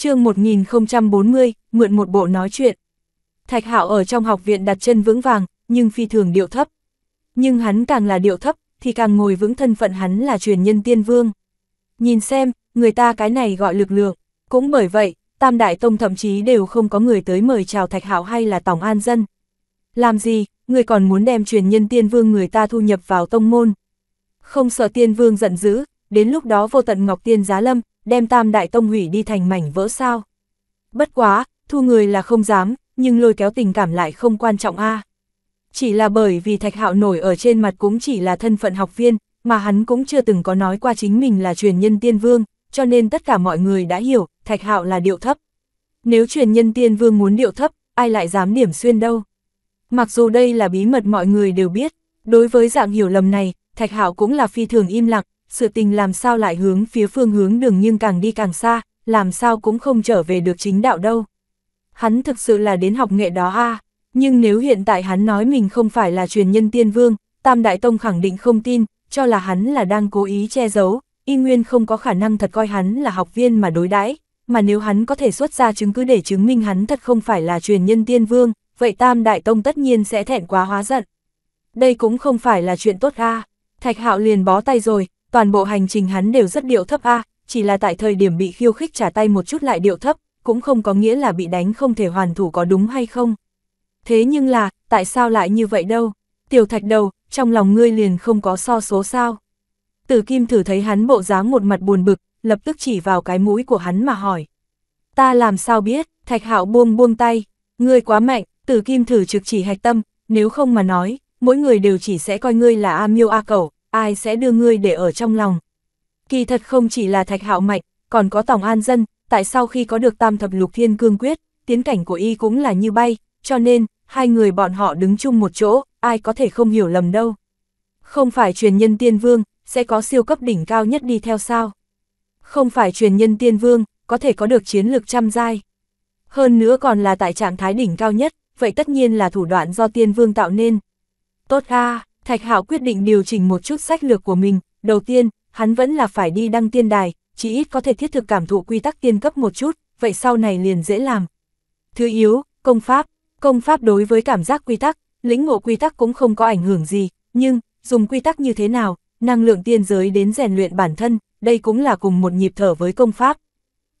chương 1040, mượn một bộ nói chuyện. Thạch Hạo ở trong học viện đặt chân vững vàng, nhưng phi thường điệu thấp. Nhưng hắn càng là điệu thấp, thì càng ngồi vững thân phận hắn là truyền nhân tiên vương. Nhìn xem, người ta cái này gọi lực lượng. Cũng bởi vậy, Tam Đại Tông thậm chí đều không có người tới mời chào Thạch Hạo hay là Tổng An Dân. Làm gì, người còn muốn đem truyền nhân tiên vương người ta thu nhập vào tông môn. Không sợ tiên vương giận dữ, đến lúc đó vô tận Ngọc Tiên giá lâm, đem tam đại tông hủy đi thành mảnh vỡ sao. Bất quá, thu người là không dám, nhưng lôi kéo tình cảm lại không quan trọng a. Chỉ là bởi vì thạch hạo nổi ở trên mặt cũng chỉ là thân phận học viên, mà hắn cũng chưa từng có nói qua chính mình là truyền nhân tiên vương, cho nên tất cả mọi người đã hiểu, thạch hạo là điệu thấp. Nếu truyền nhân tiên vương muốn điệu thấp, ai lại dám điểm xuyên đâu. Mặc dù đây là bí mật mọi người đều biết, đối với dạng hiểu lầm này, thạch hạo cũng là phi thường im lặng, sự tình làm sao lại hướng phía phương hướng đường nhưng càng đi càng xa, làm sao cũng không trở về được chính đạo đâu. Hắn thực sự là đến học nghệ đó a nhưng nếu hiện tại hắn nói mình không phải là truyền nhân tiên vương, Tam Đại Tông khẳng định không tin, cho là hắn là đang cố ý che giấu, y nguyên không có khả năng thật coi hắn là học viên mà đối đãi mà nếu hắn có thể xuất ra chứng cứ để chứng minh hắn thật không phải là truyền nhân tiên vương, vậy Tam Đại Tông tất nhiên sẽ thẹn quá hóa giận. Đây cũng không phải là chuyện tốt a Thạch Hạo liền bó tay rồi, toàn bộ hành trình hắn đều rất điệu thấp a, chỉ là tại thời điểm bị khiêu khích trả tay một chút lại điệu thấp, cũng không có nghĩa là bị đánh không thể hoàn thủ có đúng hay không. Thế nhưng là, tại sao lại như vậy đâu? Tiểu thạch đầu, trong lòng ngươi liền không có so số sao. Tử Kim thử thấy hắn bộ dáng một mặt buồn bực, lập tức chỉ vào cái mũi của hắn mà hỏi. Ta làm sao biết, thạch hạo buông buông tay, ngươi quá mạnh, tử kim thử trực chỉ hạch tâm, nếu không mà nói, mỗi người đều chỉ sẽ coi ngươi là A miêu A cẩu ai sẽ đưa ngươi để ở trong lòng. Kỳ thật không chỉ là thạch hạo mạnh, còn có tổng an dân, tại sao khi có được tam thập lục thiên cương quyết, tiến cảnh của y cũng là như bay, cho nên, hai người bọn họ đứng chung một chỗ, ai có thể không hiểu lầm đâu. Không phải truyền nhân tiên vương, sẽ có siêu cấp đỉnh cao nhất đi theo sao. Không phải truyền nhân tiên vương, có thể có được chiến lược trăm giai. Hơn nữa còn là tại trạng thái đỉnh cao nhất, vậy tất nhiên là thủ đoạn do tiên vương tạo nên. Tốt a Thạch Hạo quyết định điều chỉnh một chút sách lược của mình, đầu tiên, hắn vẫn là phải đi đăng tiên đài, chỉ ít có thể thiết thực cảm thụ quy tắc tiên cấp một chút, vậy sau này liền dễ làm. Thứ yếu, công pháp, công pháp đối với cảm giác quy tắc, lĩnh ngộ quy tắc cũng không có ảnh hưởng gì, nhưng, dùng quy tắc như thế nào, năng lượng tiên giới đến rèn luyện bản thân, đây cũng là cùng một nhịp thở với công pháp.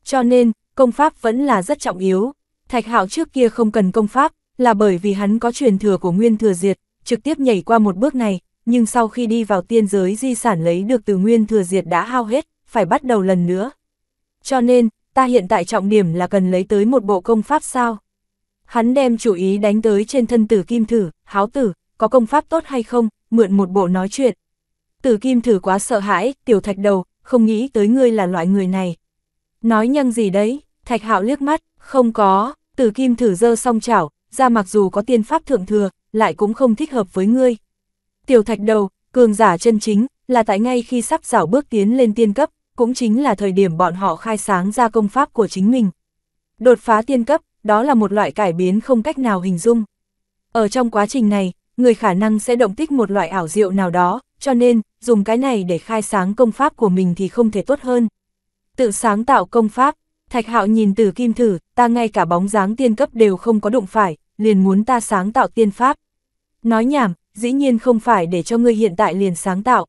Cho nên, công pháp vẫn là rất trọng yếu. Thạch Hạo trước kia không cần công pháp, là bởi vì hắn có truyền thừa của Nguyên Thừa Diệt, trực tiếp nhảy qua một bước này, nhưng sau khi đi vào tiên giới di sản lấy được từ nguyên thừa diệt đã hao hết, phải bắt đầu lần nữa. Cho nên, ta hiện tại trọng điểm là cần lấy tới một bộ công pháp sao. Hắn đem chủ ý đánh tới trên thân tử kim thử, háo tử, có công pháp tốt hay không, mượn một bộ nói chuyện. Tử kim thử quá sợ hãi, tiểu thạch đầu, không nghĩ tới ngươi là loại người này. Nói nhăng gì đấy, thạch hạo liếc mắt, không có, tử kim thử dơ song chảo, ra mặc dù có tiên pháp thượng thừa, lại cũng không thích hợp với ngươi. Tiểu thạch đầu, cường giả chân chính, là tại ngay khi sắp rảo bước tiến lên tiên cấp, cũng chính là thời điểm bọn họ khai sáng ra công pháp của chính mình. Đột phá tiên cấp, đó là một loại cải biến không cách nào hình dung. Ở trong quá trình này, người khả năng sẽ động tích một loại ảo diệu nào đó, cho nên, dùng cái này để khai sáng công pháp của mình thì không thể tốt hơn. Tự sáng tạo công pháp, Thạch Hạo nhìn từ kim thử, ta ngay cả bóng dáng tiên cấp đều không có đụng phải, liền muốn ta sáng tạo tiên pháp. Nói nhảm, dĩ nhiên không phải để cho ngươi hiện tại liền sáng tạo.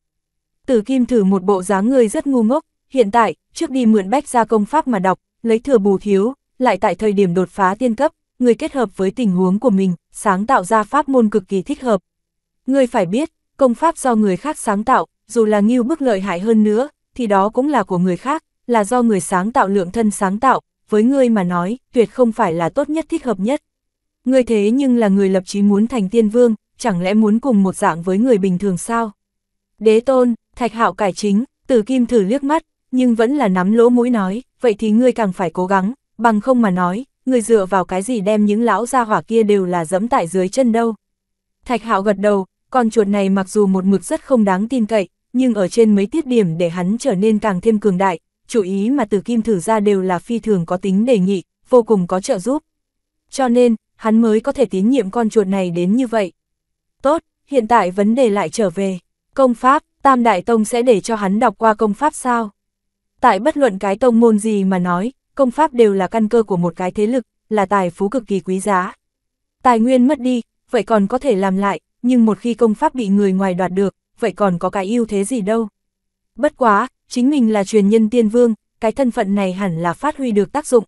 Tử Kim thử một bộ dáng ngươi rất ngu ngốc, hiện tại, trước đi mượn bách ra công pháp mà đọc, lấy thừa bù thiếu, lại tại thời điểm đột phá tiên cấp, ngươi kết hợp với tình huống của mình, sáng tạo ra pháp môn cực kỳ thích hợp. Ngươi phải biết, công pháp do người khác sáng tạo, dù là nghiêu bức lợi hại hơn nữa, thì đó cũng là của người khác, là do người sáng tạo lượng thân sáng tạo, với ngươi mà nói, tuyệt không phải là tốt nhất thích hợp nhất ngươi thế nhưng là người lập chí muốn thành tiên vương, chẳng lẽ muốn cùng một dạng với người bình thường sao? Đế tôn, thạch hạo cải chính, tử kim thử liếc mắt, nhưng vẫn là nắm lỗ mũi nói, vậy thì ngươi càng phải cố gắng, bằng không mà nói, ngươi dựa vào cái gì đem những lão gia hỏa kia đều là dẫm tại dưới chân đâu. Thạch hạo gật đầu, con chuột này mặc dù một mực rất không đáng tin cậy, nhưng ở trên mấy tiết điểm để hắn trở nên càng thêm cường đại, chủ ý mà từ kim thử ra đều là phi thường có tính đề nghị, vô cùng có trợ giúp. Cho nên, hắn mới có thể tín nhiệm con chuột này đến như vậy. Tốt, hiện tại vấn đề lại trở về. Công pháp, Tam Đại Tông sẽ để cho hắn đọc qua công pháp sao? Tại bất luận cái tông môn gì mà nói, công pháp đều là căn cơ của một cái thế lực, là tài phú cực kỳ quý giá. Tài nguyên mất đi, vậy còn có thể làm lại, nhưng một khi công pháp bị người ngoài đoạt được, vậy còn có cái ưu thế gì đâu. Bất quá, chính mình là truyền nhân tiên vương, cái thân phận này hẳn là phát huy được tác dụng.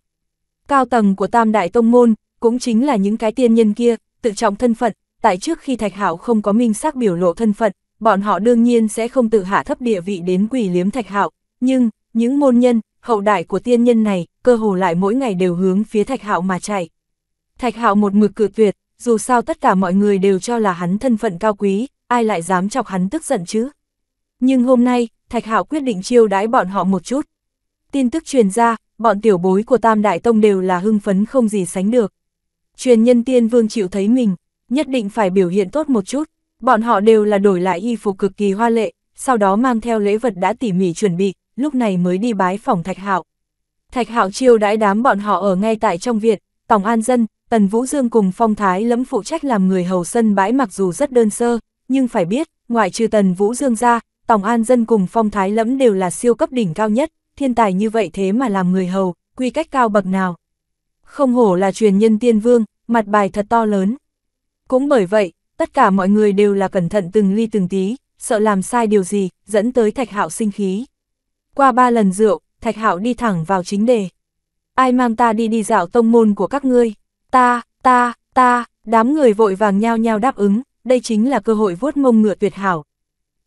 Cao tầng của Tam Đại Tông Môn, cũng chính là những cái tiên nhân kia, tự trọng thân phận, tại trước khi Thạch Hạo không có minh xác biểu lộ thân phận, bọn họ đương nhiên sẽ không tự hạ thấp địa vị đến quỷ liếm Thạch Hạo, nhưng những môn nhân, hậu đại của tiên nhân này, cơ hồ lại mỗi ngày đều hướng phía Thạch Hạo mà chạy. Thạch Hạo một mực cự tuyệt, dù sao tất cả mọi người đều cho là hắn thân phận cao quý, ai lại dám chọc hắn tức giận chứ. Nhưng hôm nay, Thạch Hạo quyết định chiêu đãi bọn họ một chút. Tin tức truyền ra, bọn tiểu bối của Tam Đại Tông đều là hưng phấn không gì sánh được, truyền nhân tiên vương chịu thấy mình, nhất định phải biểu hiện tốt một chút, bọn họ đều là đổi lại y phục cực kỳ hoa lệ, sau đó mang theo lễ vật đã tỉ mỉ chuẩn bị, lúc này mới đi bái phòng Thạch Hạo. Thạch Hạo chiêu đãi đám bọn họ ở ngay tại trong viện, Tổng An Dân, Tần Vũ Dương cùng Phong Thái lẫm phụ trách làm người hầu sân bãi mặc dù rất đơn sơ, nhưng phải biết, ngoại trừ Tần Vũ Dương ra, Tổng An Dân cùng Phong Thái lẫm đều là siêu cấp đỉnh cao nhất, thiên tài như vậy thế mà làm người hầu, quy cách cao bậc nào. Không hổ là truyền nhân tiên vương, mặt bài thật to lớn. Cũng bởi vậy, tất cả mọi người đều là cẩn thận từng ly từng tí, sợ làm sai điều gì, dẫn tới Thạch Hạo sinh khí. Qua ba lần rượu, Thạch Hạo đi thẳng vào chính đề. Ai mang ta đi đi dạo tông môn của các ngươi? Ta, ta, ta, đám người vội vàng nhao nhao đáp ứng, đây chính là cơ hội vuốt mông ngựa tuyệt hảo.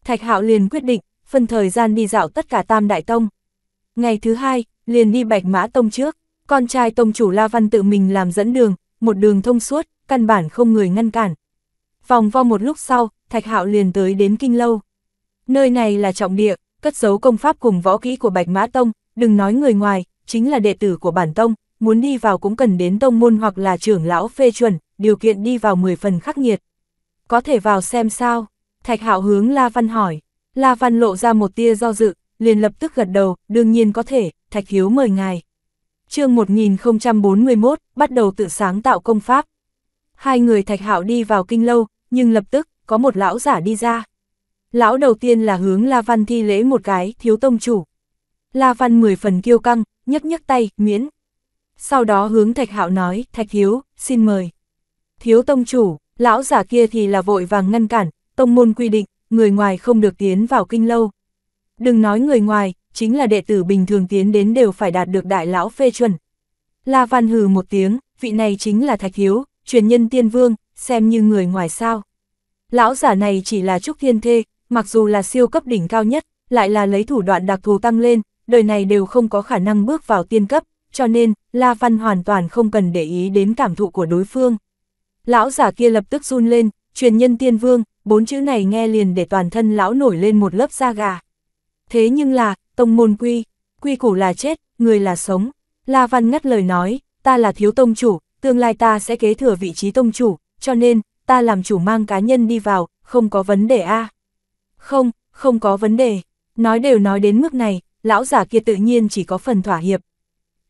Thạch Hạo liền quyết định, phân thời gian đi dạo tất cả tam đại tông. Ngày thứ hai, liền đi bạch mã tông trước. Con trai tông chủ La Văn tự mình làm dẫn đường, một đường thông suốt, căn bản không người ngăn cản. Vòng vo một lúc sau, Thạch Hạo liền tới đến Kinh Lâu. Nơi này là trọng địa, cất giấu công pháp cùng võ kỹ của Bạch Mã Tông, đừng nói người ngoài, chính là đệ tử của bản tông, muốn đi vào cũng cần đến tông môn hoặc là trưởng lão phê chuẩn, điều kiện đi vào 10 phần khắc nghiệt. Có thể vào xem sao? Thạch Hạo hướng La Văn hỏi. La Văn lộ ra một tia do dự, liền lập tức gật đầu, đương nhiên có thể, Thạch Hiếu mời ngài chương 1041, bắt đầu tự sáng tạo công pháp. Hai người Thạch Hạo đi vào kinh lâu, nhưng lập tức, có một lão giả đi ra. Lão đầu tiên là hướng La Văn thi lễ một cái, thiếu tông chủ. La Văn mười phần kiêu căng, nhấc nhấc tay, miễn. Sau đó hướng Thạch Hạo nói, Thạch Thiếu, xin mời. Thiếu tông chủ, lão giả kia thì là vội vàng ngăn cản, tông môn quy định, người ngoài không được tiến vào kinh lâu. Đừng nói người ngoài, chính là đệ tử bình thường tiến đến đều phải đạt được đại lão phê chuẩn. La Văn hừ một tiếng, vị này chính là Thạch Hiếu, truyền nhân tiên vương, xem như người ngoài sao. Lão giả này chỉ là trúc thiên thê, mặc dù là siêu cấp đỉnh cao nhất, lại là lấy thủ đoạn đặc thù tăng lên, đời này đều không có khả năng bước vào tiên cấp, cho nên, La Văn hoàn toàn không cần để ý đến cảm thụ của đối phương. Lão giả kia lập tức run lên, truyền nhân tiên vương, bốn chữ này nghe liền để toàn thân lão nổi lên một lớp da gà. Thế nhưng là, tông môn quy, quy củ là chết, người là sống. La Văn ngắt lời nói, ta là thiếu tông chủ, tương lai ta sẽ kế thừa vị trí tông chủ, cho nên, ta làm chủ mang cá nhân đi vào, không có vấn đề a Không, không có vấn đề. Nói đều nói đến mức này, lão giả kia tự nhiên chỉ có phần thỏa hiệp.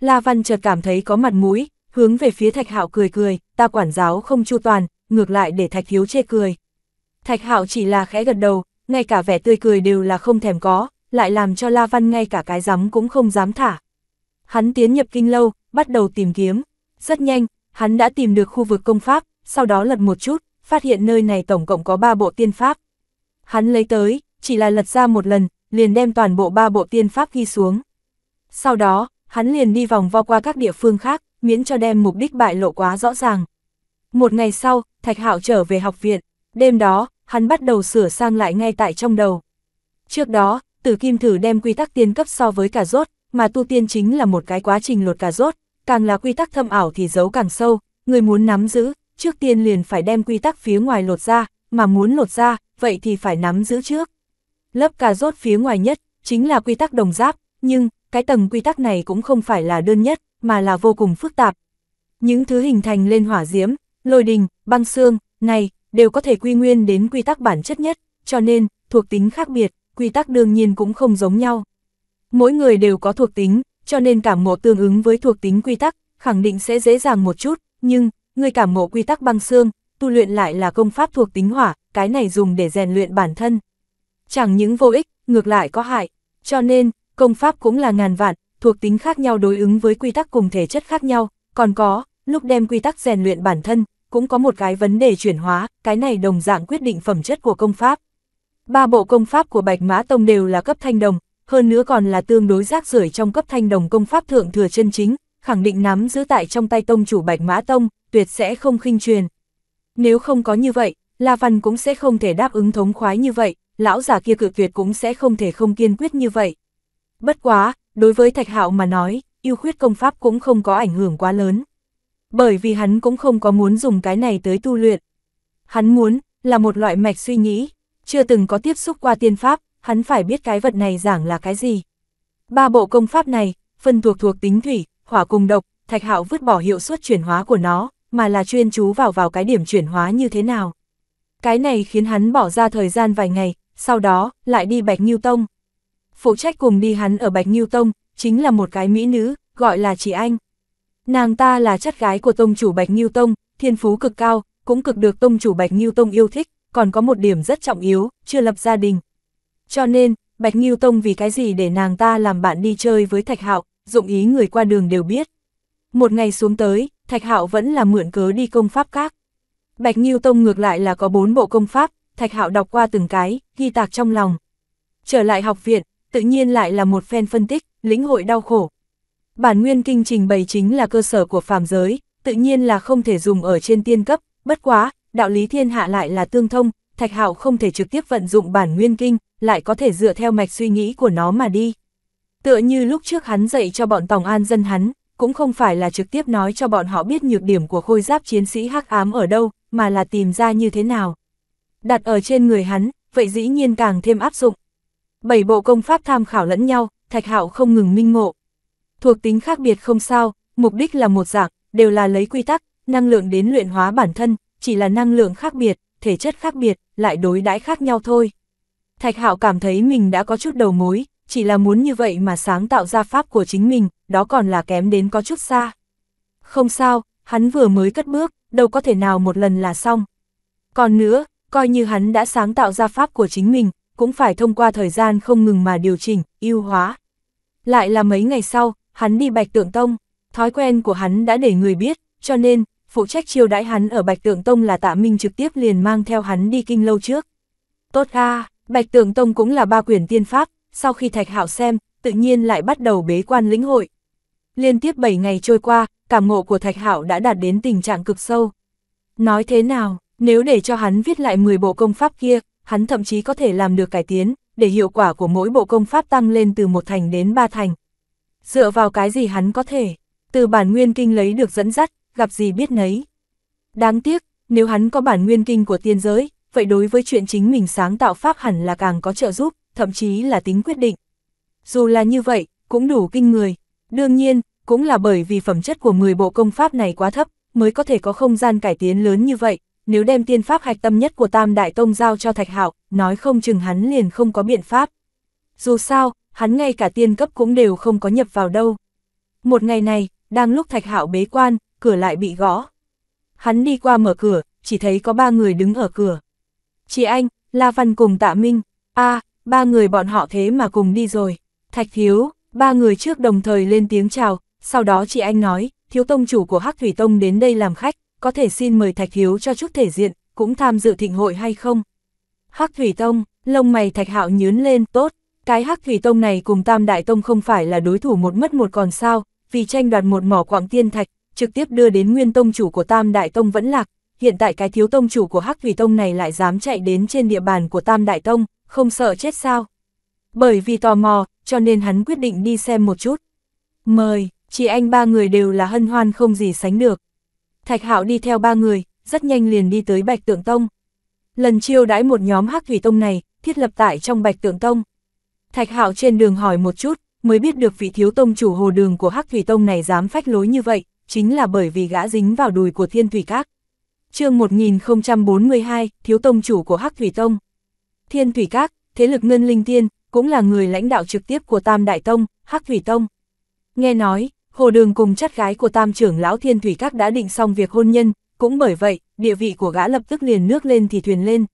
La Văn chợt cảm thấy có mặt mũi, hướng về phía Thạch Hạo cười cười, ta quản giáo không chu toàn, ngược lại để Thạch thiếu chê cười. Thạch Hạo chỉ là khẽ gật đầu, ngay cả vẻ tươi cười đều là không thèm có, lại làm cho La Văn ngay cả cái giấm cũng không dám thả. Hắn tiến nhập kinh lâu, bắt đầu tìm kiếm. Rất nhanh, hắn đã tìm được khu vực công pháp, sau đó lật một chút, phát hiện nơi này tổng cộng có 3 bộ tiên pháp. Hắn lấy tới, chỉ là lật ra một lần, liền đem toàn bộ 3 bộ tiên pháp ghi xuống. Sau đó, hắn liền đi vòng vo qua các địa phương khác, miễn cho đem mục đích bại lộ quá rõ ràng. Một ngày sau, Thạch Hạo trở về học viện, đêm đó, hắn bắt đầu sửa sang lại ngay tại trong đầu. Trước đó, tử kim thử đem quy tắc tiên cấp so với cả rốt, mà tu tiên chính là một cái quá trình lột cả rốt, càng là quy tắc thâm ảo thì giấu càng sâu, người muốn nắm giữ, trước tiên liền phải đem quy tắc phía ngoài lột ra, mà muốn lột ra, vậy thì phải nắm giữ trước. Lớp cà rốt phía ngoài nhất, chính là quy tắc đồng giáp, nhưng, cái tầng quy tắc này cũng không phải là đơn nhất, mà là vô cùng phức tạp. Những thứ hình thành lên hỏa diễm, lôi đình, băng xương, này, đều có thể quy nguyên đến quy tắc bản chất nhất, cho nên, thuộc tính khác biệt, quy tắc đương nhiên cũng không giống nhau. Mỗi người đều có thuộc tính, cho nên cảm ngộ tương ứng với thuộc tính quy tắc, khẳng định sẽ dễ dàng một chút, nhưng, người cảm ngộ quy tắc băng xương, tu luyện lại là công pháp thuộc tính hỏa, cái này dùng để rèn luyện bản thân. Chẳng những vô ích, ngược lại có hại, cho nên, công pháp cũng là ngàn vạn, thuộc tính khác nhau đối ứng với quy tắc cùng thể chất khác nhau, còn có, lúc đem quy tắc rèn luyện bản thân, cũng có một cái vấn đề chuyển hóa, cái này đồng dạng quyết định phẩm chất của công pháp. Ba bộ công pháp của Bạch Mã Tông đều là cấp thanh đồng, hơn nữa còn là tương đối rác rưởi trong cấp thanh đồng công pháp thượng thừa chân chính, khẳng định nắm giữ tại trong tay tông chủ Bạch Mã Tông, tuyệt sẽ không khinh truyền. Nếu không có như vậy, La Văn cũng sẽ không thể đáp ứng thống khoái như vậy, lão giả kia cự tuyệt cũng sẽ không thể không kiên quyết như vậy. Bất quá, đối với Thạch Hạo mà nói, yêu khuyết công pháp cũng không có ảnh hưởng quá lớn. Bởi vì hắn cũng không có muốn dùng cái này tới tu luyện. Hắn muốn, là một loại mạch suy nghĩ, chưa từng có tiếp xúc qua tiên pháp, hắn phải biết cái vật này giảng là cái gì. Ba bộ công pháp này, phân thuộc thuộc tính thủy, hỏa cùng độc, thạch hạo vứt bỏ hiệu suất chuyển hóa của nó, mà là chuyên chú vào vào cái điểm chuyển hóa như thế nào. Cái này khiến hắn bỏ ra thời gian vài ngày, sau đó lại đi Bạch Nghiêu Tông. Phụ trách cùng đi hắn ở Bạch Nghiêu Tông, chính là một cái mỹ nữ, gọi là chị Anh. Nàng ta là chất gái của tông chủ Bạch Nghiêu Tông, thiên phú cực cao, cũng cực được tông chủ Bạch Nghiêu Tông yêu thích, còn có một điểm rất trọng yếu, chưa lập gia đình. Cho nên, Bạch Nghiêu Tông vì cái gì để nàng ta làm bạn đi chơi với Thạch Hạo, dụng ý người qua đường đều biết. Một ngày xuống tới, Thạch Hạo vẫn là mượn cớ đi công pháp các. Bạch Nghiêu Tông ngược lại là có bốn bộ công pháp, Thạch Hạo đọc qua từng cái, ghi tạc trong lòng. Trở lại học viện, tự nhiên lại là một phen phân tích, lĩnh hội đau khổ. Bản nguyên kinh trình bày chính là cơ sở của phàm giới, tự nhiên là không thể dùng ở trên tiên cấp, bất quá, đạo lý thiên hạ lại là tương thông, Thạch Hạo không thể trực tiếp vận dụng bản nguyên kinh, lại có thể dựa theo mạch suy nghĩ của nó mà đi. Tựa như lúc trước hắn dạy cho bọn Tòng An dân hắn, cũng không phải là trực tiếp nói cho bọn họ biết nhược điểm của khôi giáp chiến sĩ hắc ám ở đâu, mà là tìm ra như thế nào. Đặt ở trên người hắn, vậy dĩ nhiên càng thêm áp dụng. Bảy bộ công pháp tham khảo lẫn nhau, Thạch Hạo không ngừng minh ngộ. Thuộc tính khác biệt không sao, mục đích là một dạng, đều là lấy quy tắc, năng lượng đến luyện hóa bản thân, chỉ là năng lượng khác biệt, thể chất khác biệt, lại đối đãi khác nhau thôi. Thạch Hạo cảm thấy mình đã có chút đầu mối, chỉ là muốn như vậy mà sáng tạo ra pháp của chính mình, đó còn là kém đến có chút xa. Không sao, hắn vừa mới cất bước, đâu có thể nào một lần là xong. Còn nữa, coi như hắn đã sáng tạo ra pháp của chính mình, cũng phải thông qua thời gian không ngừng mà điều chỉnh, ưu hóa. Lại là mấy ngày sau, hắn đi Bạch Tượng Tông, thói quen của hắn đã để người biết, cho nên, phụ trách chiêu đãi hắn ở Bạch Tượng Tông là Tạ Minh trực tiếp liền mang theo hắn đi kinh lâu trước. Tốt a, Bạch Tượng Tông cũng là ba quyển tiên pháp, sau khi Thạch Hạo xem, tự nhiên lại bắt đầu bế quan lĩnh hội. Liên tiếp 7 ngày trôi qua, cảm ngộ của Thạch Hạo đã đạt đến tình trạng cực sâu. Nói thế nào, nếu để cho hắn viết lại 10 bộ công pháp kia, hắn thậm chí có thể làm được cải tiến, để hiệu quả của mỗi bộ công pháp tăng lên từ một thành đến ba thành. Dựa vào cái gì hắn có thể, từ bản nguyên kinh lấy được dẫn dắt, gặp gì biết nấy. Đáng tiếc, nếu hắn có bản nguyên kinh của tiên giới, vậy đối với chuyện chính mình sáng tạo pháp hẳn là càng có trợ giúp, thậm chí là tính quyết định. Dù là như vậy, cũng đủ kinh người. Đương nhiên, cũng là bởi vì phẩm chất của 10 bộ công pháp này quá thấp, mới có thể có không gian cải tiến lớn như vậy. Nếu đem tiên pháp hạch tâm nhất của Tam Đại Tông giao cho Thạch Hạo, nói không chừng hắn liền không có biện pháp. Dù sao, hắn ngay cả tiên cấp cũng đều không có nhập vào đâu. Một ngày này, đang lúc Thạch Hạo bế quan, cửa lại bị gõ. Hắn đi qua mở cửa, chỉ thấy có ba người đứng ở cửa. Chị anh, La Văn cùng Tạ Minh, a ba người bọn họ thế mà cùng đi rồi. Thạch Thiếu, ba người trước đồng thời lên tiếng chào, sau đó chị anh nói, Thiếu Tông chủ của Hắc Thủy Tông đến đây làm khách, có thể xin mời Thạch Thiếu cho chút thể diện, cũng tham dự thịnh hội hay không? Hắc Thủy Tông, lông mày Thạch Hạo nhướn lên, tốt, cái Hắc Thủy Tông này cùng Tam Đại Tông không phải là đối thủ một mất một còn sao, vì tranh đoạt một mỏ quảng tiên thạch, trực tiếp đưa đến nguyên tông chủ của Tam Đại Tông vẫn lạc, hiện tại cái thiếu tông chủ của Hắc Thủy Tông này lại dám chạy đến trên địa bàn của Tam Đại Tông, không sợ chết sao. Bởi vì tò mò, cho nên hắn quyết định đi xem một chút. Mời, chị anh ba người đều là hân hoan không gì sánh được. Thạch Hạo đi theo ba người, rất nhanh liền đi tới Bạch Tượng Tông. Lần chiêu đãi một nhóm Hắc Thủy Tông này, thiết lập tại trong Bạch Tượng Tông. Thạch Hạo trên đường hỏi một chút, mới biết được vị thiếu tông chủ hồ đường của Hắc Thủy Tông này dám phách lối như vậy, chính là bởi vì gã dính vào đùi của thiên thủy các. chương 1042, thiếu tông chủ của Hắc Thủy Tông. Thiên thủy các, thế lực ngân linh tiên, cũng là người lãnh đạo trực tiếp của Tam Đại Tông, Hắc Thủy Tông. Nghe nói, Hồ Đường cùng chắt gái của Tam trưởng lão Thiên Thủy Các đã định xong việc hôn nhân, cũng bởi vậy, địa vị của gã lập tức liền nước lên thì thuyền lên.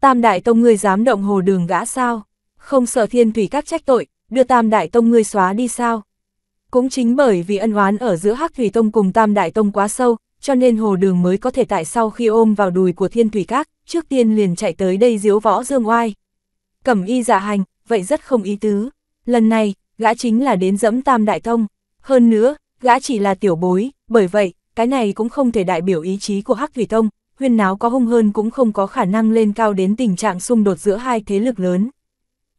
Tam Đại Tông ngươi dám động Hồ Đường gã sao? Không sợ Thiên Thủy Các trách tội, đưa Tam Đại Tông ngươi xóa đi sao? Cũng chính bởi vì ân oán ở giữa Hắc Thủy Tông cùng Tam Đại Tông quá sâu, cho nên Hồ Đường mới có thể tại sau khi ôm vào đùi của Thiên Thủy Các, trước tiên liền chạy tới đây diếu võ Dương Oai. Cẩm y dạ hành, vậy rất không ý tứ. Lần này, gã chính là đến dẫm Tam Đại Tông. Hơn nữa, gã chỉ là tiểu bối, bởi vậy, cái này cũng không thể đại biểu ý chí của Hắc Thủy Tông, huyên náo có hung hơn cũng không có khả năng lên cao đến tình trạng xung đột giữa hai thế lực lớn.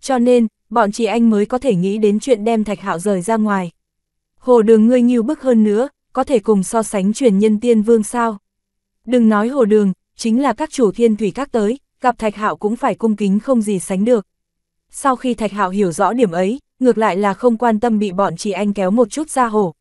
Cho nên, bọn chị anh mới có thể nghĩ đến chuyện đem Thạch Hạo rời ra ngoài hồ đường ngươi nhiều bức hơn nữa, có thể cùng so sánh truyền nhân tiên vương sao. Đừng nói hồ đường, chính là các chủ thiên thủy các tới, gặp Thạch Hạo cũng phải cung kính không gì sánh được. Sau khi Thạch Hạo hiểu rõ điểm ấy, ngược lại là không quan tâm bị bọn chị anh kéo một chút ra hồ.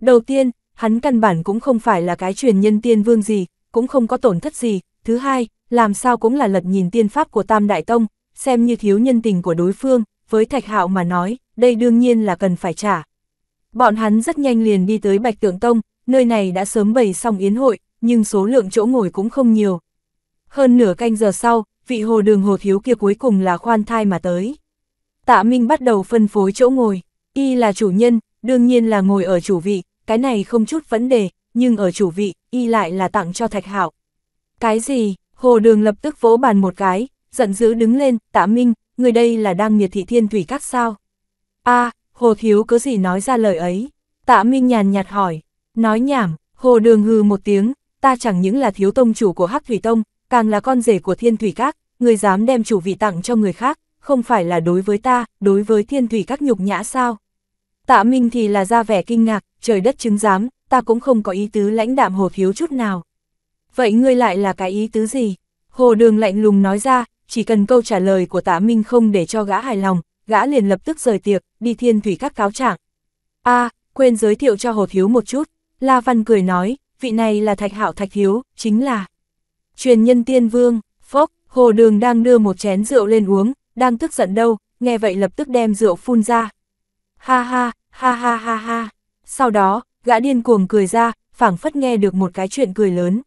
Đầu tiên, hắn căn bản cũng không phải là cái truyền nhân tiên vương gì, cũng không có tổn thất gì. Thứ hai, làm sao cũng là lật nhìn tiên pháp của Tam Đại Tông, xem như thiếu nhân tình của đối phương, với Thạch Hạo mà nói, đây đương nhiên là cần phải trả. Bọn hắn rất nhanh liền đi tới Bạch Tượng Tông, nơi này đã sớm bày xong yến hội, nhưng số lượng chỗ ngồi cũng không nhiều. Hơn nửa canh giờ sau, vị hồ đường hồ thiếu kia cuối cùng là khoan thai mà tới. Tạ Minh bắt đầu phân phối chỗ ngồi, y là chủ nhân, đương nhiên là ngồi ở chủ vị, cái này không chút vấn đề, nhưng ở chủ vị, y lại là tặng cho Thạch hảo Cái gì? Hồ Đường lập tức vỗ bàn một cái, giận dữ đứng lên, "Tạ Minh, người đây là đang miệt thị Thiên Thủy Các sao?" "A, Hồ Thiếu cứ gì nói ra lời ấy. Tạ Minh nhàn nhạt hỏi, nói nhảm, Hồ Đường hừ một tiếng, ta chẳng những là thiếu tông chủ của Hắc Thủy Tông, càng là con rể của Thiên Thủy Các, người dám đem chủ vị tặng cho người khác, không phải là đối với ta, đối với Thiên Thủy Các nhục nhã sao? Tạ Minh thì là ra vẻ kinh ngạc, trời đất chứng giám, ta cũng không có ý tứ lãnh đạm Hồ Thiếu chút nào. Vậy ngươi lại là cái ý tứ gì? Hồ Đường lạnh lùng nói ra, chỉ cần câu trả lời của Tạ Minh không để cho gã hài lòng, gã liền lập tức rời tiệc, đi thiên thủy các cáo trạng. a quên giới thiệu cho Hồ Thiếu một chút, La Văn cười nói, vị này là Thạch Hạo Thạch Hiếu, chính là truyền nhân tiên vương, phốc, Hồ Đường đang đưa một chén rượu lên uống, đang tức giận đâu, nghe vậy lập tức đem rượu phun ra. Ha ha, ha ha ha ha. Sau đó, gã điên cuồng cười ra, phảng phất nghe được một cái chuyện cười lớn.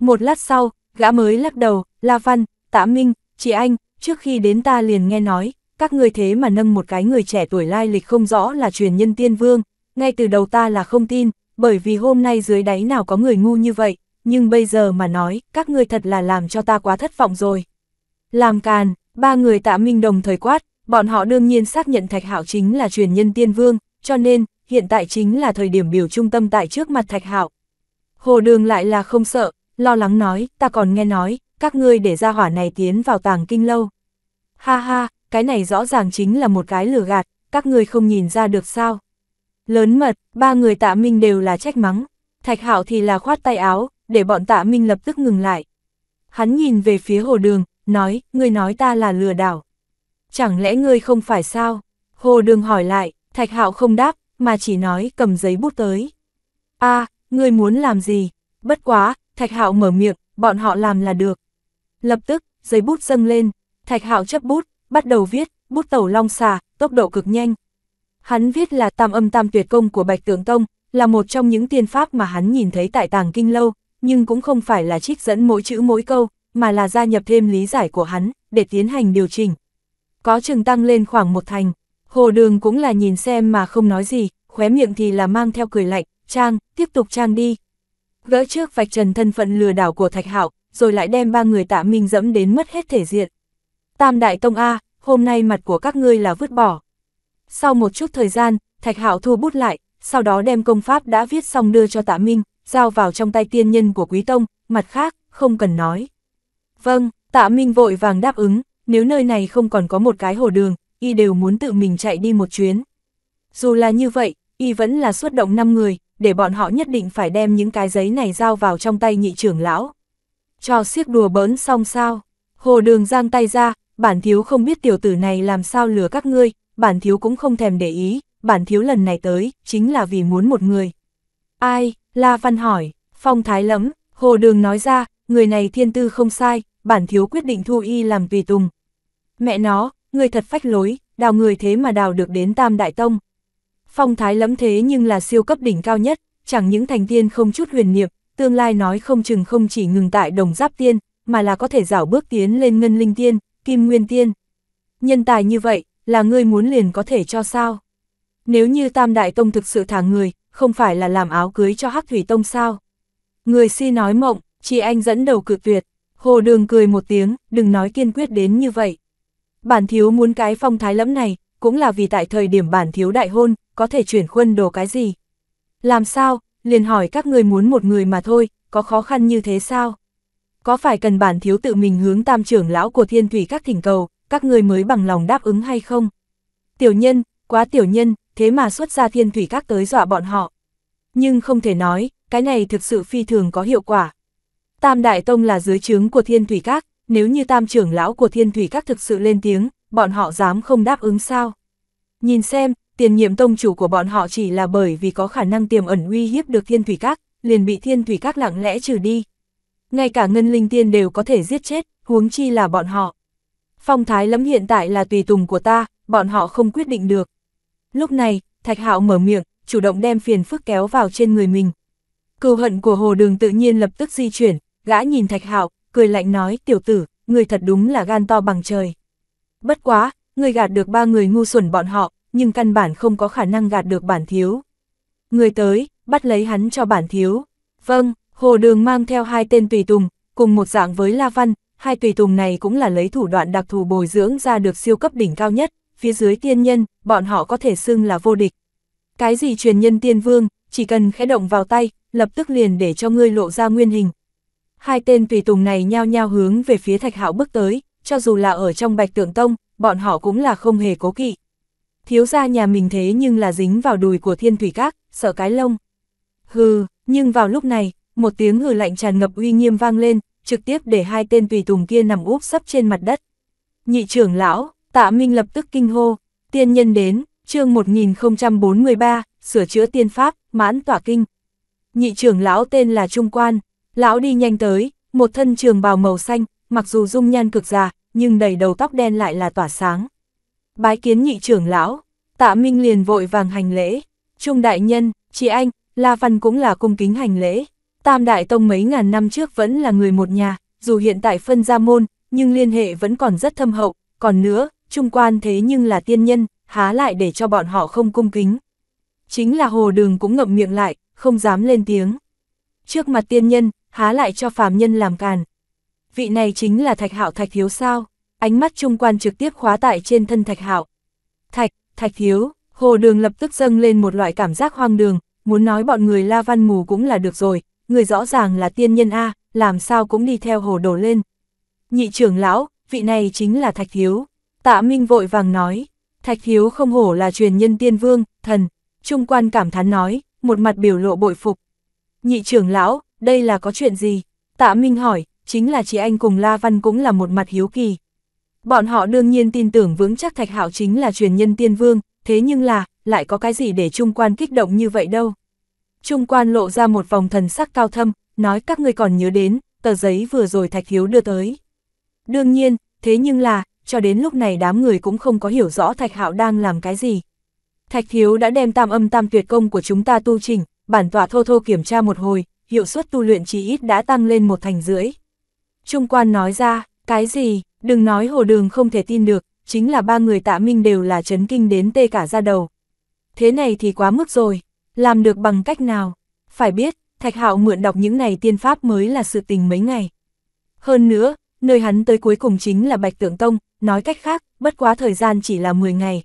Một lát sau, gã mới lắc đầu, La Văn, Tạ Minh, chị anh, trước khi đến ta liền nghe nói, các người thế mà nâng một cái người trẻ tuổi lai lịch không rõ là truyền nhân tiên vương, ngay từ đầu ta là không tin, bởi vì hôm nay dưới đáy nào có người ngu như vậy, nhưng bây giờ mà nói, các ngươi thật là làm cho ta quá thất vọng rồi. Làm càn, ba người tạ minh đồng thời quát, bọn họ đương nhiên xác nhận Thạch hảo chính là truyền nhân tiên vương, cho nên, hiện tại chính là thời điểm biểu trung tâm tại trước mặt Thạch hảo Hồ Đường lại là không sợ, lo lắng nói, ta còn nghe nói, các ngươi để ra hỏa này tiến vào tàng kinh lâu. Ha ha, cái này rõ ràng chính là một cái lừa gạt, các người không nhìn ra được sao. Lớn mật, ba người tạ minh đều là trách mắng, thạch hạo thì là khoát tay áo, để bọn tạ minh lập tức ngừng lại. Hắn nhìn về phía hồ đường, nói, ngươi nói ta là lừa đảo. Chẳng lẽ ngươi không phải sao? Hồ đường hỏi lại, thạch hạo không đáp, mà chỉ nói cầm giấy bút tới. a ngươi muốn làm gì? Bất quá, thạch hạo mở miệng, bọn họ làm là được. Lập tức, giấy bút dâng lên, thạch hạo chấp bút, bắt đầu viết, bút tẩu long xà, tốc độ cực nhanh. Hắn viết là tam âm tam tuyệt công của Bạch Tường Tông, là một trong những tiên pháp mà hắn nhìn thấy tại tàng kinh lâu, nhưng cũng không phải là trích dẫn mỗi chữ mỗi câu, mà là gia nhập thêm lý giải của hắn, để tiến hành điều chỉnh. Có chừng tăng lên khoảng một thành, hồ đường cũng là nhìn xem mà không nói gì, khóe miệng thì là mang theo cười lạnh, trang, tiếp tục trang đi. Gỡ trước vạch trần thân phận lừa đảo của Thạch Hạo, rồi lại đem ba người tạ minh dẫm đến mất hết thể diện. Tam Đại Tông A, hôm nay mặt của các ngươi là vứt bỏ. Sau một chút thời gian, Thạch Hạo thu bút lại, sau đó đem công pháp đã viết xong đưa cho Tạ Minh, giao vào trong tay tiên nhân của Quý Tông, mặt khác, không cần nói. Vâng, Tạ Minh vội vàng đáp ứng, nếu nơi này không còn có một cái hồ đường, y đều muốn tự mình chạy đi một chuyến. Dù là như vậy, y vẫn là xuất động 5 người, để bọn họ nhất định phải đem những cái giấy này giao vào trong tay nhị trưởng lão. Cho siếc đùa bỡn xong sao, hồ đường giang tay ra, bản thiếu không biết tiểu tử này làm sao lừa các ngươi, bản thiếu cũng không thèm để ý, bản thiếu lần này tới, chính là vì muốn một người. Ai? La Văn hỏi, phong thái lẫm, hồ đường nói ra, người này thiên tư không sai, bản thiếu quyết định thu y làm tùy tùng. Mẹ nó, người thật phách lối, đào người thế mà đào được đến Tam Đại Tông. Phong thái lẫm thế nhưng là siêu cấp đỉnh cao nhất, chẳng những thành tiên không chút huyền niệm, tương lai nói không chừng không chỉ ngừng tại đồng giáp tiên, mà là có thể dảo bước tiến lên ngân linh tiên, Kim Nguyên Tiên. Nhân tài như vậy, là ngươi muốn liền có thể cho sao? Nếu như Tam Đại Tông thực sự thả người, không phải là làm áo cưới cho Hắc Thủy Tông sao? Người si nói mộng, chị anh dẫn đầu cự tuyệt. Hồ Đường cười một tiếng, đừng nói kiên quyết đến như vậy. Bản thiếu muốn cái phong thái lẫm này, cũng là vì tại thời điểm bản thiếu đại hôn, có thể chuyển khuân đồ cái gì. Làm sao, liền hỏi các người muốn một người mà thôi, có khó khăn như thế sao? có phải cần bản thiếu tự mình hướng tam trưởng lão của thiên thủy các thỉnh cầu, các người mới bằng lòng đáp ứng hay không? Tiểu nhân, quá tiểu nhân, thế mà xuất ra thiên thủy các tới dọa bọn họ. Nhưng không thể nói, cái này thực sự phi thường có hiệu quả. Tam Đại Tông là dưới trướng của thiên thủy các, nếu như tam trưởng lão của thiên thủy các thực sự lên tiếng, bọn họ dám không đáp ứng sao? Nhìn xem, tiền nhiệm tông chủ của bọn họ chỉ là bởi vì có khả năng tiềm ẩn uy hiếp được thiên thủy các, liền bị thiên thủy các lặng lẽ trừ đi ngay cả ngân linh tiên đều có thể giết chết, huống chi là bọn họ. Phong thái lẫm hiện tại là tùy tùng của ta, bọn họ không quyết định được. Lúc này, Thạch Hạo mở miệng, chủ động đem phiền phức kéo vào trên người mình. Cầu hận của Hồ Đường tự nhiên lập tức di chuyển, gã nhìn Thạch Hạo, cười lạnh nói, "Tiểu tử, người thật đúng là gan to bằng trời. Bất quá, người gạt được ba người ngu xuẩn bọn họ, nhưng căn bản không có khả năng gạt được bản thiếu. Người tới, bắt lấy hắn cho bản thiếu. Vâng, Hồ Đường mang theo hai tên tùy tùng, cùng một dạng với La Văn, hai tùy tùng này cũng là lấy thủ đoạn đặc thù bồi dưỡng ra được siêu cấp đỉnh cao nhất, phía dưới tiên nhân, bọn họ có thể xưng là vô địch. Cái gì truyền nhân tiên vương, chỉ cần khẽ động vào tay, lập tức liền để cho ngươi lộ ra nguyên hình. Hai tên tùy tùng này nhao nhao hướng về phía Thạch Hạo bước tới, cho dù là ở trong Bạch Tượng Tông, bọn họ cũng là không hề cố kỵ. Thiếu gia nhà mình thế nhưng là dính vào đùi của Thiên Thủy Các, sợ cái lông. Hừ, nhưng vào lúc này, một tiếng hừ lạnh tràn ngập uy nghiêm vang lên, trực tiếp để hai tên tùy tùng kia nằm úp sấp trên mặt đất. Nhị trưởng lão, tạ minh lập tức kinh hô, tiên nhân đến, chương 1043, sửa chữa tiên pháp, mãn tỏa kinh. Nhị trưởng lão tên là Trung Quan, lão đi nhanh tới, một thân trường bào màu xanh, mặc dù dung nhan cực già, nhưng đầy đầu tóc đen lại là tỏa sáng. Bái kiến nhị trưởng lão, tạ minh liền vội vàng hành lễ, Trung đại nhân, chị anh, La Văn cũng là cung kính hành lễ. Tam Đại Tông mấy ngàn năm trước vẫn là người một nhà, dù hiện tại phân ra môn, nhưng liên hệ vẫn còn rất thâm hậu, còn nữa, trung quan thế nhưng là tiên nhân, há lại để cho bọn họ không cung kính. Chính là hồ đường cũng ngậm miệng lại, không dám lên tiếng. Trước mặt tiên nhân, há lại cho phàm nhân làm càn. Vị này chính là Thạch Hạo Thạch Thiếu sao? Ánh mắt trung quan trực tiếp khóa tại trên thân Thạch Hạo. Thạch, Thạch Thiếu, hồ đường lập tức dâng lên một loại cảm giác hoang đường, muốn nói bọn người La Văn Mù cũng là được rồi, người rõ ràng là tiên nhân A, làm sao cũng đi theo hồ đổ lên. Nhị trưởng lão, vị này chính là Thạch Hiếu. Tạ Minh vội vàng nói, Thạch Hiếu không hổ là truyền nhân tiên vương, thần. Trung quan cảm thán nói, một mặt biểu lộ bội phục. Nhị trưởng lão, đây là có chuyện gì? Tạ Minh hỏi, chính là chị anh cùng La Văn cũng là một mặt hiếu kỳ. Bọn họ đương nhiên tin tưởng vững chắc Thạch Hạo chính là truyền nhân tiên vương, thế nhưng là, lại có cái gì để trung quan kích động như vậy đâu. Trung quan lộ ra một vòng thần sắc cao thâm, nói các ngươi còn nhớ đến, tờ giấy vừa rồi Thạch Hiếu đưa tới. Đương nhiên, thế nhưng là, cho đến lúc này đám người cũng không có hiểu rõ Thạch Hạo đang làm cái gì. Thạch Hiếu đã đem tam âm tam tuyệt công của chúng ta tu trình, bản tọa thô thô kiểm tra một hồi, hiệu suất tu luyện chỉ ít đã tăng lên một thành rưỡi. Trung quan nói ra, cái gì, đừng nói hồ đường không thể tin được, chính là ba người tạ minh đều là chấn kinh đến tê cả ra đầu. Thế này thì quá mức rồi. Làm được bằng cách nào? Phải biết, Thạch Hạo mượn đọc những này tiên pháp mới là sự tình mấy ngày. Hơn nữa, nơi hắn tới cuối cùng chính là Bạch Tượng Tông, nói cách khác, bất quá thời gian chỉ là 10 ngày.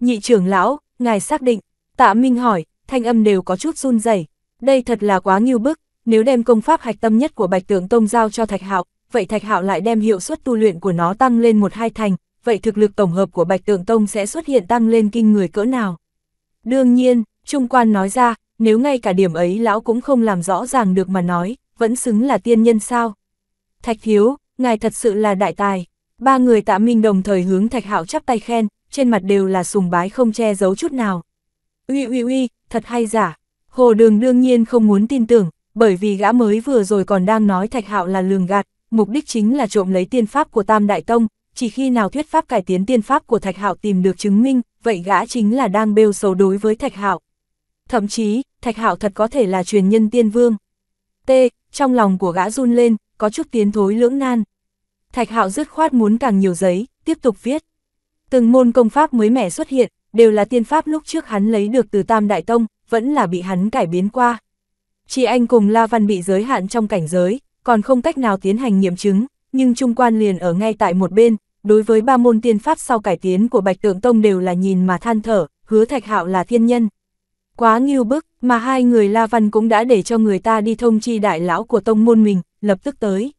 Nhị trưởng lão, ngài xác định, tạ Minh hỏi, thanh âm đều có chút run rẩy đây thật là quá nghiêu bức, nếu đem công pháp hạch tâm nhất của Bạch Tượng Tông giao cho Thạch Hạo, vậy Thạch Hạo lại đem hiệu suất tu luyện của nó tăng lên một hai thành, vậy thực lực tổng hợp của Bạch Tượng Tông sẽ xuất hiện tăng lên kinh người cỡ nào. Đương nhiên, Trung quan nói ra, nếu ngay cả điểm ấy lão cũng không làm rõ ràng được mà nói, vẫn xứng là tiên nhân sao. Thạch Hiếu, ngài thật sự là đại tài. Ba người tạ minh đồng thời hướng Thạch Hạo chắp tay khen, trên mặt đều là sùng bái không che giấu chút nào. Uy uy uy, thật hay giả. Hồ Đường đương nhiên không muốn tin tưởng, bởi vì gã mới vừa rồi còn đang nói Thạch Hạo là lường gạt, mục đích chính là trộm lấy tiên pháp của Tam Đại Tông, chỉ khi nào thuyết pháp cải tiến tiên pháp của Thạch Hạo tìm được chứng minh, vậy gã chính là đang bêu xấu đối với Thạch Hạo thậm chí, Thạch Hạo thật có thể là truyền nhân tiên vương. T, trong lòng của gã run lên, có chút tiến thối lưỡng nan. Thạch Hạo dứt khoát muốn càng nhiều giấy, tiếp tục viết. Từng môn công pháp mới mẻ xuất hiện, đều là tiên pháp lúc trước hắn lấy được từ Tam Đại Tông, vẫn là bị hắn cải biến qua. Chỉ anh cùng La Văn bị giới hạn trong cảnh giới, còn không cách nào tiến hành nghiệm chứng, nhưng trung quan liền ở ngay tại một bên, đối với ba môn tiên pháp sau cải tiến của Bạch Tượng Tông đều là nhìn mà than thở, hứa Thạch Hạo là thiên nhân. Quá nghiêu bức, mà hai người La Văn cũng đã để cho người ta đi thông chi đại lão của tông môn mình, lập tức tới.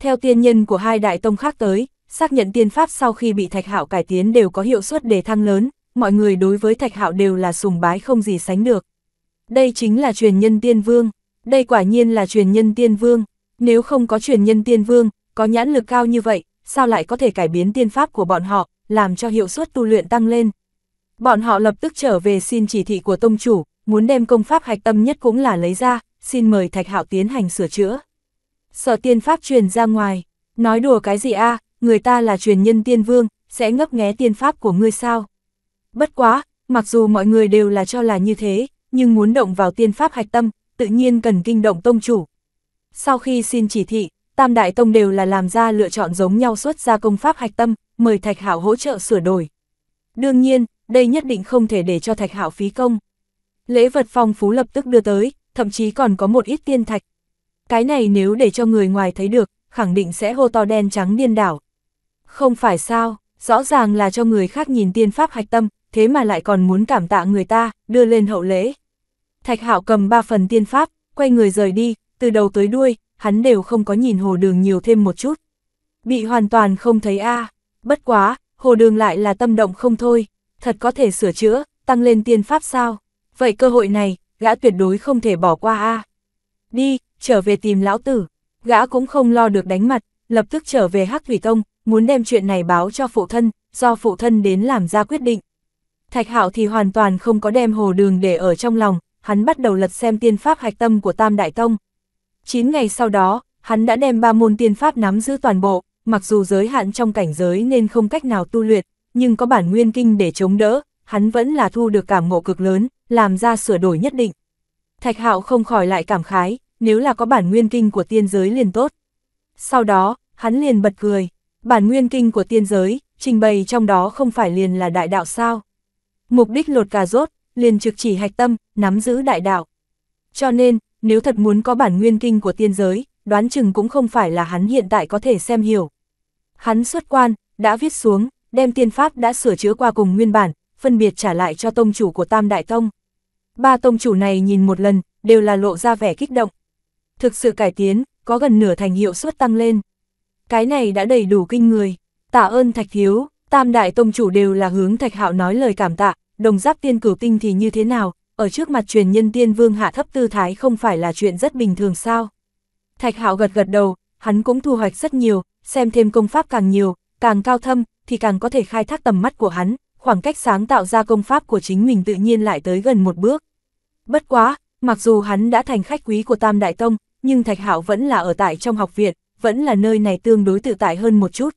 Theo tiên nhân của hai đại tông khác tới, xác nhận tiên pháp sau khi bị Thạch Hạo cải tiến đều có hiệu suất đề thăng lớn, mọi người đối với Thạch Hạo đều là sùng bái không gì sánh được. Đây chính là truyền nhân tiên vương, đây quả nhiên là truyền nhân tiên vương, nếu không có truyền nhân tiên vương, có nhãn lực cao như vậy, sao lại có thể cải biến tiên pháp của bọn họ, làm cho hiệu suất tu luyện tăng lên. Bọn họ lập tức trở về xin chỉ thị của tông chủ, muốn đem công pháp hạch tâm nhất cũng là lấy ra, xin mời Thạch Hạo tiến hành sửa chữa. Sở tiên pháp truyền ra ngoài, nói đùa cái gì a người ta là truyền nhân tiên vương, sẽ ngấp nghé tiên pháp của ngươi sao? Bất quá, mặc dù mọi người đều là cho là như thế, nhưng muốn động vào tiên pháp hạch tâm, tự nhiên cần kinh động tông chủ. Sau khi xin chỉ thị, tam đại tông đều là làm ra lựa chọn giống nhau xuất ra công pháp hạch tâm, mời Thạch hảo hỗ trợ sửa đổi. Đương nhiên, đây nhất định không thể để cho thạch hạo phí công. Lễ vật phong phú lập tức đưa tới, thậm chí còn có một ít tiên thạch. Cái này nếu để cho người ngoài thấy được, khẳng định sẽ hô to đen trắng điên đảo. Không phải sao, rõ ràng là cho người khác nhìn tiên pháp hạch tâm, thế mà lại còn muốn cảm tạ người ta, đưa lên hậu lễ. Thạch hạo cầm ba phần tiên pháp, quay người rời đi, từ đầu tới đuôi, hắn đều không có nhìn hồ đường nhiều thêm một chút. Bị hoàn toàn không thấy a bất quá, hồ đường lại là tâm động không thôi thật có thể sửa chữa, tăng lên tiên pháp sao? Vậy cơ hội này, gã tuyệt đối không thể bỏ qua a. Đi, trở về tìm lão tử. Gã cũng không lo được đánh mặt, lập tức trở về Hắc Thủy Tông, muốn đem chuyện này báo cho phụ thân, do phụ thân đến làm ra quyết định. Thạch Hạo thì hoàn toàn không có đem hồ đường để ở trong lòng, hắn bắt đầu lật xem tiên pháp hạch tâm của Tam Đại Tông. 9 ngày sau đó, hắn đã đem ba môn tiên pháp nắm giữ toàn bộ, mặc dù giới hạn trong cảnh giới nên không cách nào tu luyện, nhưng có bản nguyên kinh để chống đỡ, hắn vẫn là thu được cảm ngộ cực lớn, làm ra sửa đổi nhất định. Thạch Hạo không khỏi lại cảm khái, nếu là có bản nguyên kinh của tiên giới liền tốt. Sau đó, hắn liền bật cười, bản nguyên kinh của tiên giới, trình bày trong đó không phải liền là đại đạo sao. Mục đích lột cà rốt, liền trực chỉ hạch tâm, nắm giữ đại đạo. Cho nên, nếu thật muốn có bản nguyên kinh của tiên giới, đoán chừng cũng không phải là hắn hiện tại có thể xem hiểu. Hắn xuất quan, đã viết xuống, đem tiên pháp đã sửa chữa qua cùng nguyên bản, phân biệt trả lại cho tông chủ của Tam Đại Tông. Ba tông chủ này nhìn một lần, đều là lộ ra vẻ kích động. Thực sự cải tiến, có gần nửa thành hiệu suất tăng lên. Cái này đã đầy đủ kinh người. Tạ ơn Thạch Thiếu, Tam Đại Tông chủ đều là hướng Thạch Hạo nói lời cảm tạ, đồng giáp tiên cửu tinh thì như thế nào, ở trước mặt truyền nhân tiên vương hạ thấp tư thái không phải là chuyện rất bình thường sao. Thạch Hạo gật gật đầu, hắn cũng thu hoạch rất nhiều, xem thêm công pháp càng nhiều, càng cao thâm, thì càng có thể khai thác tầm mắt của hắn, khoảng cách sáng tạo ra công pháp của chính mình tự nhiên lại tới gần một bước. Bất quá, mặc dù hắn đã thành khách quý của Tam Đại Tông, nhưng Thạch Hạo vẫn là ở tại trong học viện, vẫn là nơi này tương đối tự tại hơn một chút.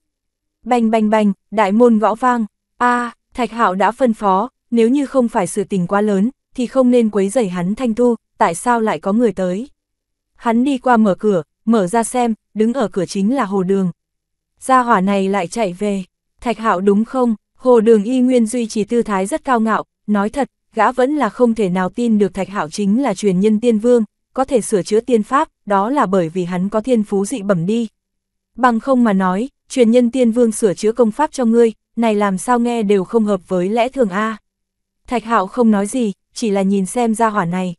Bành bành bành, đại môn gõ vang, a Thạch Hạo đã phân phó, nếu như không phải sự tình quá lớn, thì không nên quấy rầy hắn thanh thu, tại sao lại có người tới. Hắn đi qua mở cửa, mở ra xem, đứng ở cửa chính là hồ đường. Gia hỏa này lại chạy về, Thạch Hạo đúng không? Hồ Đường Y nguyên duy trì tư thái rất cao ngạo, nói thật, gã vẫn là không thể nào tin được Thạch Hạo chính là truyền nhân tiên vương, có thể sửa chữa tiên pháp, đó là bởi vì hắn có thiên phú dị bẩm đi. Bằng không mà nói, truyền nhân tiên vương sửa chữa công pháp cho ngươi, này làm sao nghe đều không hợp với lẽ thường a. Thạch Hạo không nói gì, chỉ là nhìn xem ra hỏa này.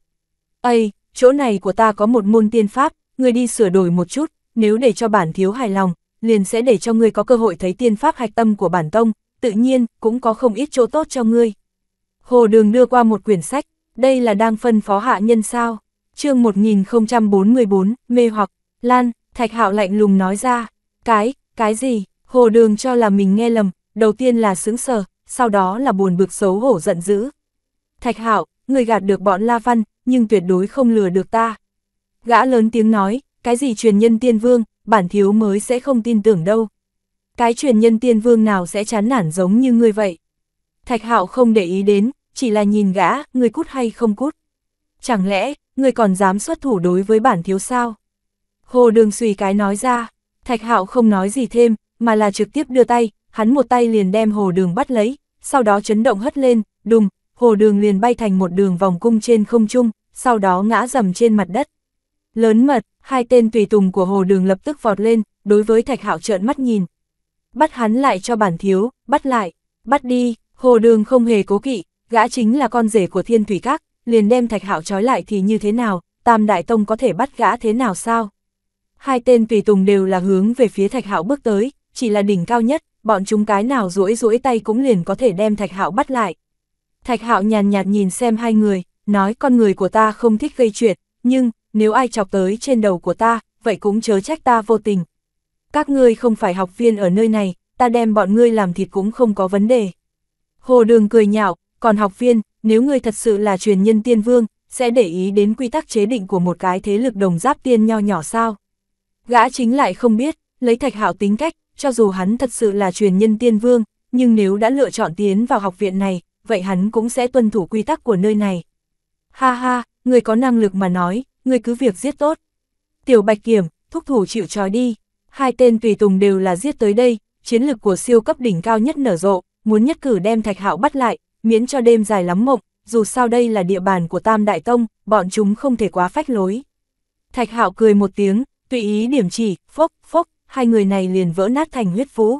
"Ây, chỗ này của ta có một môn tiên pháp, ngươi đi sửa đổi một chút, nếu để cho bản thiếu hài lòng, liền sẽ để cho ngươi có cơ hội thấy tiên pháp hạch tâm của bản tông, tự nhiên, cũng có không ít chỗ tốt cho ngươi. Hồ Đường đưa qua một quyển sách, đây là đang phân phó hạ nhân sao. chương 1044, mê hoặc, Lan, Thạch Hạo lạnh lùng nói ra, cái, cái gì, Hồ Đường cho là mình nghe lầm, đầu tiên là sướng sờ, sau đó là buồn bực xấu hổ giận dữ. Thạch Hạo, ngươi gạt được bọn La Văn, nhưng tuyệt đối không lừa được ta. Gã lớn tiếng nói, cái gì truyền nhân tiên vương, bản thiếu mới sẽ không tin tưởng đâu. Cái truyền nhân tiên vương nào sẽ chán nản giống như ngươi vậy? Thạch hạo không để ý đến, chỉ là nhìn gã, ngươi cút hay không cút. Chẳng lẽ, ngươi còn dám xuất thủ đối với bản thiếu sao? Hồ đường suy cái nói ra, thạch hạo không nói gì thêm, mà là trực tiếp đưa tay, hắn một tay liền đem hồ đường bắt lấy, sau đó chấn động hất lên, đùng, hồ đường liền bay thành một đường vòng cung trên không trung, sau đó ngã dầm trên mặt đất. Lớn mật, hai tên tùy tùng của hồ đường lập tức vọt lên, đối với thạch hạo trợn mắt nhìn. Bắt hắn lại cho bản thiếu, bắt lại, bắt đi, hồ đường không hề cố kỵ, gã chính là con rể của thiên thủy các, liền đem thạch hạo trói lại thì như thế nào, tam đại tông có thể bắt gã thế nào sao? Hai tên tùy tùng đều là hướng về phía thạch hạo bước tới, chỉ là đỉnh cao nhất, bọn chúng cái nào rũi rũi tay cũng liền có thể đem thạch hạo bắt lại. Thạch hạo nhàn nhạt nhìn xem hai người, nói con người của ta không thích gây chuyện, nhưng, nếu ai chọc tới trên đầu của ta, vậy cũng chớ trách ta vô tình. Các ngươi không phải học viên ở nơi này, ta đem bọn ngươi làm thịt cũng không có vấn đề. Hồ Đường cười nhạo, còn học viên, nếu ngươi thật sự là truyền nhân tiên vương, sẽ để ý đến quy tắc chế định của một cái thế lực đồng giáp tiên nho nhỏ sao. Gã chính lại không biết, lấy thạch hạo tính cách, cho dù hắn thật sự là truyền nhân tiên vương, nhưng nếu đã lựa chọn tiến vào học viện này, vậy hắn cũng sẽ tuân thủ quy tắc của nơi này. Ha ha, người có năng lực mà nói, ngươi cứ việc giết tốt. Tiểu Bạch Kiểm, thúc thủ chịu trói đi. Hai tên tùy tùng đều là giết tới đây, chiến lực của siêu cấp đỉnh cao nhất nở rộ, muốn nhất cử đem Thạch Hạo bắt lại, miễn cho đêm dài lắm mộng, dù sao đây là địa bàn của Tam Đại Tông, bọn chúng không thể quá phách lối. Thạch Hạo cười một tiếng, tùy ý điểm chỉ, phốc, phốc, hai người này liền vỡ nát thành huyết vũ.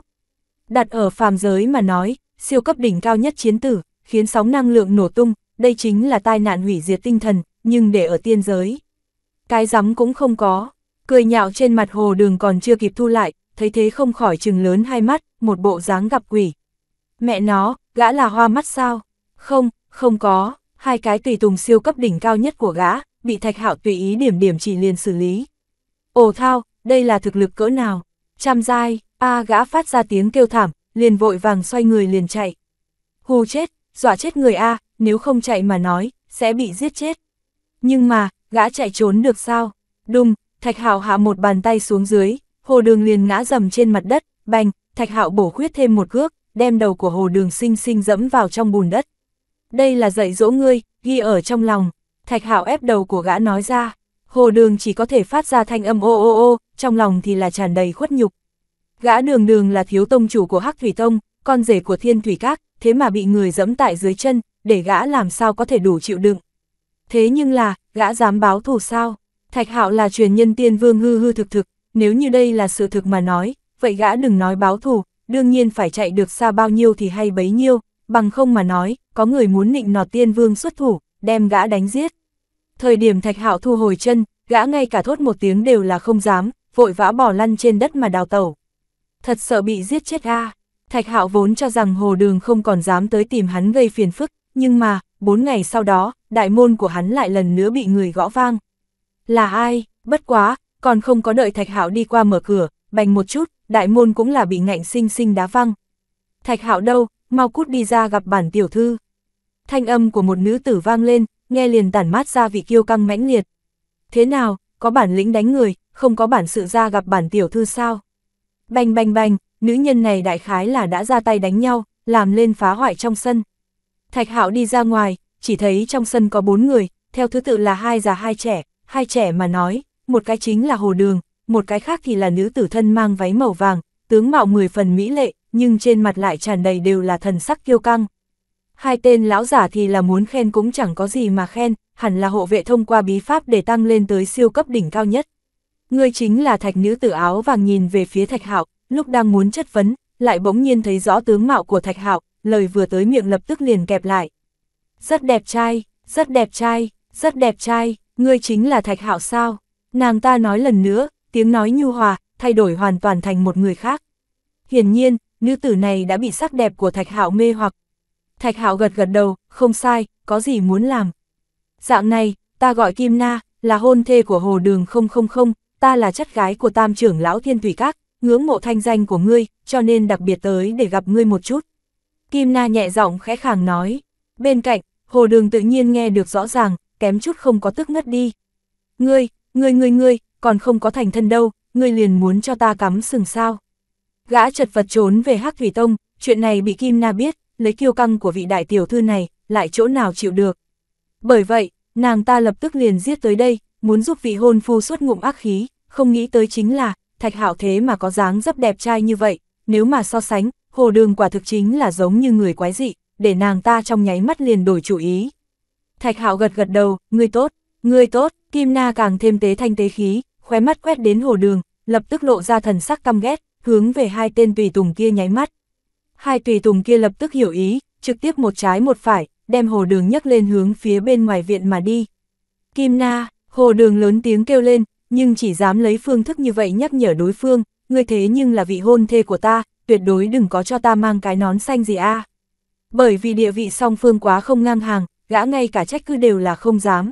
Đặt ở phàm giới mà nói, siêu cấp đỉnh cao nhất chiến tử, khiến sóng năng lượng nổ tung, đây chính là tai nạn hủy diệt tinh thần, nhưng để ở tiên giới. Cái rắm cũng không có, cười nhạo trên mặt hồ đường còn chưa kịp thu lại, thấy thế không khỏi chừng lớn hai mắt, một bộ dáng gặp quỷ. Mẹ nó, gã là hoa mắt sao? Không, không có, hai cái tùy tùng siêu cấp đỉnh cao nhất của gã, bị thạch hạo tùy ý điểm điểm chỉ liền xử lý. Ồ thao, đây là thực lực cỡ nào? Trăm dai, a gã phát ra tiếng kêu thảm, liền vội vàng xoay người liền chạy. Hù chết, dọa chết người a, nếu không chạy mà nói, sẽ bị giết chết. Nhưng mà, gã chạy trốn được sao? Đùng, Thạch Hạo hạ một bàn tay xuống dưới, Hồ Đường liền ngã dầm trên mặt đất, bành, Thạch Hạo bổ khuyết thêm một cước, đem đầu của Hồ Đường sinh sinh dẫm vào trong bùn đất. Đây là dạy dỗ ngươi, ghi ở trong lòng. Thạch Hạo ép đầu của gã nói ra, Hồ Đường chỉ có thể phát ra thanh âm ô ô ô, trong lòng thì là tràn đầy khuất nhục. Gã Đường Đường là thiếu tông chủ của Hắc Thủy Tông, con rể của Thiên Thủy Các, thế mà bị người dẫm tại dưới chân, để gã làm sao có thể đủ chịu đựng. Thế nhưng là, Gã dám báo thù sao? Thạch Hạo là truyền nhân tiên vương hư hư thực thực, nếu như đây là sự thực mà nói, vậy gã đừng nói báo thù. đương nhiên phải chạy được xa bao nhiêu thì hay bấy nhiêu, bằng không mà nói, có người muốn nịnh nọt tiên vương xuất thủ, đem gã đánh giết. Thời điểm Thạch Hạo thu hồi chân, gã ngay cả thốt một tiếng đều là không dám, vội vã bỏ lăn trên đất mà đào tẩu. Thật sợ bị giết chết a. Thạch Hạo vốn cho rằng Hồ Đường không còn dám tới tìm hắn gây phiền phức, nhưng mà, bốn ngày sau đó, đại môn của hắn lại lần nữa bị người gõ vang. Là ai, bất quá, còn không có đợi Thạch Hạo đi qua mở cửa, bành một chút, đại môn cũng là bị ngạnh sinh sinh đá văng. Thạch Hạo đâu, mau cút đi ra gặp bản tiểu thư. Thanh âm của một nữ tử vang lên, nghe liền tản mát ra vị kiêu căng mãnh liệt. Thế nào, có bản lĩnh đánh người, không có bản sự ra gặp bản tiểu thư sao? Bành bành bành, nữ nhân này đại khái là đã ra tay đánh nhau, làm lên phá hoại trong sân. Thạch Hạo đi ra ngoài, chỉ thấy trong sân có bốn người, theo thứ tự là hai già hai trẻ, hai trẻ mà nói, một cái chính là Hồ Đường, một cái khác thì là nữ tử thân mang váy màu vàng, tướng mạo mười phần mỹ lệ, nhưng trên mặt lại tràn đầy đều là thần sắc kiêu căng. Hai tên lão giả thì là muốn khen cũng chẳng có gì mà khen, hẳn là hộ vệ thông qua bí pháp để tăng lên tới siêu cấp đỉnh cao nhất. người chính là thạch nữ tử áo vàng nhìn về phía thạch hạo, lúc đang muốn chất vấn, lại bỗng nhiên thấy rõ tướng mạo của thạch hạo, lời vừa tới miệng lập tức liền kẹp lại. Rất đẹp trai, rất đẹp trai, rất đẹp trai, ngươi chính là Thạch Hạo sao? Nàng ta nói lần nữa, tiếng nói nhu hòa, thay đổi hoàn toàn thành một người khác. Hiển nhiên, nữ tử này đã bị sắc đẹp của Thạch Hạo mê hoặc. Thạch Hạo gật gật đầu, không sai, có gì muốn làm. Dạng này, ta gọi Kim Na, là hôn thê của Hồ Đường 000, ta là chất gái của Tam trưởng lão Thiên Thủy Các, ngưỡng mộ thanh danh của ngươi, cho nên đặc biệt tới để gặp ngươi một chút. Kim Na nhẹ giọng khẽ khàng nói. Bên cạnh, hồ đường tự nhiên nghe được rõ ràng, kém chút không có tức ngất đi. Ngươi, ngươi ngươi ngươi, còn không có thành thân đâu, ngươi liền muốn cho ta cắm sừng sao. Gã chật vật trốn về hắc Thủy Tông, chuyện này bị Kim Na biết, lấy kiêu căng của vị đại tiểu thư này, lại chỗ nào chịu được. Bởi vậy, nàng ta lập tức liền giết tới đây, muốn giúp vị hôn phu suốt ngụm ác khí, không nghĩ tới chính là, thạch Hảo thế mà có dáng dấp đẹp trai như vậy, nếu mà so sánh, hồ đường quả thực chính là giống như người quái dị, để nàng ta trong nháy mắt liền đổi chủ ý. Thạch hạo gật gật đầu, ngươi tốt, ngươi tốt, Kim Na càng thêm tế thanh tế khí, khóe mắt quét đến hồ đường, lập tức lộ ra thần sắc căm ghét, hướng về hai tên tùy tùng kia nháy mắt. Hai tùy tùng kia lập tức hiểu ý, trực tiếp một trái một phải, đem hồ đường nhấc lên hướng phía bên ngoài viện mà đi. Kim Na, hồ đường lớn tiếng kêu lên, nhưng chỉ dám lấy phương thức như vậy nhắc nhở đối phương, ngươi thế nhưng là vị hôn thê của ta, tuyệt đối đừng có cho ta mang cái nón xanh gì a. Bởi vì địa vị song phương quá không ngang hàng, gã ngay cả trách cứ đều là không dám.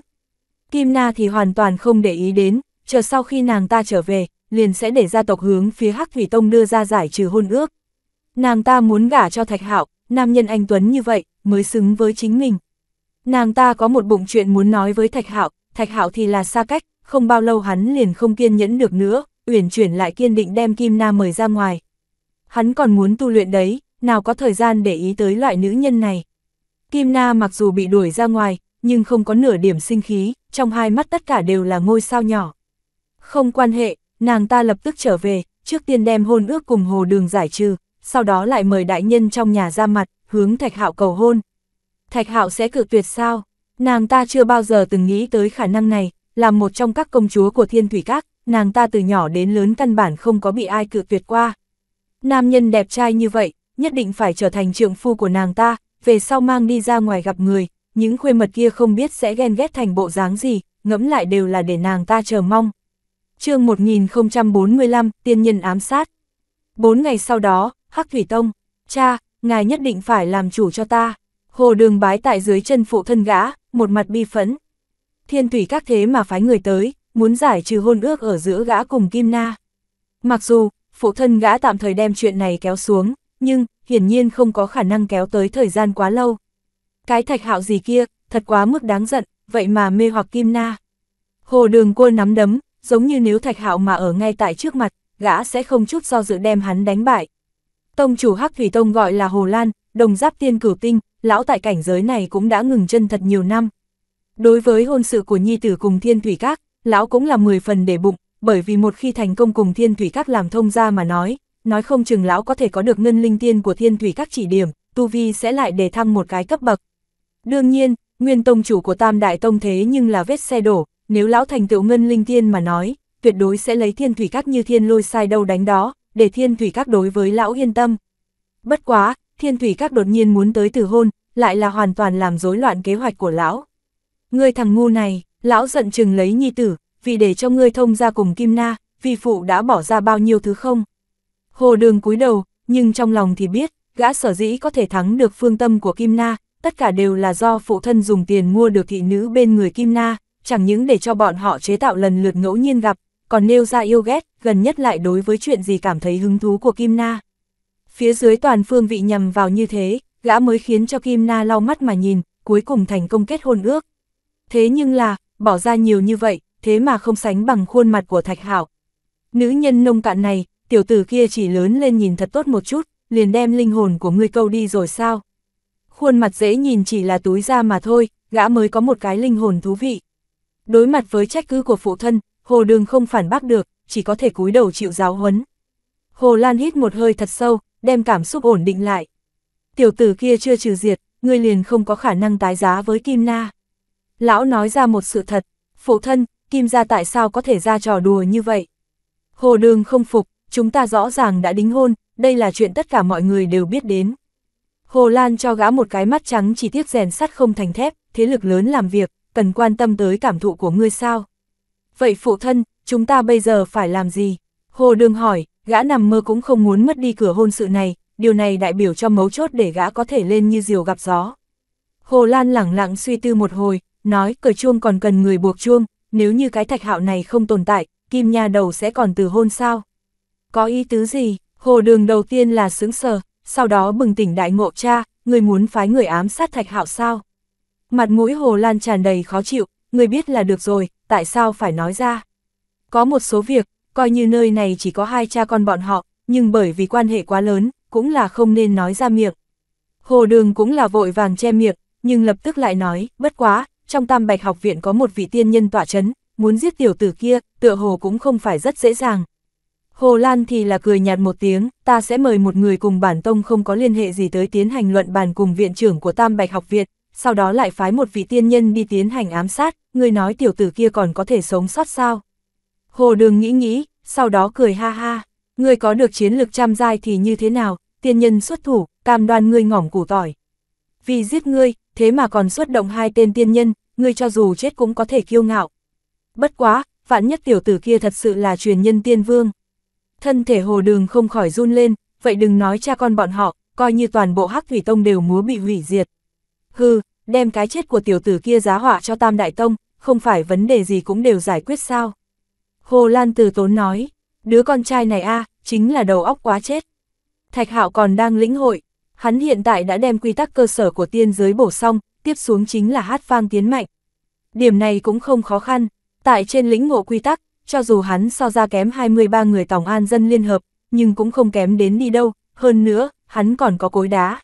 Kim Na thì hoàn toàn không để ý đến, chờ sau khi nàng ta trở về, liền sẽ để gia tộc hướng phía Hắc Thủy Tông đưa ra giải trừ hôn ước. Nàng ta muốn gả cho Thạch Hạo, nam nhân anh Tuấn như vậy, mới xứng với chính mình. Nàng ta có một bụng chuyện muốn nói với Thạch Hạo, Thạch Hạo thì là xa cách, không bao lâu hắn liền không kiên nhẫn được nữa, uyển chuyển lại kiên định đem Kim Na mời ra ngoài, hắn còn muốn tu luyện đấy, nào có thời gian để ý tới loại nữ nhân này. Kim Na mặc dù bị đuổi ra ngoài, nhưng không có nửa điểm sinh khí, trong hai mắt tất cả đều là ngôi sao nhỏ. Không quan hệ, nàng ta lập tức trở về, trước tiên đem hôn ước cùng hồ đường giải trừ, sau đó lại mời đại nhân trong nhà ra mặt, hướng Thạch Hạo cầu hôn. Thạch Hạo sẽ cự tuyệt sao? Nàng ta chưa bao giờ từng nghĩ tới khả năng này, là một trong các công chúa của Thiên Thủy Các, nàng ta từ nhỏ đến lớn căn bản không có bị ai cự tuyệt qua. Nam nhân đẹp trai như vậy, nhất định phải trở thành trượng phu của nàng ta, về sau mang đi ra ngoài gặp người, những khuê mật kia không biết sẽ ghen ghét thành bộ dáng gì, ngẫm lại đều là để nàng ta chờ mong. chương 1045, tiên nhân ám sát. Bốn ngày sau đó, Hắc Thủy Tông, cha, ngài nhất định phải làm chủ cho ta. Hồ đường bái tại dưới chân phụ thân gã, một mặt bi phẫn. Thiên thủy các thế mà phái người tới, muốn giải trừ hôn ước ở giữa gã cùng Kim Na. Mặc dù, phụ thân gã tạm thời đem chuyện này kéo xuống, nhưng, hiển nhiên không có khả năng kéo tới thời gian quá lâu. Cái thạch hạo gì kia, thật quá mức đáng giận, vậy mà mê hoặc kim na. Hồ đường cua nắm đấm, giống như nếu thạch hạo mà ở ngay tại trước mặt, gã sẽ không chút do dự đem hắn đánh bại. Tông chủ Hắc Thủy Tông gọi là Hồ Lan, đồng giáp tiên cửu tinh, lão tại cảnh giới này cũng đã ngừng chân thật nhiều năm. Đối với hôn sự của nhi tử cùng thiên thủy các, lão cũng là 10 phần để bụng, bởi vì một khi thành công cùng thiên thủy các làm thông ra mà nói, nói không chừng lão có thể có được ngân linh tiên của thiên thủy các chỉ điểm, tu vi sẽ lại đề thăng một cái cấp bậc. Đương nhiên, nguyên tông chủ của tam đại tông thế nhưng là vết xe đổ, nếu lão thành tựu ngân linh tiên mà nói, tuyệt đối sẽ lấy thiên thủy các như thiên lôi sai đâu đánh đó, để thiên thủy các đối với lão yên tâm. Bất quá, thiên thủy các đột nhiên muốn tới từ hôn, lại là hoàn toàn làm rối loạn kế hoạch của lão. Người thằng ngu này, lão giận chừng lấy nhi tử, vì để cho ngươi thông ra cùng Kim Na, vì phụ đã bỏ ra bao nhiêu thứ không? Hồ đường cúi đầu, nhưng trong lòng thì biết, gã sở dĩ có thể thắng được phương tâm của Kim Na, tất cả đều là do phụ thân dùng tiền mua được thị nữ bên người Kim Na, chẳng những để cho bọn họ chế tạo lần lượt ngẫu nhiên gặp, còn nêu ra yêu ghét, gần nhất lại đối với chuyện gì cảm thấy hứng thú của Kim Na. Phía dưới toàn phương vị nhầm vào như thế, gã mới khiến cho Kim Na lau mắt mà nhìn, cuối cùng thành công kết hôn ước. Thế nhưng là, bỏ ra nhiều như vậy, thế mà không sánh bằng khuôn mặt của Thạch Hạo. Nữ nhân nông cạn này, tiểu tử kia chỉ lớn lên nhìn thật tốt một chút, liền đem linh hồn của ngươi câu đi rồi sao? Khuôn mặt dễ nhìn chỉ là túi da mà thôi, gã mới có một cái linh hồn thú vị. Đối mặt với trách cứ của phụ thân, Hồ Đường không phản bác được, chỉ có thể cúi đầu chịu giáo huấn. Hồ Lan hít một hơi thật sâu, đem cảm xúc ổn định lại. Tiểu tử kia chưa trừ diệt, ngươi liền không có khả năng tái giá với Kim Na. Lão nói ra một sự thật, phụ thân, Kim gia tại sao có thể ra trò đùa như vậy? Hồ đường không phục, chúng ta rõ ràng đã đính hôn, đây là chuyện tất cả mọi người đều biết đến. Hồ Lan cho gã một cái mắt trắng chỉ tiếc rèn sắt không thành thép, thế lực lớn làm việc, cần quan tâm tới cảm thụ của ngươi sao? Vậy phụ thân, chúng ta bây giờ phải làm gì? Hồ Đường hỏi, gã nằm mơ cũng không muốn mất đi cửa hôn sự này, điều này đại biểu cho mấu chốt để gã có thể lên như diều gặp gió. Hồ Lan lẳng lặng suy tư một hồi, nói cởi chuông còn cần người buộc chuông, nếu như cái thạch hạo này không tồn tại, kim nha đầu sẽ còn từ hôn sao? Có ý tứ gì? Hồ đường đầu tiên là sướng sờ, sau đó bừng tỉnh đại ngộ cha, người muốn phái người ám sát thạch hạo sao? Mặt mũi hồ lan tràn đầy khó chịu, người biết là được rồi, tại sao phải nói ra? Có một số việc, coi như nơi này chỉ có hai cha con bọn họ, nhưng bởi vì quan hệ quá lớn, cũng là không nên nói ra miệng. Hồ đường cũng là vội vàng che miệng, nhưng lập tức lại nói, bất quá, trong tam bạch học viện có một vị tiên nhân tỏa chấn, muốn giết tiểu tử kia, tựa hồ cũng không phải rất dễ dàng. Hồ Lan thì là cười nhạt một tiếng, ta sẽ mời một người cùng bản tông không có liên hệ gì tới tiến hành luận bàn cùng viện trưởng của Tam Bạch Học Viện, sau đó lại phái một vị tiên nhân đi tiến hành ám sát, người nói tiểu tử kia còn có thể sống sót sao. Hồ Đường nghĩ nghĩ, sau đó cười ha ha, người có được chiến lược trăm giai thì như thế nào, tiên nhân xuất thủ, cam đoan ngươi ngỏng củ tỏi. Vì giết ngươi, thế mà còn xuất động hai tên tiên nhân, ngươi cho dù chết cũng có thể kiêu ngạo. Bất quá, vạn nhất tiểu tử kia thật sự là truyền nhân tiên vương. Thân thể hồ đường không khỏi run lên, vậy đừng nói cha con bọn họ, coi như toàn bộ hắc thủy tông đều múa bị hủy diệt. Hừ, đem cái chết của tiểu tử kia giá họa cho tam đại tông, không phải vấn đề gì cũng đều giải quyết sao. Hồ Lan từ tốn nói, đứa con trai này a chính là đầu óc quá chết. Thạch Hạo còn đang lĩnh hội, hắn hiện tại đã đem quy tắc cơ sở của tiên giới bổ xong, tiếp xuống chính là hát vang tiến mạnh. Điểm này cũng không khó khăn, tại trên lĩnh ngộ quy tắc, cho dù hắn so ra kém 23 người tổng an dân liên hợp, nhưng cũng không kém đến đi đâu, hơn nữa, hắn còn có cối đá.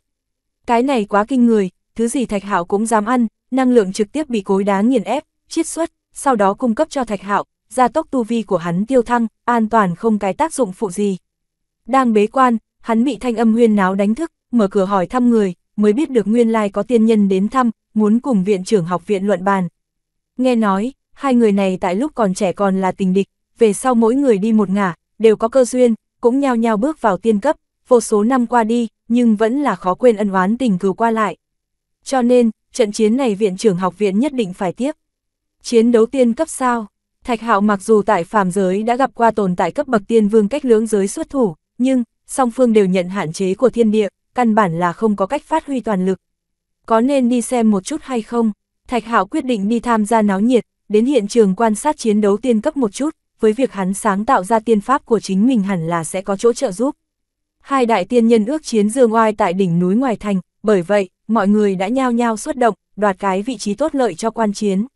Cái này quá kinh người, thứ gì Thạch Hạo cũng dám ăn, năng lượng trực tiếp bị cối đá nghiền ép, chiết xuất, sau đó cung cấp cho Thạch Hạo, gia tốc tu vi của hắn tiêu thăng, an toàn không cái tác dụng phụ gì. Đang bế quan, hắn bị thanh âm huyên náo đánh thức, mở cửa hỏi thăm người, mới biết được nguyên lai có tiên nhân đến thăm, muốn cùng viện trưởng học viện luận bàn. Nghe nói, hai người này tại lúc còn trẻ còn là tình địch, về sau mỗi người đi một ngả, đều có cơ duyên, cũng nhao nhao bước vào tiên cấp, vô số năm qua đi, nhưng vẫn là khó quên ân oán tình cừu qua lại. Cho nên, trận chiến này viện trưởng học viện nhất định phải tiếp. Chiến đấu tiên cấp sao? Thạch Hạo mặc dù tại phàm giới đã gặp qua tồn tại cấp bậc tiên vương cách lưỡng giới xuất thủ, nhưng song phương đều nhận hạn chế của thiên địa, căn bản là không có cách phát huy toàn lực. Có nên đi xem một chút hay không? Thạch Hạo quyết định đi tham gia náo nhiệt, đến hiện trường quan sát chiến đấu tiên cấp một chút, với việc hắn sáng tạo ra tiên pháp của chính mình hẳn là sẽ có chỗ trợ giúp. Hai đại tiên nhân ước chiến dương oai tại đỉnh núi ngoài thành, bởi vậy, mọi người đã nhao nhao xuất động, đoạt cái vị trí tốt lợi cho quan chiến.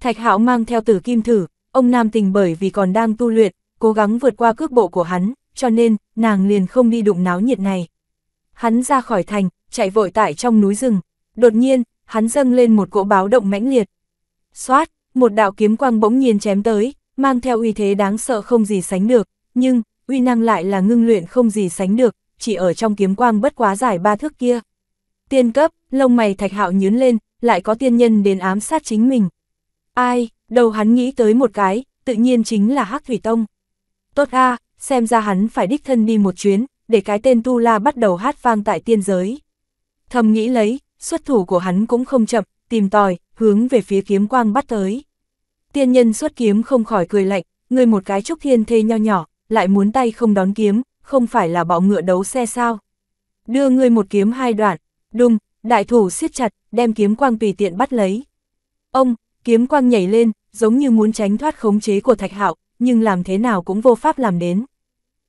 Thạch Hạo mang theo tử kim thử, ông nam tình bởi vì còn đang tu luyện, cố gắng vượt qua cước bộ của hắn, cho nên, nàng liền không đi đụng náo nhiệt này, Hắn ra khỏi thành, chạy vội tại trong núi rừng. Đột nhiên, hắn dâng lên một cỗ báo động mãnh liệt. Xoát, một đạo kiếm quang bỗng nhiên chém tới, mang theo uy thế đáng sợ không gì sánh được, nhưng, uy năng lại là ngưng luyện không gì sánh được, chỉ ở trong kiếm quang bất quá giải ba thước kia. Tiên cấp, lông mày thạch hạo nhướng lên, lại có tiên nhân đến ám sát chính mình. Ai, đầu hắn nghĩ tới một cái, tự nhiên chính là hắc Thủy Tông. Tốt a xem ra hắn phải đích thân đi một chuyến, để cái tên Tu La bắt đầu hát vang tại tiên giới. Thầm nghĩ lấy, xuất thủ của hắn cũng không chậm, tìm tòi, hướng về phía kiếm quang bắt tới. Tiên nhân xuất kiếm không khỏi cười lạnh, người một cái trúc thiên thê nho nhỏ, lại muốn tay không đón kiếm, không phải là bọ ngựa đấu xe sao. Đưa ngươi một kiếm hai đoạn, đùng, đại thủ siết chặt, đem kiếm quang tùy tiện bắt lấy. Ông, kiếm quang nhảy lên, giống như muốn tránh thoát khống chế của thạch hạo, nhưng làm thế nào cũng vô pháp làm đến.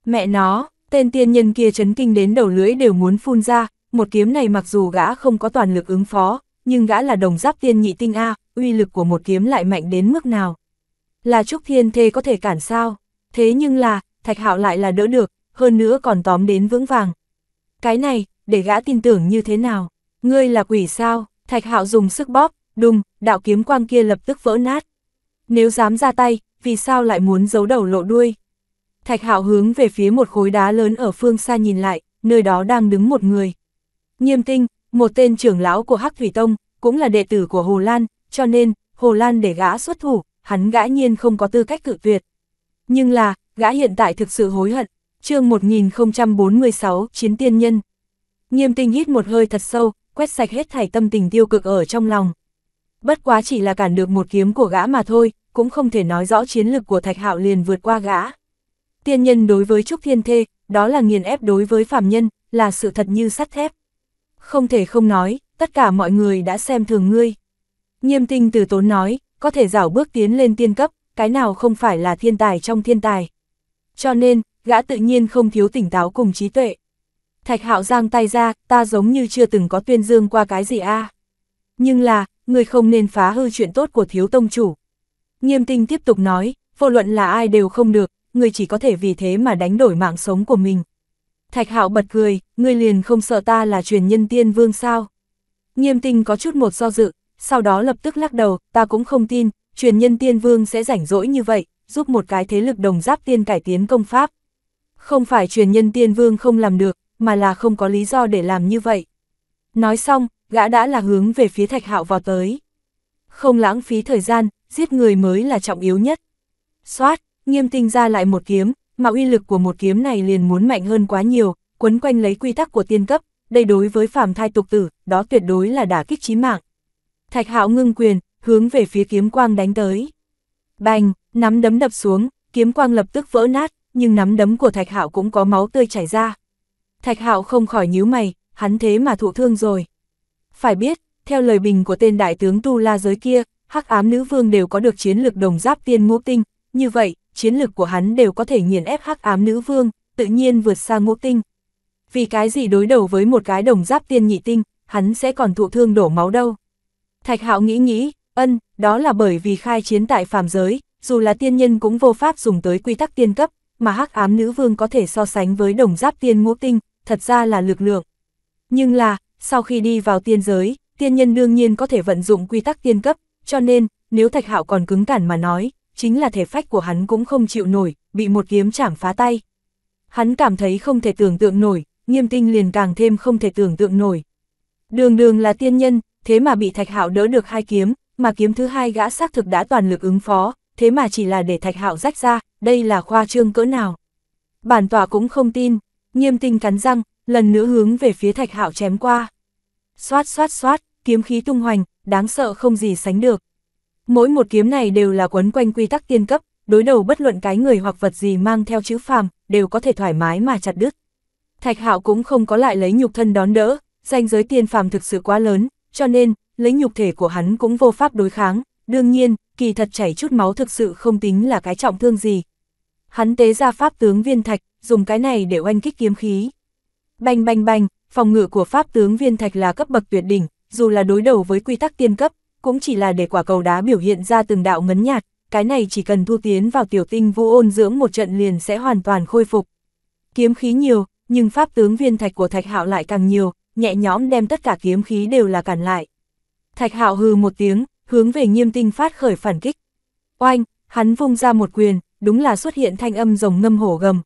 Mẹ nó, Tên tiên nhân kia chấn kinh đến đầu lưỡi đều muốn phun ra, một kiếm này mặc dù gã không có toàn lực ứng phó, nhưng gã là đồng giáp tiên nhị tinh A, uy lực của một kiếm lại mạnh đến mức nào. Là Trúc Thiên Thê có thể cản sao, thế nhưng là, Thạch Hạo lại là đỡ được, hơn nữa còn tóm đến vững vàng. Cái này, để gã tin tưởng như thế nào, ngươi là quỷ sao, Thạch Hạo dùng sức bóp, đùng, đạo kiếm quang kia lập tức vỡ nát. Nếu dám ra tay, vì sao lại muốn giấu đầu lộ đuôi? Thạch Hạo hướng về phía một khối đá lớn ở phương xa nhìn lại, nơi đó đang đứng một người. Nghiêm Tinh, một tên trưởng lão của Hắc Thủy Tông, cũng là đệ tử của Hồ Lan, cho nên, Hồ Lan để gã xuất thủ, hắn gã nhiên không có tư cách cự tuyệt. Nhưng là, gã hiện tại thực sự hối hận. chương 1046, Chiến Tiên Nhân. Nghiêm Tinh hít một hơi thật sâu, quét sạch hết thảy tâm tình tiêu cực ở trong lòng. Bất quá chỉ là cản được một kiếm của gã mà thôi, cũng không thể nói rõ chiến lực của Thạch Hạo liền vượt qua gã. Tiên nhân đối với Trúc Thiên Thê, đó là nghiền ép đối với phàm nhân, là sự thật như sắt thép. Không thể không nói, tất cả mọi người đã xem thường ngươi. Nghiêm tinh từ tốn nói, có thể rảo bước tiến lên tiên cấp, cái nào không phải là thiên tài trong thiên tài. Cho nên, gã tự nhiên không thiếu tỉnh táo cùng trí tuệ. Thạch hạo giang tay ra, ta giống như chưa từng có tuyên dương qua cái gì a. Nhưng là, người không nên phá hư chuyện tốt của thiếu tông chủ. Nghiêm tinh tiếp tục nói, vô luận là ai đều không được, người chỉ có thể vì thế mà đánh đổi mạng sống của mình. Thạch hạo bật cười, ngươi liền không sợ ta là truyền nhân tiên vương sao. Nghiêm tinh có chút một do dự, sau đó lập tức lắc đầu, ta cũng không tin, truyền nhân tiên vương sẽ rảnh rỗi như vậy, giúp một cái thế lực đồng giáp tiên cải tiến công pháp. Không phải truyền nhân tiên vương không làm được, mà là không có lý do để làm như vậy. Nói xong, gã đã là hướng về phía thạch hạo vào tới. Không lãng phí thời gian, giết người mới là trọng yếu nhất. Xoát, nghiêm tinh ra lại một kiếm, mà uy lực của một kiếm này liền muốn mạnh hơn quá nhiều, quấn quanh lấy quy tắc của tiên cấp, đây đối với phàm thai tục tử, đó tuyệt đối là đả kích chí mạng. Thạch Hạo ngưng quyền, hướng về phía kiếm quang đánh tới. Bành, nắm đấm đập xuống, kiếm quang lập tức vỡ nát, nhưng nắm đấm của Thạch Hạo cũng có máu tươi chảy ra. Thạch Hạo không khỏi nhíu mày, hắn thế mà thụ thương rồi. Phải biết, theo lời bình của tên đại tướng Tu La giới kia, Hắc Ám Nữ Vương đều có được chiến lược đồng giáp tiên ngũ tinh, như vậy, chiến lực của hắn đều có thể nghiền ép hắc ám nữ vương, tự nhiên vượt xa ngũ tinh. Vì cái gì đối đầu với một cái đồng giáp tiên nhị tinh, hắn sẽ còn thụ thương đổ máu đâu. Thạch hạo nghĩ nghĩ, ân, đó là bởi vì khai chiến tại phàm giới, dù là tiên nhân cũng vô pháp dùng tới quy tắc tiên cấp, mà hắc ám nữ vương có thể so sánh với đồng giáp tiên ngũ tinh, thật ra là lực lượng. Nhưng là, sau khi đi vào tiên giới, tiên nhân đương nhiên có thể vận dụng quy tắc tiên cấp, cho nên, nếu Thạch Hạo còn cứng cản mà nói, chính là thể phách của hắn cũng không chịu nổi, bị một kiếm chảm phá tay. Hắn cảm thấy không thể tưởng tượng nổi, nghiêm tinh liền càng thêm không thể tưởng tượng nổi. Đường đường là tiên nhân, thế mà bị thạch hạo đỡ được hai kiếm, mà kiếm thứ hai gã xác thực đã toàn lực ứng phó, thế mà chỉ là để thạch hạo rách ra, đây là khoa trương cỡ nào. Bản tòa cũng không tin, nghiêm tinh cắn răng, lần nữa hướng về phía thạch hạo chém qua. Xoát xoát xoát, kiếm khí tung hoành, đáng sợ không gì sánh được. Mỗi một kiếm này đều là quấn quanh quy tắc tiên cấp, đối đầu bất luận cái người hoặc vật gì mang theo chữ phàm, đều có thể thoải mái mà chặt đứt. Thạch Hạo cũng không có lại lấy nhục thân đón đỡ, danh giới tiên phàm thực sự quá lớn, cho nên, lấy nhục thể của hắn cũng vô pháp đối kháng, đương nhiên, kỳ thật chảy chút máu thực sự không tính là cái trọng thương gì. Hắn tế ra pháp tướng viên thạch, dùng cái này để oanh kích kiếm khí. Bành bành bành, phòng ngự của pháp tướng viên thạch là cấp bậc tuyệt đỉnh, dù là đối đầu với quy tắc tiên cấp, cũng chỉ là để quả cầu đá biểu hiện ra từng đạo ngấn nhạt, cái này chỉ cần thu tiến vào tiểu tinh vũ ôn dưỡng một trận liền sẽ hoàn toàn khôi phục. Kiếm khí nhiều, nhưng pháp tướng viên thạch của Thạch Hạo lại càng nhiều, nhẹ nhõm đem tất cả kiếm khí đều là cản lại. Thạch Hạo hừ một tiếng, hướng về Nghiêm Tinh phát khởi phản kích. Oanh, hắn vung ra một quyền, đúng là xuất hiện thanh âm rồng ngâm hổ gầm.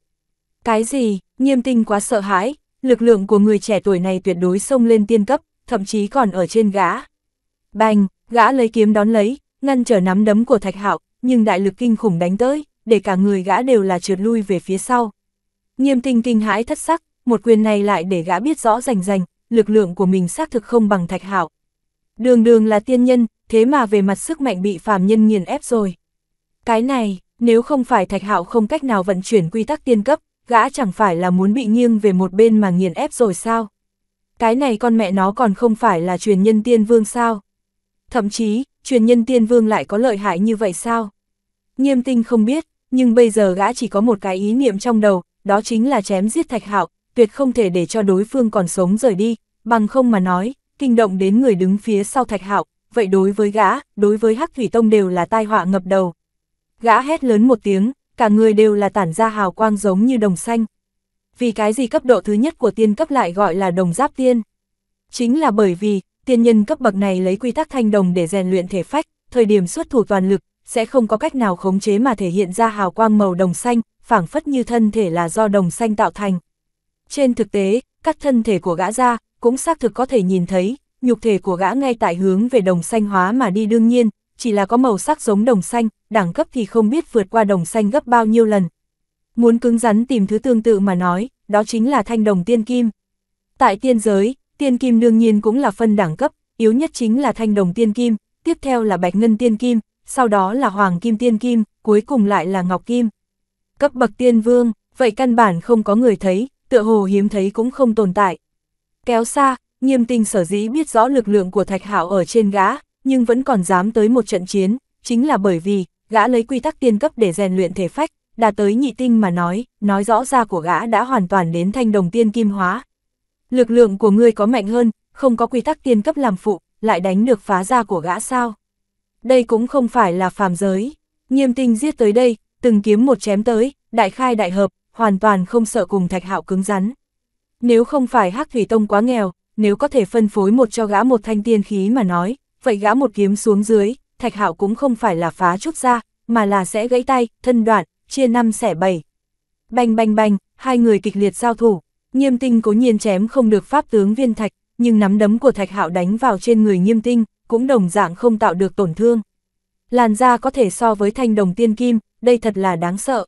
Cái gì? Nghiêm Tinh quá sợ hãi, lực lượng của người trẻ tuổi này tuyệt đối xông lên tiên cấp, thậm chí còn ở trên gã. Bành, Gã lấy kiếm đón lấy, ngăn trở nắm đấm của Thạch Hạo, nhưng đại lực kinh khủng đánh tới, để cả người gã đều là trượt lui về phía sau. Nghiêm Tinh kinh hãi thất sắc, một quyền này lại để gã biết rõ rành rành, lực lượng của mình xác thực không bằng Thạch Hạo. Đường đường là tiên nhân, thế mà về mặt sức mạnh bị phàm nhân nghiền ép rồi. Cái này, nếu không phải Thạch Hạo không cách nào vận chuyển quy tắc tiên cấp, gã chẳng phải là muốn bị nghiêng về một bên mà nghiền ép rồi sao? Cái này con mẹ nó còn không phải là truyền nhân tiên vương sao? Thậm chí, truyền nhân tiên vương lại có lợi hại như vậy sao? Nghiêm tinh không biết, nhưng bây giờ gã chỉ có một cái ý niệm trong đầu, đó chính là chém giết thạch hạo, tuyệt không thể để cho đối phương còn sống rời đi, bằng không mà nói, kinh động đến người đứng phía sau thạch hạo, vậy đối với gã, đối với hắc thủy tông đều là tai họa ngập đầu. Gã hét lớn một tiếng, cả người đều là tản ra hào quang giống như đồng xanh. Vì cái gì cấp độ thứ nhất của tiên cấp lại gọi là đồng giáp tiên? Chính là bởi vì, tiên nhân cấp bậc này lấy quy tắc thanh đồng để rèn luyện thể phách, thời điểm xuất thủ toàn lực, sẽ không có cách nào khống chế mà thể hiện ra hào quang màu đồng xanh, phảng phất như thân thể là do đồng xanh tạo thành. Trên thực tế, các thân thể của gã ra, cũng xác thực có thể nhìn thấy, nhục thể của gã ngay tại hướng về đồng xanh hóa mà đi đương nhiên, chỉ là có màu sắc giống đồng xanh, đẳng cấp thì không biết vượt qua đồng xanh gấp bao nhiêu lần. Muốn cứng rắn tìm thứ tương tự mà nói, đó chính là thanh đồng tiên kim. Tại tiên giới, Tiên kim đương nhiên cũng là phân đẳng cấp, yếu nhất chính là thanh đồng tiên kim, tiếp theo là bạch ngân tiên kim, sau đó là hoàng kim tiên kim, cuối cùng lại là ngọc kim. Cấp bậc tiên vương, vậy căn bản không có người thấy, tựa hồ hiếm thấy cũng không tồn tại. Kéo xa, nghiêm tinh sở dĩ biết rõ lực lượng của thạch hạo ở trên gã, nhưng vẫn còn dám tới một trận chiến, chính là bởi vì, gã lấy quy tắc tiên cấp để rèn luyện thể phách, đã tới nhị tinh mà nói, nói rõ ra của gã đã hoàn toàn đến thanh đồng tiên kim hóa, Lực lượng của ngươi có mạnh hơn, không có quy tắc tiên cấp làm phụ, lại đánh được phá ra của gã sao. Đây cũng không phải là phàm giới. Nghiêm tinh giết tới đây, từng kiếm một chém tới, đại khai đại hợp, hoàn toàn không sợ cùng thạch hạo cứng rắn. Nếu không phải hắc thủy tông quá nghèo, nếu có thể phân phối một cho gã một thanh tiên khí mà nói, vậy gã một kiếm xuống dưới, thạch hạo cũng không phải là phá chút ra, mà là sẽ gãy tay, thân đoạn, chia năm xẻ bảy. Bành bành bành, hai người kịch liệt giao thủ. Nghiêm tinh cố nhiên chém không được pháp tướng viên thạch, nhưng nắm đấm của thạch hạo đánh vào trên người nghiêm tinh, cũng đồng dạng không tạo được tổn thương. Làn da có thể so với thanh đồng tiên kim, đây thật là đáng sợ.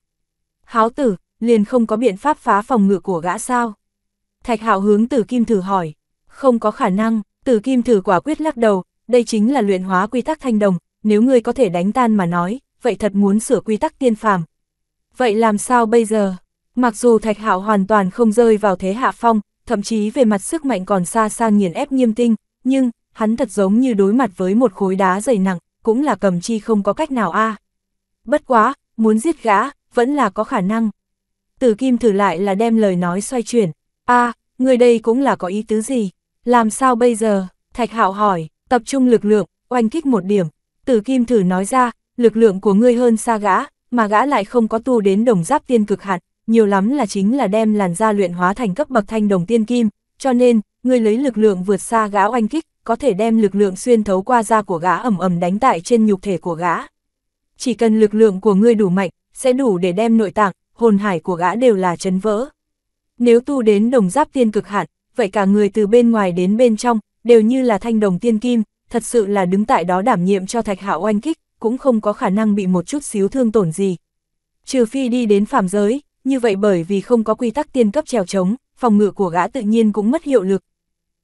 Háo tử, liền không có biện pháp phá phòng ngự của gã sao. Thạch hạo hướng tử kim thử hỏi, không có khả năng, tử kim thử quả quyết lắc đầu, đây chính là luyện hóa quy tắc thanh đồng, nếu ngươi có thể đánh tan mà nói, vậy thật muốn sửa quy tắc tiên phàm. Vậy làm sao bây giờ? Mặc dù Thạch Hạo hoàn toàn không rơi vào thế hạ phong, thậm chí về mặt sức mạnh còn xa xa nghiền ép nghiêm tinh, nhưng, hắn thật giống như đối mặt với một khối đá dày nặng, cũng là cầm chi không có cách nào a. Bất quá, muốn giết gã, vẫn là có khả năng. Tử Kim thử lại là đem lời nói xoay chuyển, a, người đây cũng là có ý tứ gì, làm sao bây giờ, Thạch Hạo hỏi, tập trung lực lượng, oanh kích một điểm, Tử Kim thử nói ra, lực lượng của ngươi hơn xa gã, mà gã lại không có tu đến đồng giáp tiên cực hạn, nhiều lắm là chính là đem làn da luyện hóa thành cấp bậc thanh đồng tiên kim, cho nên, người lấy lực lượng vượt xa gã oanh kích, có thể đem lực lượng xuyên thấu qua da của gã ẩm ẩm đánh tại trên nhục thể của gã. Chỉ cần lực lượng của ngươi đủ mạnh, sẽ đủ để đem nội tạng, hồn hải của gã đều là chấn vỡ. Nếu tu đến đồng giáp tiên cực hạn, vậy cả người từ bên ngoài đến bên trong, đều như là thanh đồng tiên kim, thật sự là đứng tại đó đảm nhiệm cho thạch hạo oanh kích, cũng không có khả năng bị một chút xíu thương tổn gì. Trừ phi đi đến phàm giới, như vậy bởi vì không có quy tắc tiên cấp trèo trống, phòng ngự của gã tự nhiên cũng mất hiệu lực.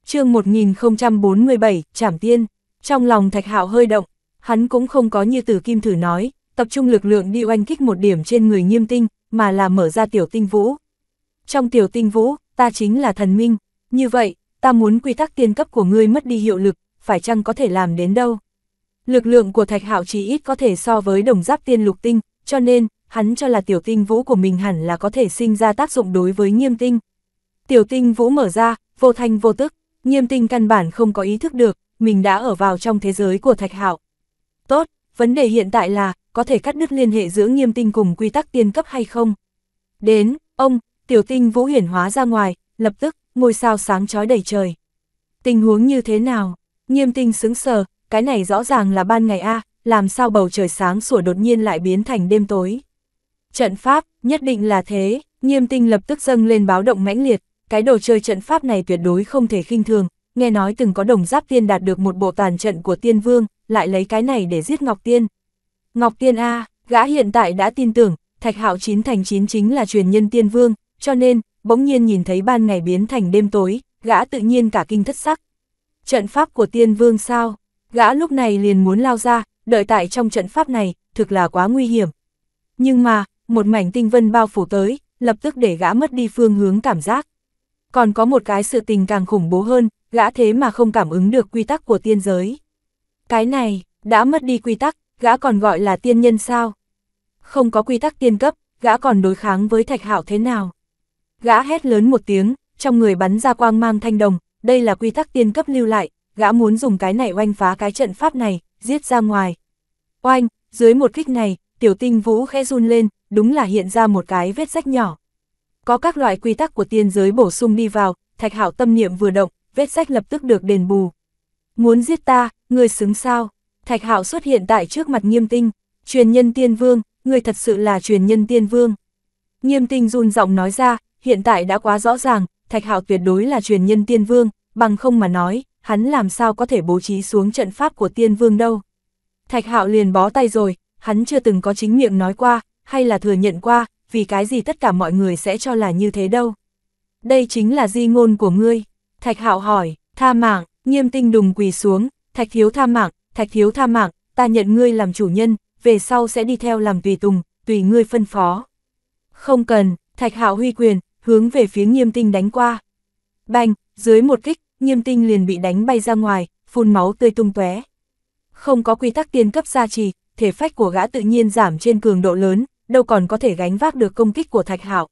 chương 1047, Trảm Tiên, trong lòng Thạch Hạo hơi động, hắn cũng không có như từ Kim Thử nói, tập trung lực lượng đi oanh kích một điểm trên người nghiêm tinh, mà là mở ra tiểu tinh vũ. Trong tiểu tinh vũ, ta chính là thần minh, như vậy, ta muốn quy tắc tiên cấp của ngươi mất đi hiệu lực, phải chăng có thể làm đến đâu? Lực lượng của Thạch Hạo chỉ ít có thể so với đồng giáp tiên lục tinh, cho nên, hắn cho là tiểu tinh vũ của mình hẳn là có thể sinh ra tác dụng đối với nghiêm tinh. Tiểu tinh vũ mở ra, vô thanh vô tức, nghiêm tinh căn bản không có ý thức được, mình đã ở vào trong thế giới của thạch hạo. Tốt, vấn đề hiện tại là, có thể cắt đứt liên hệ giữa nghiêm tinh cùng quy tắc tiên cấp hay không? Đến, ông, tiểu tinh vũ hiển hóa ra ngoài, lập tức, ngôi sao sáng chói đầy trời. Tình huống như thế nào? Nghiêm tinh sững sờ, cái này rõ ràng là ban ngày A, làm sao bầu trời sáng sủa đột nhiên lại biến thành đêm tối. Trận pháp, nhất định là thế, nghiêm tinh lập tức dâng lên báo động mãnh liệt, cái đồ chơi trận pháp này tuyệt đối không thể khinh thường, nghe nói từng có đồng giáp tiên đạt được một bộ toàn trận của tiên vương, lại lấy cái này để giết Ngọc Tiên. Ngọc Tiên A, gã hiện tại đã tin tưởng, Thạch Hạo chín thành chín chính là truyền nhân tiên vương, cho nên, bỗng nhiên nhìn thấy ban ngày biến thành đêm tối, gã tự nhiên cả kinh thất sắc. Trận pháp của tiên vương sao? Gã lúc này liền muốn lao ra, đợi tại trong trận pháp này, thực là quá nguy hiểm. Nhưng mà, một mảnh tinh vân bao phủ tới, lập tức để gã mất đi phương hướng cảm giác. Còn có một cái sự tình càng khủng bố hơn, gã thế mà không cảm ứng được quy tắc của tiên giới. Cái này, đã mất đi quy tắc, gã còn gọi là tiên nhân sao? Không có quy tắc tiên cấp, gã còn đối kháng với thạch hạo thế nào? Gã hét lớn một tiếng, trong người bắn ra quang mang thanh đồng, đây là quy tắc tiên cấp lưu lại, gã muốn dùng cái này oanh phá cái trận pháp này, giết ra ngoài. Oanh, dưới một kích này, tiểu tinh vũ khẽ run lên, đúng là hiện ra một cái vết rách nhỏ. Có các loại quy tắc của tiên giới bổ sung đi vào, thạch hạo tâm niệm vừa động, vết rách lập tức được đền bù. Muốn giết ta, người xứng sao? Thạch hạo xuất hiện tại trước mặt nghiêm tinh, truyền nhân tiên vương, người thật sự là truyền nhân tiên vương. Nghiêm tinh run giọng nói ra, hiện tại đã quá rõ ràng, thạch hạo tuyệt đối là truyền nhân tiên vương, bằng không mà nói, hắn làm sao có thể bố trí xuống trận pháp của tiên vương đâu. Thạch hạo liền bó tay rồi, hắn chưa từng có chính miệng nói qua, hay là thừa nhận qua, vì cái gì tất cả mọi người sẽ cho là như thế đâu. Đây chính là di ngôn của ngươi. Thạch hạo hỏi, tha mạng, nghiêm tinh đùng quỳ xuống, thạch thiếu tha mạng, thạch thiếu tha mạng, ta nhận ngươi làm chủ nhân, về sau sẽ đi theo làm tùy tùng, tùy ngươi phân phó. Không cần, thạch hạo huy quyền, hướng về phía nghiêm tinh đánh qua. Bành, dưới một kích, nghiêm tinh liền bị đánh bay ra ngoài, phun máu tươi tung tóe. Không có quy tắc tiên cấp gia trì, thể phách của gã tự nhiên giảm trên cường độ lớn, đâu còn có thể gánh vác được công kích của Thạch Hạo.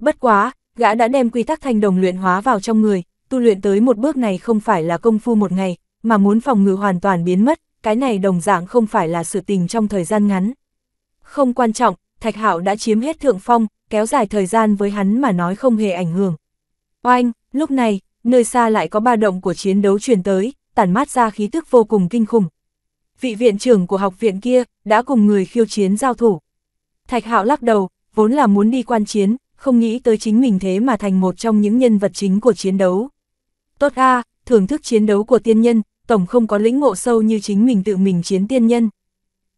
Bất quá, gã đã đem quy tắc thanh đồng luyện hóa vào trong người, tu luyện tới một bước này không phải là công phu một ngày, mà muốn phòng ngự hoàn toàn biến mất, cái này đồng dạng không phải là sự tình trong thời gian ngắn. Không quan trọng, Thạch Hạo đã chiếm hết thượng phong, kéo dài thời gian với hắn mà nói không hề ảnh hưởng. Oanh, lúc này, nơi xa lại có ba động của chiến đấu truyền tới, tản mát ra khí tức vô cùng kinh khủng. Vị viện trưởng của học viện kia đã cùng người khiêu chiến giao thủ. Thạch Hạo lắc đầu, vốn là muốn đi quan chiến, không nghĩ tới chính mình thế mà thành một trong những nhân vật chính của chiến đấu. Tốt a, thưởng thức chiến đấu của tiên nhân, tổng không có lĩnh ngộ sâu như chính mình tự mình chiến tiên nhân.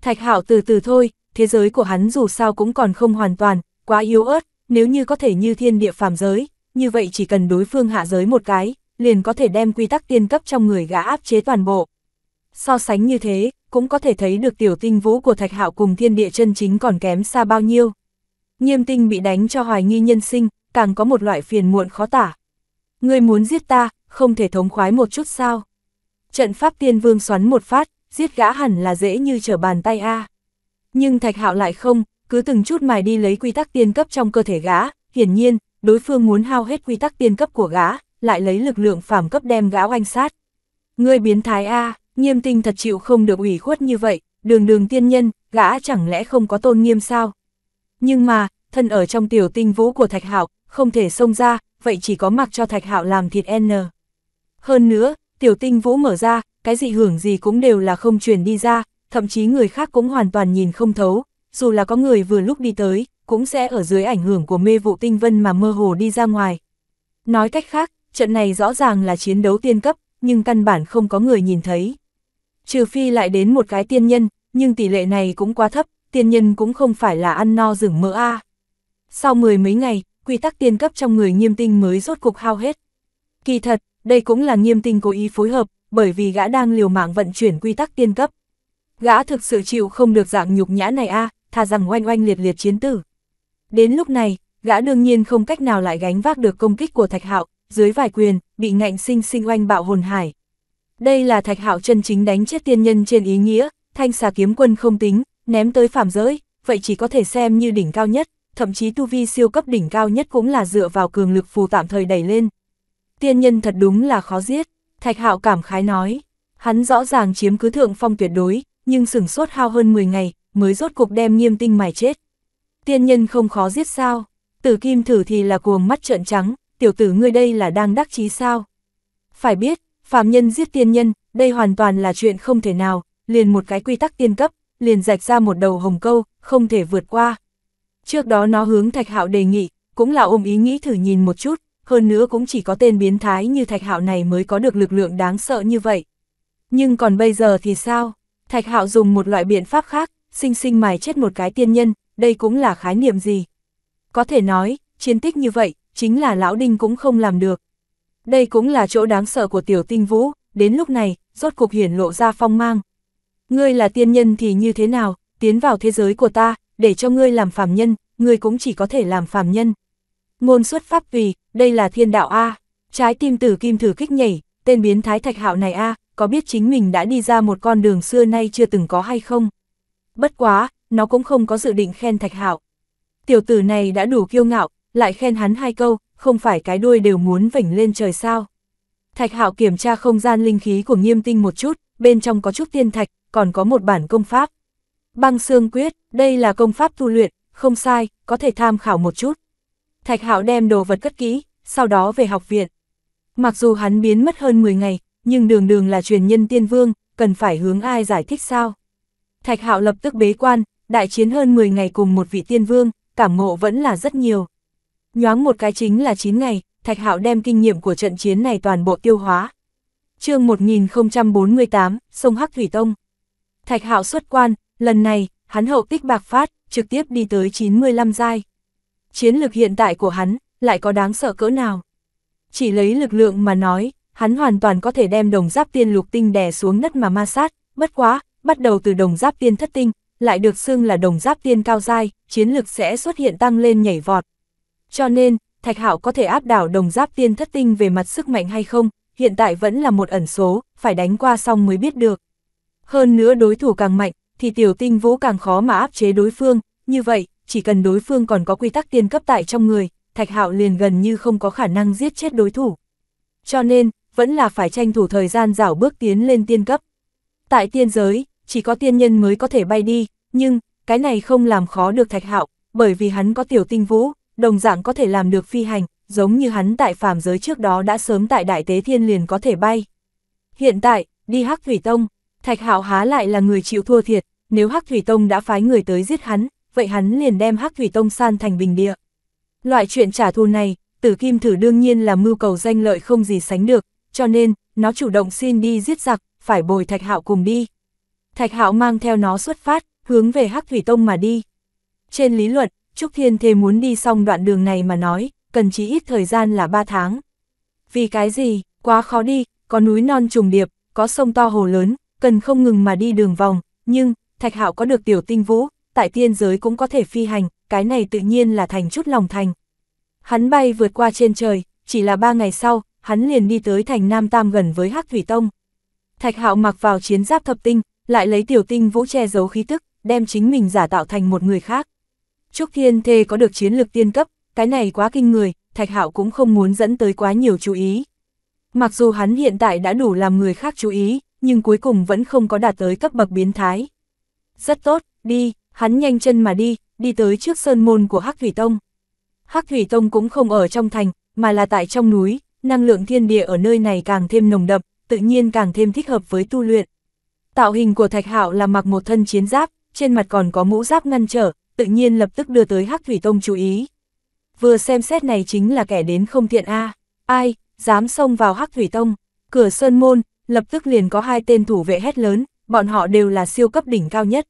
Thạch Hạo từ từ thôi, thế giới của hắn dù sao cũng còn không hoàn toàn, quá yếu ớt, nếu như có thể như thiên địa phàm giới, như vậy chỉ cần đối phương hạ giới một cái, liền có thể đem quy tắc tiên cấp trong người gã áp chế toàn bộ. So sánh như thế, cũng có thể thấy được tiểu tinh vũ của Thạch Hạo cùng thiên địa chân chính còn kém xa bao nhiêu. Nghiêm tinh bị đánh cho hoài nghi nhân sinh, càng có một loại phiền muộn khó tả. Ngươi muốn giết ta, không thể thống khoái một chút sao. Trận pháp tiên vương xoắn một phát, giết gã hẳn là dễ như trở bàn tay a. Nhưng Thạch Hạo lại không, cứ từng chút mài đi lấy quy tắc tiên cấp trong cơ thể gã, hiển nhiên, đối phương muốn hao hết quy tắc tiên cấp của gã, lại lấy lực lượng phàm cấp đem gã oanh sát. Ngươi biến thái a, Nghiêm tinh thật chịu không được ủy khuất như vậy, đường đường tiên nhân, gã chẳng lẽ không có tôn nghiêm sao? Nhưng mà, thân ở trong tiểu tinh vũ của Thạch Hạo không thể xông ra, vậy chỉ có mặc cho Thạch Hạo làm thịt N. Hơn nữa, tiểu tinh vũ mở ra, cái dị hưởng gì cũng đều là không truyền đi ra, thậm chí người khác cũng hoàn toàn nhìn không thấu, dù là có người vừa lúc đi tới, cũng sẽ ở dưới ảnh hưởng của mê vụ tinh vân mà mơ hồ đi ra ngoài. Nói cách khác, trận này rõ ràng là chiến đấu tiên cấp, nhưng căn bản không có người nhìn thấy. Trừ phi lại đến một cái tiên nhân, nhưng tỷ lệ này cũng quá thấp, tiên nhân cũng không phải là ăn no rừng mỡ a. Sau mười mấy ngày, quy tắc tiên cấp trong người nghiêm tinh mới rốt cục hao hết. Kỳ thật, đây cũng là nghiêm tinh cố ý phối hợp, bởi vì gã đang liều mạng vận chuyển quy tắc tiên cấp. Gã thực sự chịu không được dạng nhục nhã này a, thà rằng oanh oanh liệt liệt chiến tử. Đến lúc này, gã đương nhiên không cách nào lại gánh vác được công kích của Thạch Hạo, dưới vài quyền, bị ngạnh sinh sinh oanh bạo hồn hải. Đây là Thạch Hạo chân chính đánh chết tiên nhân trên ý nghĩa, thanh xà kiếm quân không tính, ném tới phạm giới, vậy chỉ có thể xem như đỉnh cao nhất, thậm chí tu vi siêu cấp đỉnh cao nhất cũng là dựa vào cường lực phù tạm thời đẩy lên. Tiên nhân thật đúng là khó giết, Thạch Hạo cảm khái nói. Hắn rõ ràng chiếm cứ thượng phong tuyệt đối, nhưng sửng sốt hao hơn 10 ngày, mới rốt cục đem nghiêm tinh mài chết. Tiên nhân không khó giết sao, tử kim thử thì là cuồng mắt trợn trắng, tiểu tử ngươi đây là đang đắc chí sao. Phải biết, phàm nhân giết tiên nhân, đây hoàn toàn là chuyện không thể nào, liền một cái quy tắc tiên cấp, liền rạch ra một đầu hồng câu, không thể vượt qua. Trước đó nó hướng Thạch Hạo đề nghị, cũng là ôm ý nghĩ thử nhìn một chút, hơn nữa cũng chỉ có tên biến thái như Thạch Hạo này mới có được lực lượng đáng sợ như vậy. Nhưng còn bây giờ thì sao? Thạch Hạo dùng một loại biện pháp khác, sinh sinh mài chết một cái tiên nhân, đây cũng là khái niệm gì? Có thể nói, chiến tích như vậy, chính là Lão Đinh cũng không làm được. Đây cũng là chỗ đáng sợ của tiểu tinh vũ, đến lúc này, rốt cục hiển lộ ra phong mang. Ngươi là tiên nhân thì như thế nào, tiến vào thế giới của ta, để cho ngươi làm phàm nhân, ngươi cũng chỉ có thể làm phàm nhân. Ngôn xuất pháp tùy, đây là thiên đạo A, trái tim tử kim thử kích nhảy, tên biến thái thạch hạo này A, có biết chính mình đã đi ra một con đường xưa nay chưa từng có hay không? Bất quá, nó cũng không có dự định khen thạch hạo. Tiểu tử này đã đủ kiêu ngạo, lại khen hắn hai câu, không phải cái đuôi đều muốn vểnh lên trời sao. Thạch hạo kiểm tra không gian linh khí của nghiêm tinh một chút, bên trong có chút tiên thạch, còn có một bản công pháp. Băng xương quyết, đây là công pháp tu luyện, không sai, có thể tham khảo một chút. Thạch hạo đem đồ vật cất kỹ, sau đó về học viện. Mặc dù hắn biến mất hơn 10 ngày, nhưng đường đường là truyền nhân tiên vương, cần phải hướng ai giải thích sao. Thạch hạo lập tức bế quan, đại chiến hơn 10 ngày cùng một vị tiên vương, cảm ngộ vẫn là rất nhiều. Nhoáng một cái chính là 9 ngày, Thạch Hạo đem kinh nghiệm của trận chiến này toàn bộ tiêu hóa. chương 1048, sông Hắc Thủy Tông. Thạch Hạo xuất quan, lần này, hắn hậu tích bạc phát, trực tiếp đi tới 95 giai. Chiến lực hiện tại của hắn, lại có đáng sợ cỡ nào? Chỉ lấy lực lượng mà nói, hắn hoàn toàn có thể đem đồng giáp tiên lục tinh đè xuống đất mà ma sát, bất quá, bắt đầu từ đồng giáp tiên thất tinh, lại được xưng là đồng giáp tiên cao giai, chiến lực sẽ xuất hiện tăng lên nhảy vọt, cho nên, Thạch Hạo có thể áp đảo đồng giáp tiên thất tinh về mặt sức mạnh hay không, hiện tại vẫn là một ẩn số, phải đánh qua xong mới biết được. Hơn nữa đối thủ càng mạnh, thì tiểu tinh vũ càng khó mà áp chế đối phương, như vậy, chỉ cần đối phương còn có quy tắc tiên cấp tại trong người, Thạch Hạo liền gần như không có khả năng giết chết đối thủ. Cho nên, vẫn là phải tranh thủ thời gian dảo bước tiến lên tiên cấp. Tại tiên giới, chỉ có tiên nhân mới có thể bay đi, nhưng, cái này không làm khó được Thạch Hạo, bởi vì hắn có tiểu tinh vũ, đồng dạng có thể làm được phi hành, giống như hắn tại phàm giới trước đó đã sớm tại Đại Tế Thiên liền có thể bay. Hiện tại, đi Hắc Thủy Tông, Thạch Hạo há lại là người chịu thua thiệt, nếu Hắc Thủy Tông đã phái người tới giết hắn, vậy hắn liền đem Hắc Thủy Tông san thành bình địa. Loại chuyện trả thù này, Tử Kim Thử đương nhiên là mưu cầu danh lợi không gì sánh được, cho nên, nó chủ động xin đi giết giặc, phải bồi Thạch Hạo cùng đi. Thạch Hạo mang theo nó xuất phát, hướng về Hắc Thủy Tông mà đi. Trên lý luận, Trúc Thiên Thề muốn đi xong đoạn đường này mà nói, cần chỉ ít thời gian là 3 tháng. Vì cái gì, quá khó đi, có núi non trùng điệp, có sông to hồ lớn, cần không ngừng mà đi đường vòng, nhưng, Thạch Hạo có được tiểu tinh vũ, tại tiên giới cũng có thể phi hành, cái này tự nhiên là thành chút lòng thành. Hắn bay vượt qua trên trời, chỉ là ba ngày sau, hắn liền đi tới thành Nam Tam gần với Hắc Thủy Tông. Thạch Hạo mặc vào chiến giáp thập tinh, lại lấy tiểu tinh vũ che giấu khí tức, đem chính mình giả tạo thành một người khác. Trúc Thiên Thê có được chiến lược tiên cấp, cái này quá kinh người, Thạch Hạo cũng không muốn dẫn tới quá nhiều chú ý. Mặc dù hắn hiện tại đã đủ làm người khác chú ý, nhưng cuối cùng vẫn không có đạt tới cấp bậc biến thái. Rất tốt, đi, hắn nhanh chân mà đi, đi tới trước sơn môn của Hắc Thủy Tông. Hắc Thủy Tông cũng không ở trong thành, mà là tại trong núi, năng lượng thiên địa ở nơi này càng thêm nồng đậm, tự nhiên càng thêm thích hợp với tu luyện. Tạo hình của Thạch Hạo là mặc một thân chiến giáp, trên mặt còn có mũ giáp ngăn trở, tự nhiên lập tức đưa tới Hắc Thủy Tông chú ý. Vừa xem xét này chính là kẻ đến không thiện a, ai dám xông vào Hắc Thủy Tông, cửa sơn môn, lập tức liền có hai tên thủ vệ hét lớn, bọn họ đều là siêu cấp đỉnh cao nhất.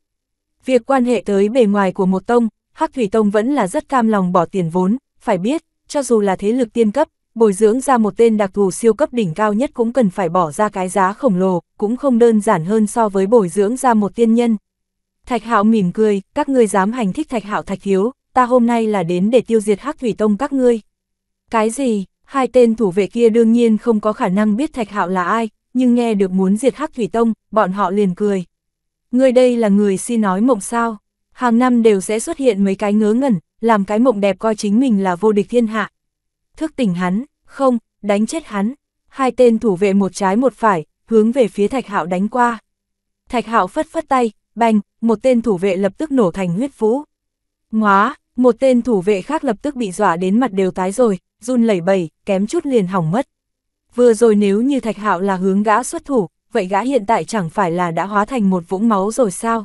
Việc quan hệ tới bề ngoài của một tông, Hắc Thủy Tông vẫn là rất cam lòng bỏ tiền vốn, phải biết, cho dù là thế lực tiên cấp, bồi dưỡng ra một tên đặc thù siêu cấp đỉnh cao nhất cũng cần phải bỏ ra cái giá khổng lồ, cũng không đơn giản hơn so với bồi dưỡng ra một tiên nhân, Thạch Hạo mỉm cười, các ngươi dám hành thích Thạch Hạo Thạch Hiếu, ta hôm nay là đến để tiêu diệt Hắc Thủy Tông các ngươi. Cái gì? Hai tên thủ vệ kia đương nhiên không có khả năng biết Thạch Hạo là ai, nhưng nghe được muốn diệt Hắc Thủy Tông, bọn họ liền cười. Ngươi đây là người si nói mộng sao? Hàng năm đều sẽ xuất hiện mấy cái ngớ ngẩn, làm cái mộng đẹp coi chính mình là vô địch thiên hạ. Thức tỉnh hắn, không, đánh chết hắn. Hai tên thủ vệ một trái một phải, hướng về phía Thạch Hạo đánh qua. Thạch Hạo phất phất tay, Bành, một tên thủ vệ lập tức nổ thành huyết vũ. Ngóa, một tên thủ vệ khác lập tức bị dọa đến mặt đều tái rồi, run lẩy bẩy, kém chút liền hỏng mất. Vừa rồi nếu như Thạch Hạo là hướng gã xuất thủ, vậy gã hiện tại chẳng phải là đã hóa thành một vũng máu rồi sao?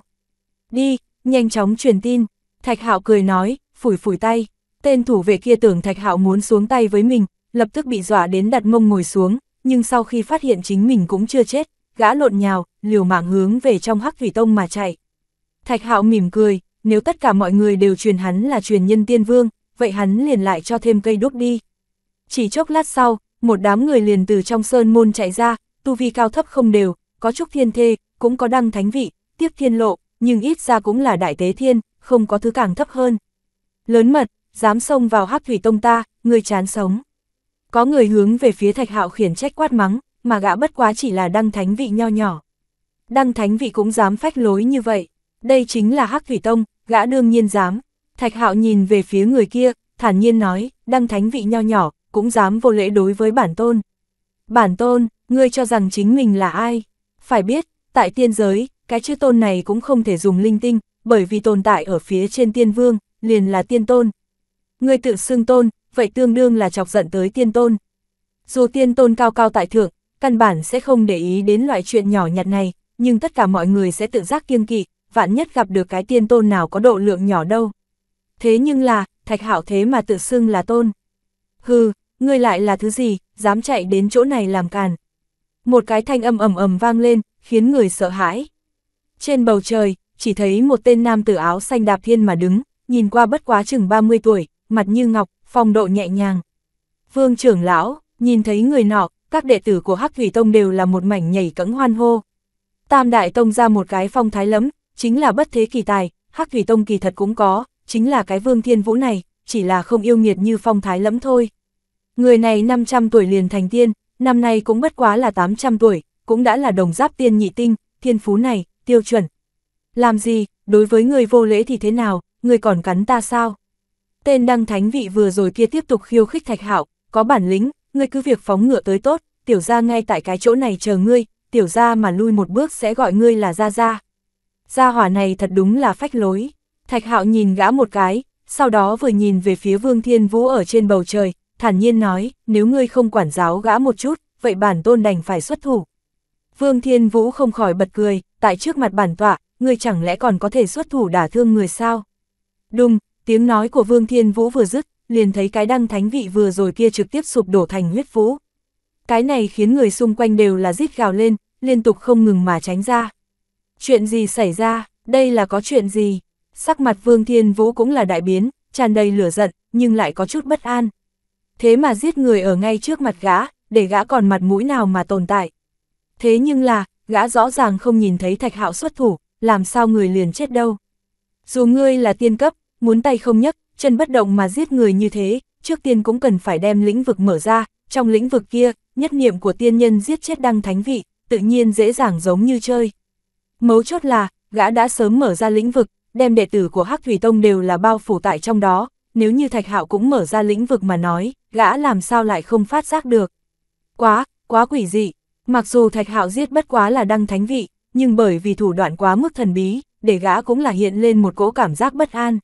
Đi, nhanh chóng truyền tin. Thạch Hạo cười nói, phủi phủi tay. Tên thủ vệ kia tưởng Thạch Hạo muốn xuống tay với mình, lập tức bị dọa đến đặt mông ngồi xuống, nhưng sau khi phát hiện chính mình cũng chưa chết, gã lộn nhào, liều mạng hướng về trong hắc thủy tông mà chạy. Thạch hạo mỉm cười, nếu tất cả mọi người đều truyền hắn là truyền nhân tiên vương, vậy hắn liền lại cho thêm cây đuốc đi. Chỉ chốc lát sau, một đám người liền từ trong sơn môn chạy ra, tu vi cao thấp không đều, có trúc thiên thê, cũng có đăng thánh vị, tiếp thiên lộ, nhưng ít ra cũng là đại tế thiên, không có thứ càng thấp hơn. Lớn mật, dám xông vào hắc thủy tông ta, người chán sống. Có người hướng về phía thạch hạo khiển trách quát mắng, mà gã bất quá chỉ là đăng thánh vị nho nhỏ. Đăng thánh vị cũng dám phách lối như vậy, đây chính là Hắc Thủy Tông, gã đương nhiên dám. Thạch Hạo nhìn về phía người kia, thản nhiên nói, đăng thánh vị nho nhỏ, cũng dám vô lễ đối với bản tôn. Bản tôn, ngươi cho rằng chính mình là ai? Phải biết, tại tiên giới, cái chữ tôn này cũng không thể dùng linh tinh, bởi vì tồn tại ở phía trên tiên vương, liền là tiên tôn. Ngươi tự xưng tôn, vậy tương đương là chọc giận tới tiên tôn. Dù tiên tôn cao cao tại thượng, căn bản sẽ không để ý đến loại chuyện nhỏ nhặt này, nhưng tất cả mọi người sẽ tự giác kiêng kỵ, vạn nhất gặp được cái tiên tôn nào có độ lượng nhỏ đâu. Thế nhưng là, Thạch Hạo thế mà tự xưng là tôn. Hừ, ngươi lại là thứ gì, dám chạy đến chỗ này làm càn. Một cái thanh âm ầm ầm vang lên, khiến người sợ hãi. Trên bầu trời, chỉ thấy một tên nam tử áo xanh đạp thiên mà đứng, nhìn qua bất quá chừng 30 tuổi, mặt như ngọc, phong độ nhẹ nhàng. Vương trưởng lão, nhìn thấy người nọ, các đệ tử của Hắc Thủy Tông đều là một mảnh nhảy cẫng hoan hô. Tam Đại Tông ra một cái phong thái lấm, chính là bất thế kỳ tài, Hắc Thủy Tông kỳ thật cũng có, chính là cái Vương Thiên Vũ này, chỉ là không yêu nghiệt như phong thái lẫm thôi. Người này 500 tuổi liền thành tiên, năm nay cũng bất quá là 800 tuổi, cũng đã là đồng giáp tiên nhị tinh, thiên phú này, tiêu chuẩn. Làm gì, đối với người vô lễ thì thế nào, người còn cắn ta sao? Tên đăng thánh vị vừa rồi kia tiếp tục khiêu khích thạch hạo, có bản lĩnh, ngươi cứ việc phóng ngựa tới tốt, tiểu ra ngay tại cái chỗ này chờ ngươi, tiểu ra mà lui một bước sẽ gọi ngươi là ra ra. Gia hỏa này thật đúng là phách lối. Thạch hạo nhìn gã một cái, sau đó vừa nhìn về phía vương thiên vũ ở trên bầu trời, thản nhiên nói, nếu ngươi không quản giáo gã một chút, vậy bản tôn đành phải xuất thủ. Vương thiên vũ không khỏi bật cười, tại trước mặt bản tọa, ngươi chẳng lẽ còn có thể xuất thủ đả thương người sao? Đùng, tiếng nói của vương thiên vũ vừa dứt, liền thấy cái đăng thánh vị vừa rồi kia trực tiếp sụp đổ thành huyết vũ. Cái này khiến người xung quanh đều là rít gào lên, liên tục không ngừng mà tránh ra. Chuyện gì xảy ra, đây là có chuyện gì? Sắc mặt Vương Thiên Vũ cũng là đại biến, tràn đầy lửa giận, nhưng lại có chút bất an. Thế mà giết người ở ngay trước mặt gã, để gã còn mặt mũi nào mà tồn tại. Thế nhưng là, gã rõ ràng không nhìn thấy thạch hạo xuất thủ, làm sao người liền chết đâu. Dù ngươi là tiên cấp, muốn tay không nhấc, chân bất động mà giết người như thế, trước tiên cũng cần phải đem lĩnh vực mở ra, trong lĩnh vực kia, nhất niệm của tiên nhân giết chết đăng thánh vị, tự nhiên dễ dàng giống như chơi. Mấu chốt là, gã đã sớm mở ra lĩnh vực, đem đệ tử của Hắc Thủy Tông đều là bao phủ tại trong đó, nếu như Thạch Hạo cũng mở ra lĩnh vực mà nói, gã làm sao lại không phát giác được. Quá, quá quỷ dị, mặc dù Thạch Hạo giết bất quá là đăng thánh vị, nhưng bởi vì thủ đoạn quá mức thần bí, để gã cũng là hiện lên một cỗ cảm giác bất an.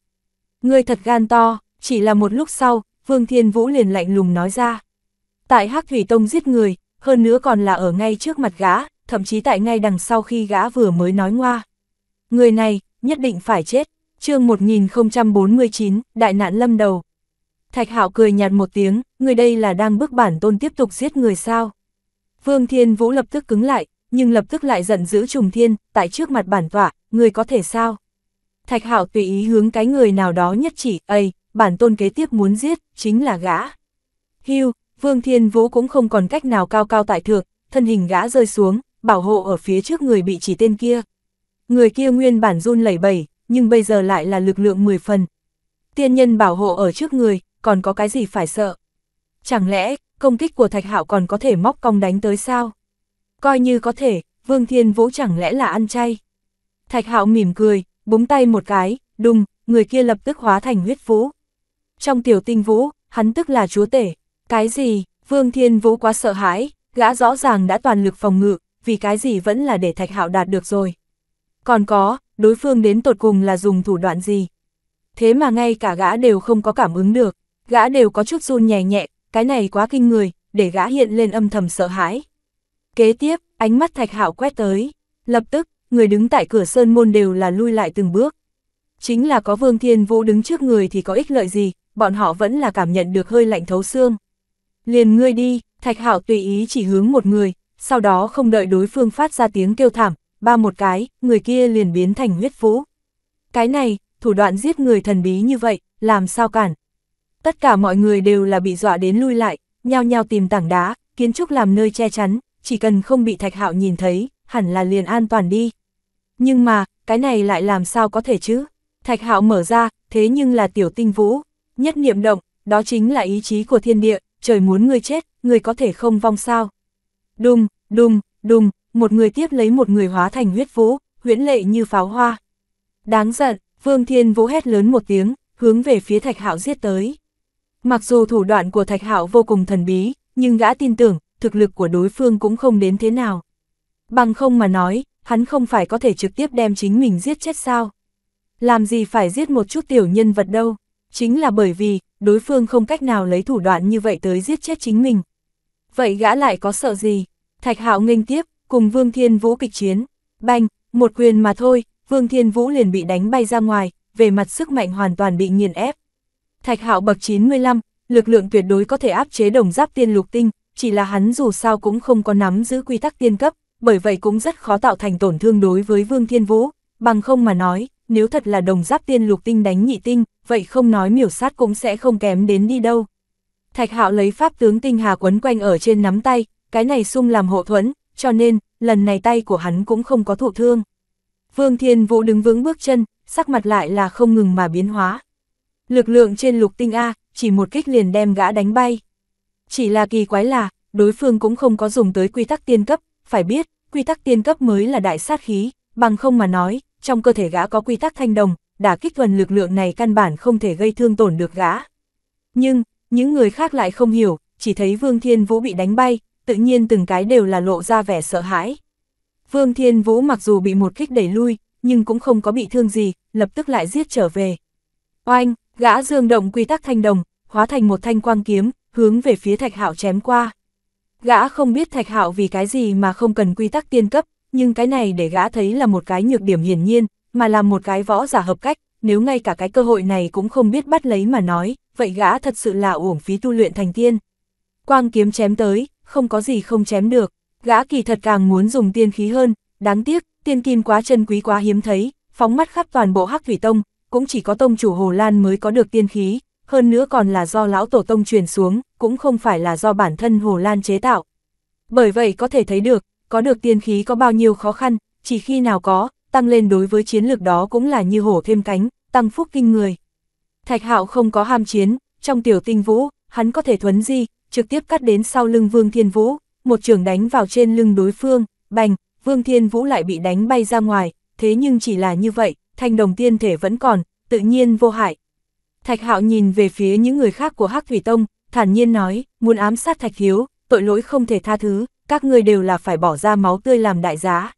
Ngươi thật gan to, chỉ là một lúc sau, Vương Thiên Vũ liền lạnh lùng nói ra. Tại Hắc Thủy Tông giết người, hơn nữa còn là ở ngay trước mặt gã, thậm chí tại ngay đằng sau khi gã vừa mới nói ngoa. Người này, nhất định phải chết. chương 1049, đại nạn lâm đầu. Thạch Hạo cười nhạt một tiếng, người đây là đang bức bản tôn tiếp tục giết người sao. Vương Thiên Vũ lập tức cứng lại, nhưng lập tức lại giận dữ trùng thiên, tại trước mặt bản tọa, người có thể sao? Thạch Hạo tùy ý hướng cái người nào đó nhất chỉ, ây, bản tôn kế tiếp muốn giết, chính là gã. Hưu, Vương Thiên Vũ cũng không còn cách nào cao cao tại thượng, thân hình gã rơi xuống, bảo hộ ở phía trước người bị chỉ tên kia. Người kia nguyên bản run lẩy bẩy, nhưng bây giờ lại là lực lượng 10 phần. Tiên nhân bảo hộ ở trước người, còn có cái gì phải sợ? Chẳng lẽ, công kích của Thạch Hạo còn có thể móc cong đánh tới sao? Coi như có thể, Vương Thiên Vũ chẳng lẽ là ăn chay? Thạch Hạo mỉm cười, búng tay một cái, đùng, người kia lập tức hóa thành huyết vũ. Trong tiểu tinh vũ, hắn tức là chúa tể. Cái gì, vương thiên vũ quá sợ hãi, gã rõ ràng đã toàn lực phòng ngự, vì cái gì vẫn là để thạch hạo đạt được rồi. Còn có, đối phương đến tột cùng là dùng thủ đoạn gì. Thế mà ngay cả gã đều không có cảm ứng được, gã đều có chút run nhẹ nhẹ, cái này quá kinh người, để gã hiện lên âm thầm sợ hãi. Kế tiếp, ánh mắt thạch hạo quét tới, lập tức, người đứng tại cửa sơn môn đều là lui lại từng bước. Chính là có Vương Thiên Vũ đứng trước người thì có ích lợi gì, bọn họ vẫn là cảm nhận được hơi lạnh thấu xương. Liền ngươi đi, Thạch Hạo tùy ý chỉ hướng một người, sau đó không đợi đối phương phát ra tiếng kêu thảm, ba một cái, người kia liền biến thành huyết vũ. Cái này, thủ đoạn giết người thần bí như vậy, làm sao cản? Tất cả mọi người đều là bị dọa đến lui lại, nhao nhao tìm tảng đá, kiến trúc làm nơi che chắn, chỉ cần không bị Thạch Hạo nhìn thấy, hẳn là liền an toàn đi. Nhưng mà, cái này lại làm sao có thể chứ? Thạch hạo mở ra, thế nhưng là tiểu tinh vũ. Nhất niệm động, đó chính là ý chí của thiên địa, trời muốn người chết, người có thể không vong sao. Đùng, đùng, đùng, một người tiếp lấy một người hóa thành huyết vũ, huyễn lệ như pháo hoa. Đáng giận, Vương Thiên Vũ hét lớn một tiếng, hướng về phía Thạch Hạo giết tới. Mặc dù thủ đoạn của Thạch Hạo vô cùng thần bí, nhưng gã tin tưởng, thực lực của đối phương cũng không đến thế nào. Bằng không mà nói, hắn không phải có thể trực tiếp đem chính mình giết chết sao? Làm gì phải giết một chút tiểu nhân vật đâu, chính là bởi vì đối phương không cách nào lấy thủ đoạn như vậy tới giết chết chính mình. Vậy gã lại có sợ gì? Thạch Hạo nghênh tiếp, cùng Vương Thiên Vũ kịch chiến, banh, một quyền mà thôi, Vương Thiên Vũ liền bị đánh bay ra ngoài, về mặt sức mạnh hoàn toàn bị nghiền ép. Thạch Hạo bậc 95, lực lượng tuyệt đối có thể áp chế đồng giáp tiên lục tinh, chỉ là hắn dù sao cũng không có nắm giữ quy tắc tiên cấp, bởi vậy cũng rất khó tạo thành tổn thương đối với Vương Thiên Vũ, bằng không mà nói, nếu thật là đồng giáp tiên lục tinh đánh nhị tinh, vậy không nói miểu sát cũng sẽ không kém đến đi đâu. Thạch Hạo lấy pháp tướng tinh hà quấn quanh ở trên nắm tay, cái này sung làm hộ thuẫn, cho nên, lần này tay của hắn cũng không có thụ thương. Vương Thiên Vũ đứng vững bước chân, sắc mặt lại là không ngừng mà biến hóa. Lực lượng trên lục tinh A, chỉ một kích liền đem gã đánh bay. Chỉ là kỳ quái là, đối phương cũng không có dùng tới quy tắc tiên cấp, phải biết, quy tắc tiên cấp mới là đại sát khí, bằng không mà nói, trong cơ thể gã có quy tắc thanh đồng, đả kích thuần lực lượng này căn bản không thể gây thương tổn được gã. Nhưng, những người khác lại không hiểu, chỉ thấy Vương Thiên Vũ bị đánh bay, tự nhiên từng cái đều là lộ ra vẻ sợ hãi. Vương Thiên Vũ mặc dù bị một kích đẩy lui, nhưng cũng không có bị thương gì, lập tức lại giết trở về. Oanh, gã dương động quy tắc thanh đồng, hóa thành một thanh quang kiếm, hướng về phía Thạch Hạo chém qua. Gã không biết Thạch Hạo vì cái gì mà không cần quy tắc tiên cấp, nhưng cái này để gã thấy là một cái nhược điểm hiển nhiên, mà là một cái võ giả hợp cách, nếu ngay cả cái cơ hội này cũng không biết bắt lấy mà nói, vậy gã thật sự là uổng phí tu luyện thành tiên. Quang kiếm chém tới, không có gì không chém được, gã kỳ thật càng muốn dùng tiên khí hơn, đáng tiếc, tiên kim quá chân quý quá hiếm thấy, phóng mắt khắp toàn bộ Hắc Thủy Tông, cũng chỉ có tông chủ Hồ Lan mới có được tiên khí, hơn nữa còn là do lão tổ tông truyền xuống, cũng không phải là do bản thân Hồ Lan chế tạo. Bởi vậy có thể thấy được, có được tiên khí có bao nhiêu khó khăn, chỉ khi nào có, tăng lên đối với chiến lược đó cũng là như hổ thêm cánh, tăng phúc kinh người. Thạch Hạo không có ham chiến, trong tiểu tinh vũ, hắn có thể thuấn di, trực tiếp cắt đến sau lưng Vương Thiên Vũ, một trường đánh vào trên lưng đối phương, bành, Vương Thiên Vũ lại bị đánh bay ra ngoài, thế nhưng chỉ là như vậy, thanh đồng tiên thể vẫn còn, tự nhiên vô hại, Thạch Hạo nhìn về phía những người khác của Hắc Thủy Tông, thản nhiên nói, muốn ám sát Thạch Hiếu, tội lỗi không thể tha thứ, các người đều là phải bỏ ra máu tươi làm đại giá.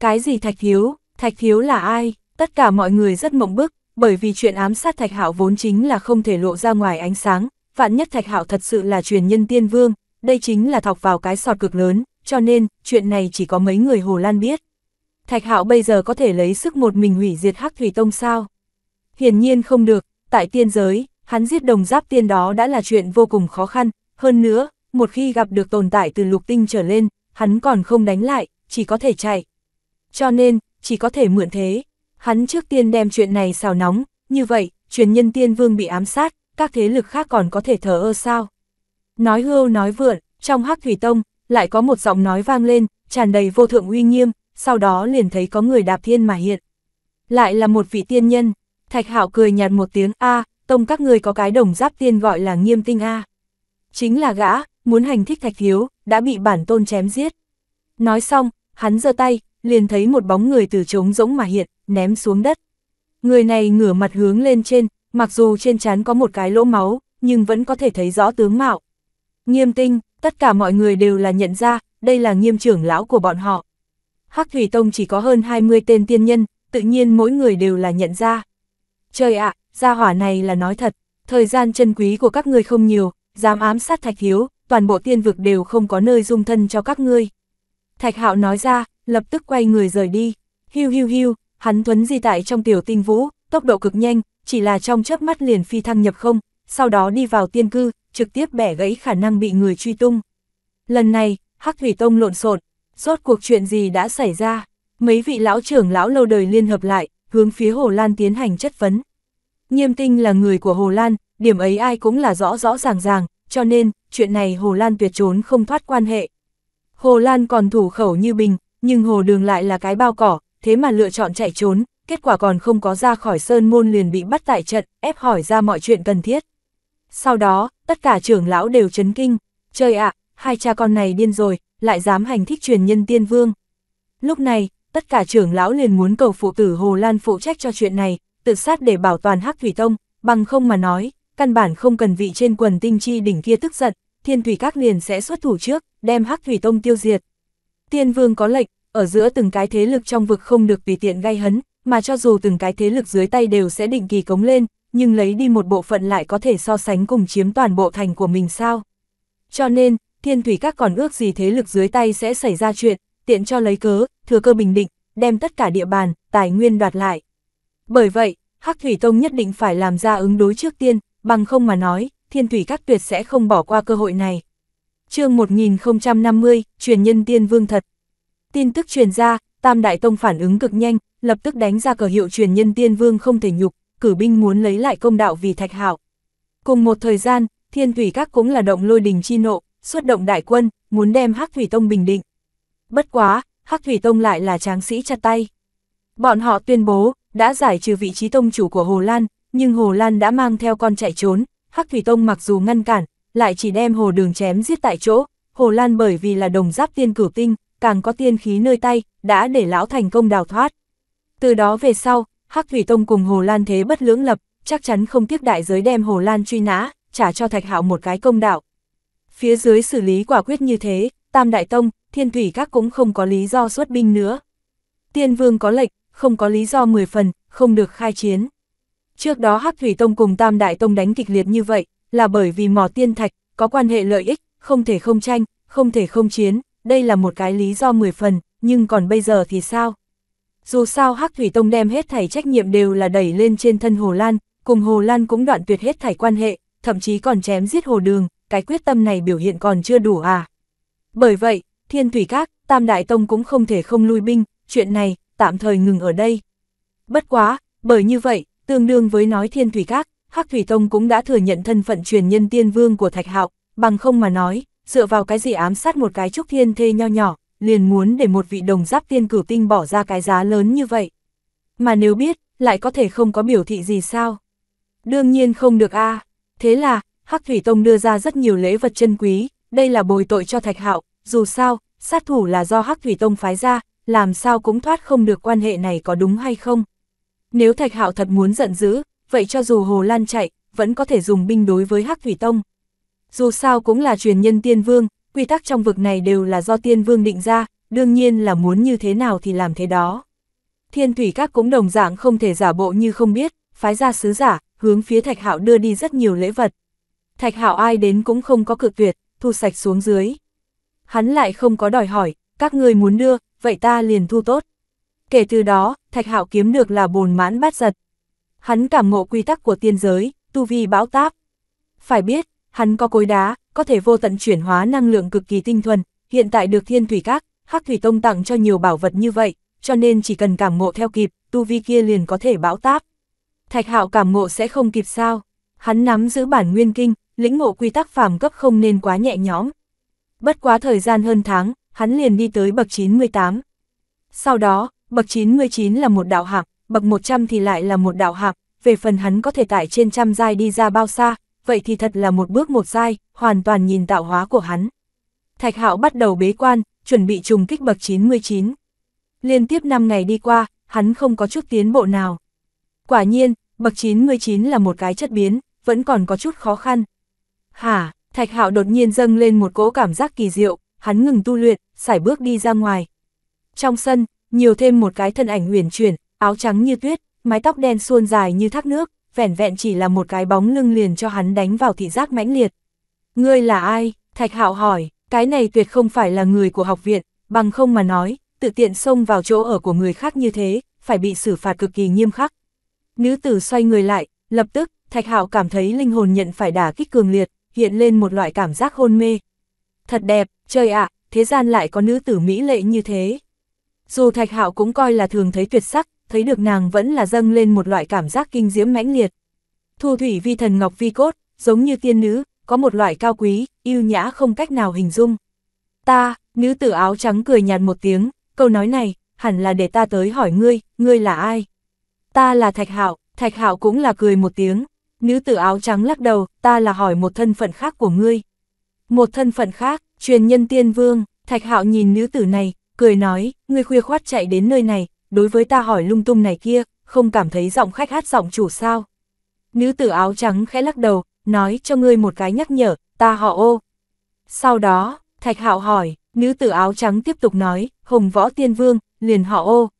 Cái gì Thạch Hiếu, Thạch Hiếu là ai? Tất cả mọi người rất mộng bức, bởi vì chuyện ám sát Thạch Hạo vốn chính là không thể lộ ra ngoài ánh sáng, vạn nhất Thạch Hạo thật sự là truyền nhân tiên vương, đây chính là thọc vào cái sọt cực lớn, cho nên chuyện này chỉ có mấy người Hồ Lan biết. Thạch Hạo bây giờ có thể lấy sức một mình hủy diệt Hắc Thủy Tông sao? Hiển nhiên không được, tại tiên giới, hắn giết đồng giáp tiên đó đã là chuyện vô cùng khó khăn, hơn nữa, một khi gặp được tồn tại từ lục tinh trở lên, hắn còn không đánh lại, chỉ có thể chạy. Cho nên, chỉ có thể mượn thế. Hắn trước tiên đem chuyện này xào nóng, như vậy, truyền nhân tiên vương bị ám sát, các thế lực khác còn có thể thờ ơ sao. Nói hưu nói vượn, trong hắc thủy tông, lại có một giọng nói vang lên, tràn đầy vô thượng uy nghiêm, sau đó liền thấy có người đạp thiên mà hiện. Lại là một vị tiên nhân, Thạch Hạo cười nhạt một tiếng, a, tông các người có cái đồng giáp tiên gọi là nghiêm tinh a. Chính là gã, muốn hành thích thạch thiếu, đã bị bản tôn chém giết. Nói xong, hắn giơ tay, liền thấy một bóng người từ trống rỗng mà hiện, ném xuống đất. Người này ngửa mặt hướng lên trên, mặc dù trên trán có một cái lỗ máu, nhưng vẫn có thể thấy rõ tướng mạo. Nghiêm tinh, tất cả mọi người đều là nhận ra, đây là nghiêm trưởng lão của bọn họ. Hắc Thủy Tông chỉ có hơn 20 tên tiên nhân, tự nhiên mỗi người đều là nhận ra. Trời ạ, gia hỏa này là nói thật, thời gian chân quý của các ngươi không nhiều, dám ám sát Thạch Hiếu, toàn bộ tiên vực đều không có nơi dung thân cho các ngươi. Thạch Hạo nói ra, lập tức quay người rời đi. Hiu hiu hiu, hắn thuấn di tại trong tiểu tinh vũ, tốc độ cực nhanh, chỉ là trong chớp mắt liền phi thăng nhập không, sau đó đi vào tiên cư, trực tiếp bẻ gãy khả năng bị người truy tung. Lần này, Hắc Thủy Tông lộn xộn, rốt cuộc chuyện gì đã xảy ra? Mấy vị lão trưởng lão lâu đời liên hợp lại, hướng phía Hồ Lan tiến hành chất vấn. Nghiêm tinh là người của Hồ Lan, điểm ấy ai cũng là rõ rõ ràng ràng, cho nên, chuyện này Hồ Lan tuyệt trốn không thoát quan hệ. Hồ Lan còn thủ khẩu như bình, nhưng Hồ Đường lại là cái bao cỏ, thế mà lựa chọn chạy trốn, kết quả còn không có ra khỏi sơn môn liền bị bắt tại trận, ép hỏi ra mọi chuyện cần thiết. Sau đó, tất cả trưởng lão đều chấn kinh, trời ạ, hai cha con này điên rồi, lại dám hành thích truyền nhân tiên vương. Lúc này, tất cả trưởng lão liền muốn cầu phụ tử Hồ Lan phụ trách cho chuyện này, tự sát để bảo toàn Hắc Thủy Tông, bằng không mà nói, căn bản không cần vị trên quần tinh chi đỉnh kia tức giận, Thiên Thủy Các liền sẽ xuất thủ trước, đem Hắc Thủy Tông tiêu diệt. Tiên Vương có lệnh, ở giữa từng cái thế lực trong vực không được tùy tiện gây hấn, mà cho dù từng cái thế lực dưới tay đều sẽ định kỳ cống lên, nhưng lấy đi một bộ phận lại có thể so sánh cùng chiếm toàn bộ thành của mình sao. Cho nên, Thiên Thủy Các còn ước gì thế lực dưới tay sẽ xảy ra chuyện, tiện cho lấy cớ, thừa cơ bình định, đem tất cả địa bàn, tài nguyên đoạt lại. Bởi vậy, Hắc Thủy Tông nhất định phải làm ra ứng đối trước tiên, bằng không mà nói, thiên thủy các tuyệt sẽ không bỏ qua cơ hội này. chương 1050, truyền nhân tiên vương thật. Tin tức truyền ra, Tam Đại Tông phản ứng cực nhanh, lập tức đánh ra cờ hiệu truyền nhân tiên vương không thể nhục, cử binh muốn lấy lại công đạo vì thạch hảo Cùng một thời gian, thiên thủy các cũng là động lôi đình chi nộ, xuất động đại quân, muốn đem Hắc Thủy Tông bình định bất quá, Hắc Thủy Tông lại là tráng sĩ chặt tay. Bọn họ tuyên bố, đã giải trừ vị trí tông chủ của Hồ Lan, nhưng Hồ Lan đã mang theo con chạy trốn, Hắc Thủy Tông mặc dù ngăn cản, lại chỉ đem Hồ Đường chém giết tại chỗ, Hồ Lan bởi vì là đồng giáp tiên cửu tinh, càng có tiên khí nơi tay, đã để lão thành công đào thoát. Từ đó về sau, Hắc Thủy Tông cùng Hồ Lan thế bất lưỡng lập, chắc chắn không tiếc đại giới đem Hồ Lan truy nã, trả cho Thạch Hạo một cái công đạo. Phía dưới xử lý quả quyết như thế, Tam Đại Tông, thiên thủy các cũng không có lý do xuất binh nữa. Tiên vương có lệch, không có lý do 10 phần, không được khai chiến. Trước đó Hắc Thủy Tông cùng Tam Đại Tông đánh kịch liệt như vậy, là bởi vì mỏ tiên thạch, có quan hệ lợi ích, không thể không tranh, không thể không chiến, đây là một cái lý do 10 phần, nhưng còn bây giờ thì sao? Dù sao Hắc Thủy Tông đem hết thảy trách nhiệm đều là đẩy lên trên thân Hồ Lan, cùng Hồ Lan cũng đoạn tuyệt hết thảy quan hệ, thậm chí còn chém giết Hồ Đường, cái quyết tâm này biểu hiện còn chưa đủ à. Bởi vậy, thiên thủy các, tam đại tông cũng không thể không lui binh, chuyện này, tạm thời ngừng ở đây. Bất quá, bởi như vậy, tương đương với nói thiên thủy các, Hắc Thủy Tông cũng đã thừa nhận thân phận truyền nhân tiên vương của Thạch Hạo, bằng không mà nói, dựa vào cái gì ám sát một cái trúc thiên thê nho nhỏ, liền muốn để một vị đồng giáp tiên cử tinh bỏ ra cái giá lớn như vậy. Mà nếu biết, lại có thể không có biểu thị gì sao? Đương nhiên không được a. Thế là, Hắc Thủy Tông đưa ra rất nhiều lễ vật chân quý, đây là bồi tội cho Thạch Hạo, dù sao, sát thủ là do Hắc Thủy Tông phái ra, làm sao cũng thoát không được quan hệ này có đúng hay không. Nếu Thạch Hạo thật muốn giận dữ, vậy cho dù Hồ Lan chạy, vẫn có thể dùng binh đối với Hắc Thủy Tông. Dù sao cũng là truyền nhân Tiên Vương, quy tắc trong vực này đều là do Tiên Vương định ra, đương nhiên là muốn như thế nào thì làm thế đó. Thiên Thủy Các cũng đồng dạng không thể giả bộ như không biết, phái ra sứ giả, hướng phía Thạch Hạo đưa đi rất nhiều lễ vật. Thạch Hạo ai đến cũng không có cự tuyệt, thu sạch xuống dưới hắn lại không có đòi hỏi, các ngươi muốn đưa, vậy ta liền thu tốt. Kể từ đó, thạch hạo kiếm được là bồn mãn bát giật. Hắn cảm ngộ quy tắc của tiên giới, tu vi bão táp. Phải biết, hắn có cối đá, có thể vô tận chuyển hóa năng lượng cực kỳ tinh thuần, hiện tại được thiên thủy các, hắc thủy tông tặng cho nhiều bảo vật như vậy, cho nên chỉ cần cảm ngộ theo kịp, tu vi kia liền có thể bão táp. Thạch hạo cảm ngộ sẽ không kịp sao, hắn nắm giữ bản nguyên kinh, lĩnh ngộ quy tắc phàm cấp không nên quá nhẹ nhõm bất quá thời gian hơn tháng, hắn liền đi tới bậc 98. Sau đó, bậc 99 là một đạo hạng bậc 100 thì lại là một đạo hạng về phần hắn có thể tải trên trăm giai đi ra bao xa, vậy thì thật là một bước một giai, hoàn toàn nhìn tạo hóa của hắn. Thạch Hạo bắt đầu bế quan, chuẩn bị trùng kích bậc 99. Liên tiếp 5 ngày đi qua, hắn không có chút tiến bộ nào. Quả nhiên, bậc 99 là một cái chất biến, vẫn còn có chút khó khăn. Hả? Thạch Hạo đột nhiên dâng lên một cỗ cảm giác kỳ diệu, hắn ngừng tu luyện, sải bước đi ra ngoài. Trong sân, nhiều thêm một cái thân ảnh huyền chuyển, áo trắng như tuyết, mái tóc đen suôn dài như thác nước, vẻn vẹn chỉ là một cái bóng lưng liền cho hắn đánh vào thị giác mãnh liệt. Ngươi là ai? Thạch Hạo hỏi, cái này tuyệt không phải là người của học viện, bằng không mà nói, tự tiện xông vào chỗ ở của người khác như thế, phải bị xử phạt cực kỳ nghiêm khắc. Nữ tử xoay người lại, lập tức, Thạch Hạo cảm thấy linh hồn nhận phải đả kích cường liệt, hiện lên một loại cảm giác hôn mê. Thật đẹp, trời ạ, thế gian lại có nữ tử mỹ lệ như thế. Dù Thạch Hạo cũng coi là thường thấy tuyệt sắc, thấy được nàng vẫn là dâng lên một loại cảm giác kinh diễm mãnh liệt. Thu thủy vi thần ngọc vi cốt, giống như tiên nữ, có một loại cao quý, yêu nhã không cách nào hình dung. Ta, nữ tử áo trắng cười nhạt một tiếng, câu nói này, hẳn là để ta tới hỏi ngươi, ngươi là ai? Ta là Thạch Hạo, Thạch Hạo cũng là cười một tiếng, nữ tử áo trắng lắc đầu, ta là hỏi một thân phận khác của ngươi. Một thân phận khác, truyền nhân tiên vương, thạch hạo nhìn nữ tử này, cười nói, ngươi khuya khoát chạy đến nơi này, đối với ta hỏi lung tung này kia, không cảm thấy giọng khách hát giọng chủ sao. Nữ tử áo trắng khẽ lắc đầu, nói cho ngươi một cái nhắc nhở, ta họ ô. Sau đó, thạch hạo hỏi, nữ tử áo trắng tiếp tục nói, hồng võ tiên vương, liền họ ô.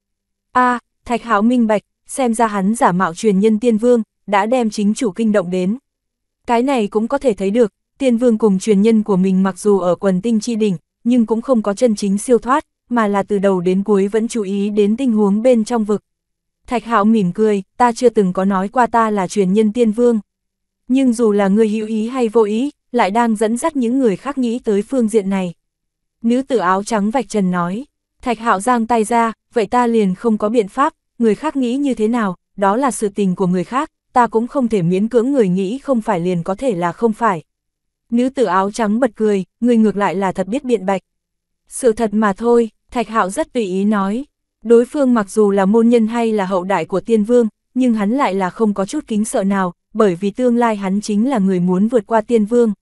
a thạch hạo minh bạch, xem ra hắn giả mạo truyền nhân tiên vương, đã đem chính chủ kinh động đến. Cái này cũng có thể thấy được, tiên vương cùng truyền nhân của mình mặc dù ở quần tinh chi đỉnh, nhưng cũng không có chân chính siêu thoát, mà là từ đầu đến cuối vẫn chú ý đến tình huống bên trong vực. Thạch hạo mỉm cười, ta chưa từng có nói qua ta là truyền nhân tiên vương. Nhưng dù là người hữu ý hay vô ý, lại đang dẫn dắt những người khác nghĩ tới phương diện này. Nữ tử áo trắng vạch trần nói, thạch hạo giang tay ra, vậy ta liền không có biện pháp, người khác nghĩ như thế nào, đó là sự tình của người khác, ta cũng không thể miễn cưỡng người nghĩ không phải liền có thể là không phải. Nữ tử áo trắng bật cười, người ngược lại là thật biết biện bạch. Sự thật mà thôi, Thạch Hạo rất tùy ý nói. Đối phương mặc dù là môn nhân hay là hậu đại của tiên vương, nhưng hắn lại là không có chút kính sợ nào, bởi vì tương lai hắn chính là người muốn vượt qua tiên vương.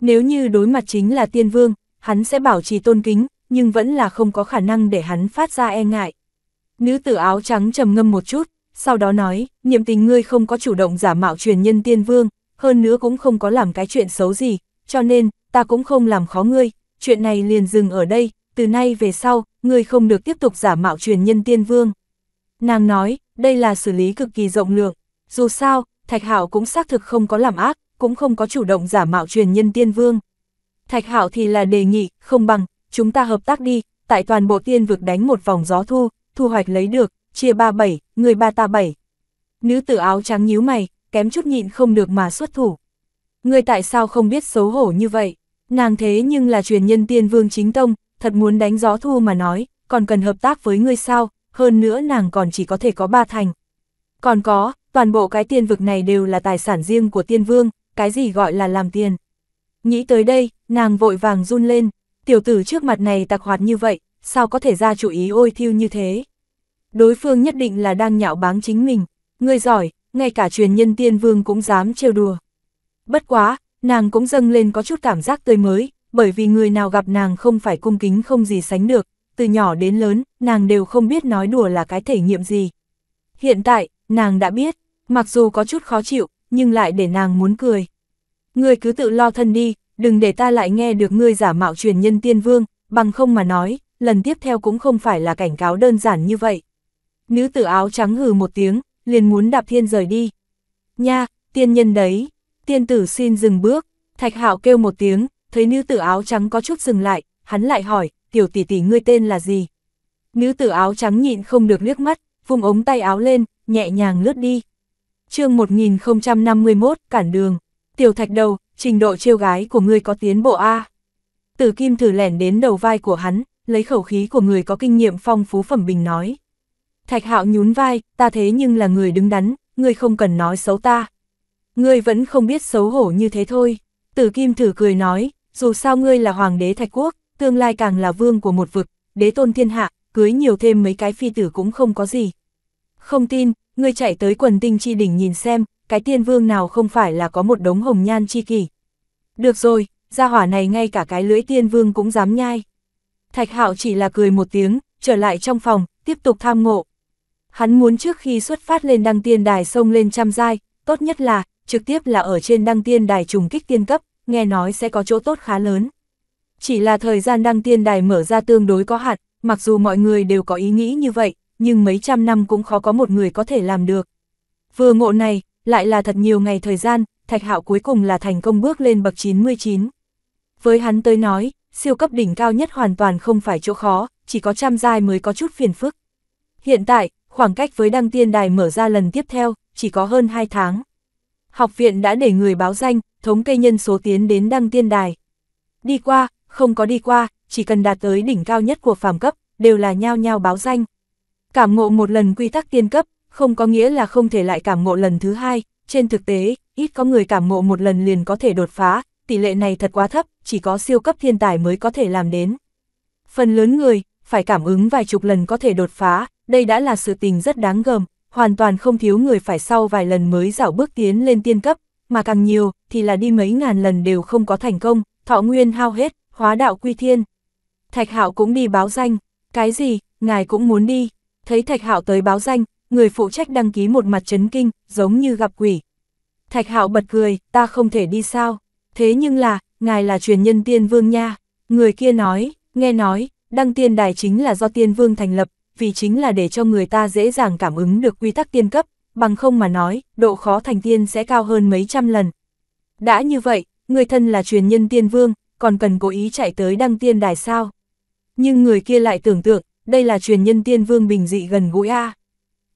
Nếu như đối mặt chính là tiên vương, hắn sẽ bảo trì tôn kính, nhưng vẫn là không có khả năng để hắn phát ra e ngại. Nữ tử áo trắng trầm ngâm một chút, sau đó nói, nhiệm tình ngươi không có chủ động giả mạo truyền nhân tiên vương, hơn nữa cũng không có làm cái chuyện xấu gì, cho nên, ta cũng không làm khó ngươi, chuyện này liền dừng ở đây, từ nay về sau, ngươi không được tiếp tục giả mạo truyền nhân tiên vương. Nàng nói, đây là xử lý cực kỳ rộng lượng, dù sao, Thạch hảo cũng xác thực không có làm ác, cũng không có chủ động giả mạo truyền nhân tiên vương. Thạch hảo thì là đề nghị, không bằng, chúng ta hợp tác đi, tại toàn bộ tiên vực đánh một vòng gió thu, thu hoạch lấy được, chia ba bảy, người ba ta bảy. Nữ tử áo trắng nhíu mày, kém chút nhịn không được mà xuất thủ. Người tại sao không biết xấu hổ như vậy? Nàng thế nhưng là truyền nhân tiên vương chính tông, thật muốn đánh gió thu mà nói, còn cần hợp tác với ngươi sao, hơn nữa nàng còn chỉ có thể có ba thành. Còn có, toàn bộ cái tiên vực này đều là tài sản riêng của tiên vương, cái gì gọi là làm tiền. Nghĩ tới đây, nàng vội vàng run lên, tiểu tử trước mặt này tạc hoạt như vậy, sao có thể ra chủ ý ôi thiêu như thế đối phương nhất định là đang nhạo báng chính mình, người giỏi, ngay cả truyền nhân tiên vương cũng dám trêu đùa. Bất quá, nàng cũng dâng lên có chút cảm giác tươi mới, bởi vì người nào gặp nàng không phải cung kính không gì sánh được, từ nhỏ đến lớn, nàng đều không biết nói đùa là cái thể nghiệm gì. Hiện tại, nàng đã biết, mặc dù có chút khó chịu, nhưng lại để nàng muốn cười. người cứ tự lo thân đi, đừng để ta lại nghe được ngươi giả mạo truyền nhân tiên vương, bằng không mà nói, lần tiếp theo cũng không phải là cảnh cáo đơn giản như vậy nữ tử áo trắng hừ một tiếng, liền muốn đạp thiên rời đi. Nha, tiên nhân đấy, tiên tử xin dừng bước, thạch hạo kêu một tiếng, thấy nữ tử áo trắng có chút dừng lại, hắn lại hỏi, tiểu tỷ tỷ ngươi tên là gì? Nữ tử áo trắng nhịn không được nước mắt, vùng ống tay áo lên, nhẹ nhàng lướt đi. chương 1051, cản đường, tiểu thạch đầu, trình độ trêu gái của ngươi có tiến bộ A. Tử kim thử lẻn đến đầu vai của hắn, lấy khẩu khí của người có kinh nghiệm phong phú phẩm bình nói. Thạch hạo nhún vai, ta thế nhưng là người đứng đắn, ngươi không cần nói xấu ta. Ngươi vẫn không biết xấu hổ như thế thôi. Tử Kim thử cười nói, dù sao ngươi là hoàng đế Thạch Quốc, tương lai càng là vương của một vực, đế tôn thiên hạ, cưới nhiều thêm mấy cái phi tử cũng không có gì. Không tin, ngươi chạy tới quần tinh chi đỉnh nhìn xem, cái tiên vương nào không phải là có một đống hồng nhan chi kỳ. Được rồi, gia hỏa này ngay cả cái lưỡi tiên vương cũng dám nhai. Thạch hạo chỉ là cười một tiếng, trở lại trong phòng, tiếp tục tham ngộ, Hắn muốn trước khi xuất phát lên đăng tiên đài sông lên trăm giai, tốt nhất là, trực tiếp là ở trên đăng tiên đài trùng kích tiên cấp, nghe nói sẽ có chỗ tốt khá lớn. Chỉ là thời gian đăng tiên đài mở ra tương đối có hạn, mặc dù mọi người đều có ý nghĩ như vậy, nhưng mấy trăm năm cũng khó có một người có thể làm được. Vừa ngộ này, lại là thật nhiều ngày thời gian, thạch hạo cuối cùng là thành công bước lên bậc 99. Với hắn tới nói, siêu cấp đỉnh cao nhất hoàn toàn không phải chỗ khó, chỉ có trăm giai mới có chút phiền phức. Hiện tại, khoảng cách với đăng tiên đài mở ra lần tiếp theo, chỉ có hơn 2 tháng. Học viện đã để người báo danh, thống kê nhân số tiến đến đăng tiên đài. Đi qua, không có đi qua, chỉ cần đạt tới đỉnh cao nhất của phàm cấp, đều là nhao nhao báo danh. Cảm ngộ một lần quy tắc tiên cấp, không có nghĩa là không thể lại cảm ngộ lần thứ hai, trên thực tế, ít có người cảm ngộ một lần liền có thể đột phá, tỷ lệ này thật quá thấp, chỉ có siêu cấp thiên tài mới có thể làm đến. Phần lớn người, phải cảm ứng vài chục lần có thể đột phá, đây đã là sự tình rất đáng gờm, hoàn toàn không thiếu người phải sau vài lần mới dảo bước tiến lên tiên cấp, mà càng nhiều thì là đi mấy ngàn lần đều không có thành công, thọ nguyên hao hết, hóa đạo quy thiên. Thạch Hạo cũng đi báo danh, cái gì, ngài cũng muốn đi, thấy Thạch Hạo tới báo danh, người phụ trách đăng ký một mặt chấn kinh, giống như gặp quỷ. Thạch Hạo bật cười, ta không thể đi sao, thế nhưng là, ngài là truyền nhân tiên vương nha, người kia nói, nghe nói, đăng tiên đài chính là do tiên vương thành lập, vì chính là để cho người ta dễ dàng cảm ứng được quy tắc tiên cấp, bằng không mà nói, độ khó thành tiên sẽ cao hơn mấy trăm lần. Đã như vậy, người thân là truyền nhân tiên vương, còn cần cố ý chạy tới đăng tiên đài sao. Nhưng người kia lại tưởng tượng, đây là truyền nhân tiên vương bình dị gần gũi A.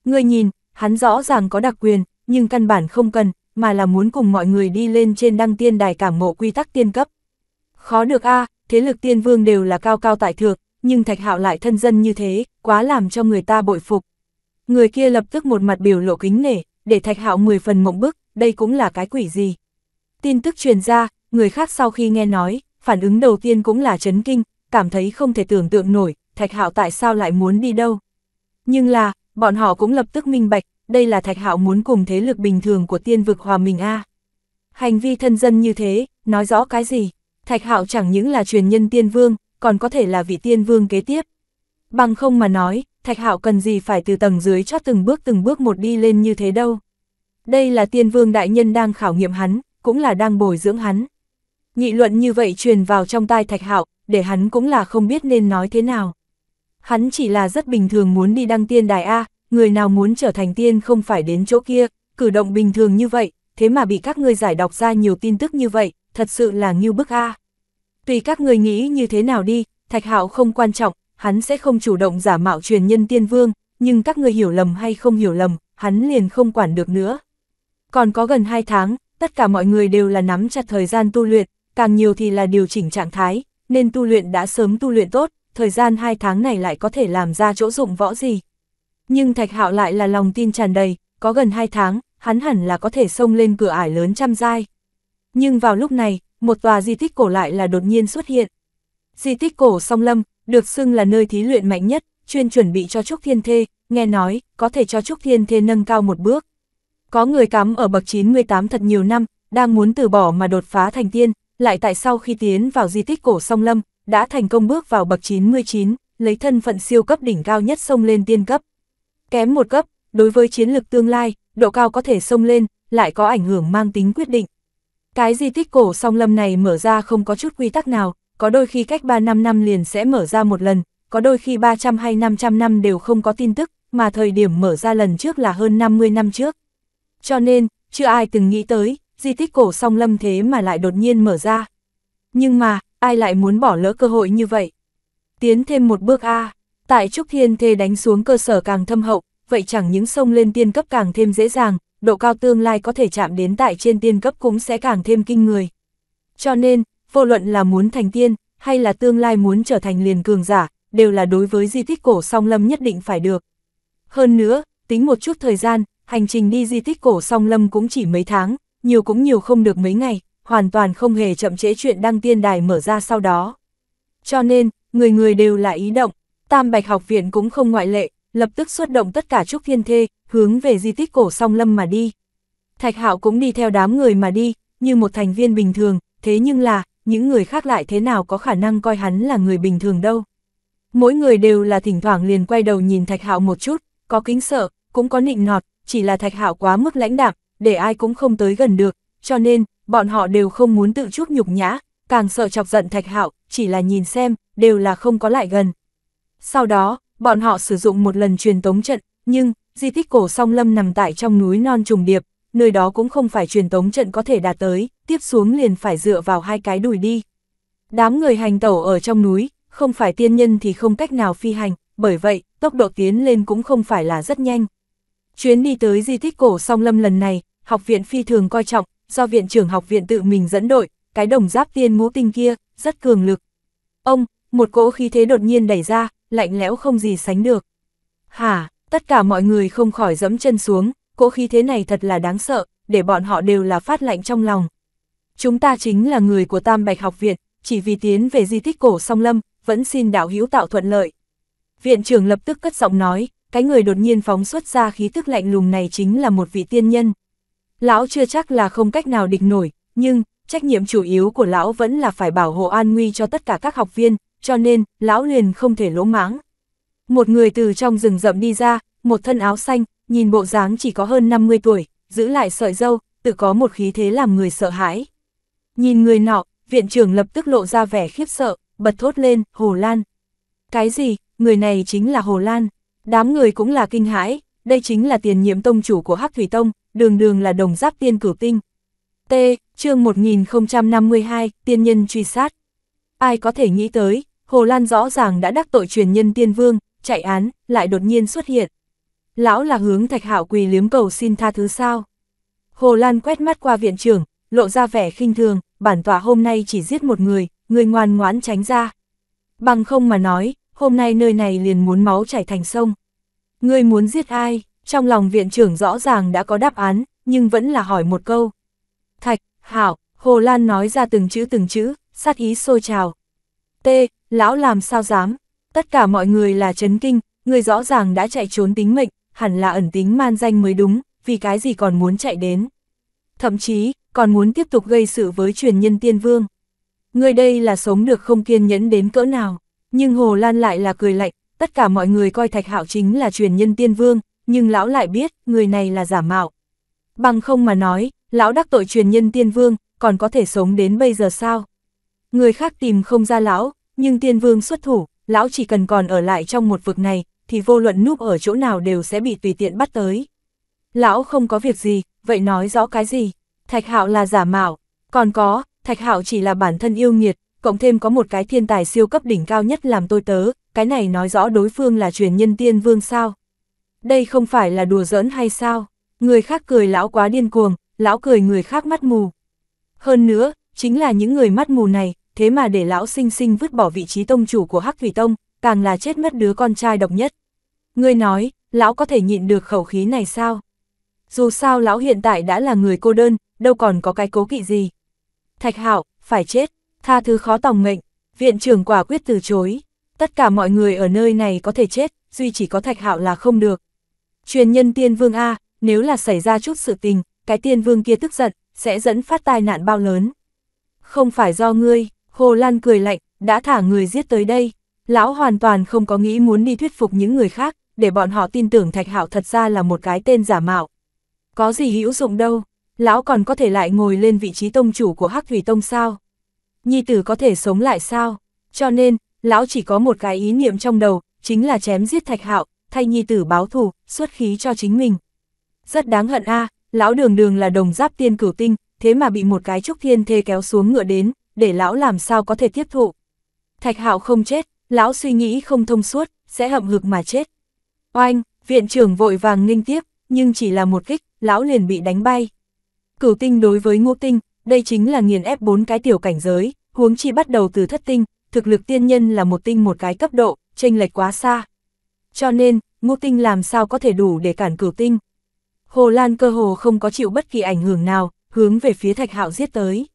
Người nhìn, hắn rõ ràng có đặc quyền, nhưng căn bản không cần, mà là muốn cùng mọi người đi lên trên đăng tiên đài cảm ngộ quy tắc tiên cấp. Khó được A, thế lực tiên vương đều là cao cao tại thượng, nhưng Thạch Hạo lại thân dân như thế, quá làm cho người ta bội phục. Người kia lập tức một mặt biểu lộ kính nể, để Thạch Hạo mười phần mộng bức, đây cũng là cái quỷ gì. Tin tức truyền ra, người khác sau khi nghe nói, phản ứng đầu tiên cũng là chấn kinh, cảm thấy không thể tưởng tượng nổi, Thạch Hạo tại sao lại muốn đi đâu. Nhưng là, bọn họ cũng lập tức minh bạch, đây là Thạch Hạo muốn cùng thế lực bình thường của tiên vực hòa mình a. Hành vi thân dân như thế, nói rõ cái gì? Thạch Hạo chẳng những là truyền nhân tiên vương, còn có thể là vị tiên vương kế tiếp. Bằng không mà nói, Thạch Hạo cần gì phải từ tầng dưới chót từng bước từng bước một đi lên như thế đâu. Đây là tiên vương đại nhân đang khảo nghiệm hắn, cũng là đang bồi dưỡng hắn. Nghị luận như vậy truyền vào trong tai Thạch Hạo, để hắn cũng là không biết nên nói thế nào. Hắn chỉ là rất bình thường muốn đi đăng tiên đài A, người nào muốn trở thành tiên không phải đến chỗ kia, cử động bình thường như vậy, thế mà bị các ngươi giải đọc ra nhiều tin tức như vậy, thật sự là nghiêu bức A. Tùy các người nghĩ như thế nào đi, Thạch Hạo không quan trọng, hắn sẽ không chủ động giả mạo truyền nhân tiên vương, nhưng các người hiểu lầm hay không hiểu lầm, hắn liền không quản được nữa. Còn có gần 2 tháng, tất cả mọi người đều là nắm chặt thời gian tu luyện, càng nhiều thì là điều chỉnh trạng thái, nên tu luyện đã sớm tu luyện tốt, thời gian 2 tháng này lại có thể làm ra chỗ dụng võ gì. Nhưng Thạch Hạo lại là lòng tin tràn đầy, có gần 2 tháng, hắn hẳn là có thể xông lên cửa ải lớn trăm giai. Nhưng vào lúc này, một tòa di tích cổ lại là đột nhiên xuất hiện. Di tích cổ song lâm, được xưng là nơi thí luyện mạnh nhất, chuyên chuẩn bị cho Trúc Thiên Thê, nghe nói, có thể cho Trúc Thiên Thê nâng cao một bước. Có người cắm ở bậc 98 thật nhiều năm, đang muốn từ bỏ mà đột phá thành tiên, lại tại sau khi tiến vào di tích cổ song lâm, đã thành công bước vào bậc 99, lấy thân phận siêu cấp đỉnh cao nhất sông lên tiên cấp. Kém một cấp, đối với chiến lực tương lai, độ cao có thể sông lên, lại có ảnh hưởng mang tính quyết định. Cái di tích cổ song lâm này mở ra không có chút quy tắc nào, có đôi khi cách 3 năm năm liền sẽ mở ra một lần, có đôi khi 300 hay 500 năm đều không có tin tức, mà thời điểm mở ra lần trước là hơn 50 năm trước. Cho nên, chưa ai từng nghĩ tới, di tích cổ song lâm thế mà lại đột nhiên mở ra. Nhưng mà, ai lại muốn bỏ lỡ cơ hội như vậy? Tiến thêm một bước A, tại Trúc Thiên Thê đánh xuống cơ sở càng thâm hậu, vậy chẳng những sông lên tiên cấp càng thêm dễ dàng, độ cao tương lai có thể chạm đến tại trên tiên cấp cũng sẽ càng thêm kinh người. Cho nên, vô luận là muốn thành tiên, hay là tương lai muốn trở thành liền cường giả, đều là đối với di tích cổ song lâm nhất định phải được. Hơn nữa, tính một chút thời gian, hành trình đi di tích cổ song lâm cũng chỉ mấy tháng, nhiều cũng nhiều không được mấy ngày, hoàn toàn không hề chậm trễ chuyện đăng tiên đài mở ra sau đó. Cho nên, người người đều là ý động, Tam Bạch Học Viện cũng không ngoại lệ, lập tức xuất động tất cả trúc thiên thê, hướng về di tích cổ song lâm mà đi. Thạch Hạo cũng đi theo đám người mà đi, như một thành viên bình thường, thế nhưng là, những người khác lại thế nào có khả năng coi hắn là người bình thường đâu. Mỗi người đều là thỉnh thoảng liền quay đầu nhìn Thạch Hạo một chút, có kính sợ, cũng có nịnh nọt, chỉ là Thạch Hạo quá mức lãnh đạm, để ai cũng không tới gần được, cho nên, bọn họ đều không muốn tự chuốc nhục nhã, càng sợ chọc giận Thạch Hạo, chỉ là nhìn xem, đều là không có lại gần. Sau đó, bọn họ sử dụng một lần truyền tống trận, nhưng, di tích cổ song lâm nằm tại trong núi non trùng điệp, nơi đó cũng không phải truyền tống trận có thể đạt tới, tiếp xuống liền phải dựa vào hai cái đùi đi. Đám người hành tẩu ở trong núi, không phải tiên nhân thì không cách nào phi hành, bởi vậy, tốc độ tiến lên cũng không phải là rất nhanh. Chuyến đi tới di tích cổ song lâm lần này, học viện phi thường coi trọng, do viện trưởng học viện tự mình dẫn đội, cái đồng giáp tiên ngũ tinh kia, rất cường lực. Ông, một cỗ khí thế đột nhiên đẩy ra, lạnh lẽo không gì sánh được. Hả, tất cả mọi người không khỏi dẫm chân xuống, cỗ khí thế này thật là đáng sợ, để bọn họ đều là phát lạnh trong lòng. Chúng ta chính là người của Tam Bạch Học Viện, chỉ vì tiến về di tích cổ song lâm, vẫn xin đạo hữu tạo thuận lợi. Viện trưởng lập tức cất giọng nói, cái người đột nhiên phóng xuất ra khí tức lạnh lùng này chính là một vị tiên nhân. Lão chưa chắc là không cách nào địch nổi, nhưng, trách nhiệm chủ yếu của lão vẫn là phải bảo hộ an nguy cho tất cả các học viên, cho nên, lão liền không thể lỗ mãng. Một người từ trong rừng rậm đi ra, một thân áo xanh, nhìn bộ dáng chỉ có hơn 50 tuổi, giữ lại sợi dâu, tự có một khí thế làm người sợ hãi. Nhìn người nọ, viện trưởng lập tức lộ ra vẻ khiếp sợ, bật thốt lên, Hồ Lan. Cái gì, người này chính là Hồ Lan. Đám người cũng là kinh hãi, đây chính là tiền nhiệm tông chủ của Hắc Thủy Tông, đường đường là đồng giáp tiên cửu tinh. T, chương 1052, tiên nhân truy sát. Ai có thể nghĩ tới, Hồ Lan rõ ràng đã đắc tội truyền nhân tiên vương, chạy án, lại đột nhiên xuất hiện. Lão là hướng thạch hạo quỳ liếm cầu xin tha thứ sao. Hồ Lan quét mắt qua viện trưởng, lộ ra vẻ khinh thường, bản tòa hôm nay chỉ giết một người, người ngoan ngoãn tránh ra. Bằng không mà nói, hôm nay nơi này liền muốn máu chảy thành sông. Người muốn giết ai, trong lòng viện trưởng rõ ràng đã có đáp án, nhưng vẫn là hỏi một câu. Thạch, Hảo, Hồ Lan nói ra từng chữ từng chữ, sát ý sôi trào, T, lão làm sao dám? Tất cả mọi người là chấn kinh, người rõ ràng đã chạy trốn tính mệnh, hẳn là ẩn tính man danh mới đúng, vì cái gì còn muốn chạy đến. Thậm chí, còn muốn tiếp tục gây sự với truyền nhân tiên vương. Người đây là sống được không kiên nhẫn đến cỡ nào, nhưng Hồ Lan lại là cười lạnh, tất cả mọi người coi Thạch Hạo chính là truyền nhân tiên vương, nhưng lão lại biết, người này là giả mạo. Bằng không mà nói, lão đắc tội truyền nhân tiên vương, còn có thể sống đến bây giờ sao? Người khác tìm không ra lão, nhưng tiên vương xuất thủ, lão chỉ cần còn ở lại trong một vực này, thì vô luận núp ở chỗ nào đều sẽ bị tùy tiện bắt tới. Lão không có việc gì, vậy nói rõ cái gì? Thạch hạo là giả mạo, còn có, thạch hạo chỉ là bản thân yêu nghiệt, cộng thêm có một cái thiên tài siêu cấp đỉnh cao nhất làm tôi tớ, cái này nói rõ đối phương là truyền nhân tiên vương sao. Đây không phải là đùa giỡn hay sao? Người khác cười lão quá điên cuồng, lão cười người khác mắt mù. Hơn nữa, chính là những người mắt mù này, thế mà để lão sinh sinh vứt bỏ vị trí tông chủ của Hắc Thủy Tông, càng là chết mất đứa con trai độc nhất. Ngươi nói, lão có thể nhịn được khẩu khí này sao? Dù sao lão hiện tại đã là người cô đơn, đâu còn có cái cố kỵ gì. Thạch Hạo, phải chết, tha thứ khó tòng mệnh, viện trưởng quả quyết từ chối. Tất cả mọi người ở nơi này có thể chết, duy chỉ có Thạch Hạo là không được. Truyền nhân tiên vương A, nếu là xảy ra chút sự tình, cái tiên vương kia tức giận, sẽ dẫn phát tai nạn bao lớn. Không phải do ngươi, Hồ Lan cười lạnh, đã thả người giết tới đây. Lão hoàn toàn không có nghĩ muốn đi thuyết phục những người khác, để bọn họ tin tưởng Thạch Hạo thật ra là một cái tên giả mạo. Có gì hữu dụng đâu, lão còn có thể lại ngồi lên vị trí tông chủ của Hắc Thủy Tông sao? Nhi tử có thể sống lại sao? Cho nên, lão chỉ có một cái ý niệm trong đầu, chính là chém giết Thạch Hạo, thay nhi tử báo thù, xuất khí cho chính mình. Rất đáng hận a, lão đường đường là đồng giáp tiên cửu tinh, thế mà bị một cái trúc thiên thê kéo xuống ngựa đến, để lão làm sao có thể tiếp thụ. Thạch hạo không chết, lão suy nghĩ không thông suốt, sẽ hậm hực mà chết. Oanh, viện trưởng vội vàng nghênh tiếp, nhưng chỉ là một kích, lão liền bị đánh bay. Cửu tinh đối với ngũ tinh, đây chính là nghiền ép bốn cái tiểu cảnh giới, huống chi bắt đầu từ thất tinh, thực lực tiên nhân là một tinh một cái cấp độ, chênh lệch quá xa. Cho nên, ngũ tinh làm sao có thể đủ để cản cửu tinh. Hồ Lan cơ hồ không có chịu bất kỳ ảnh hưởng nào, hướng về phía thạch hạo giết tới.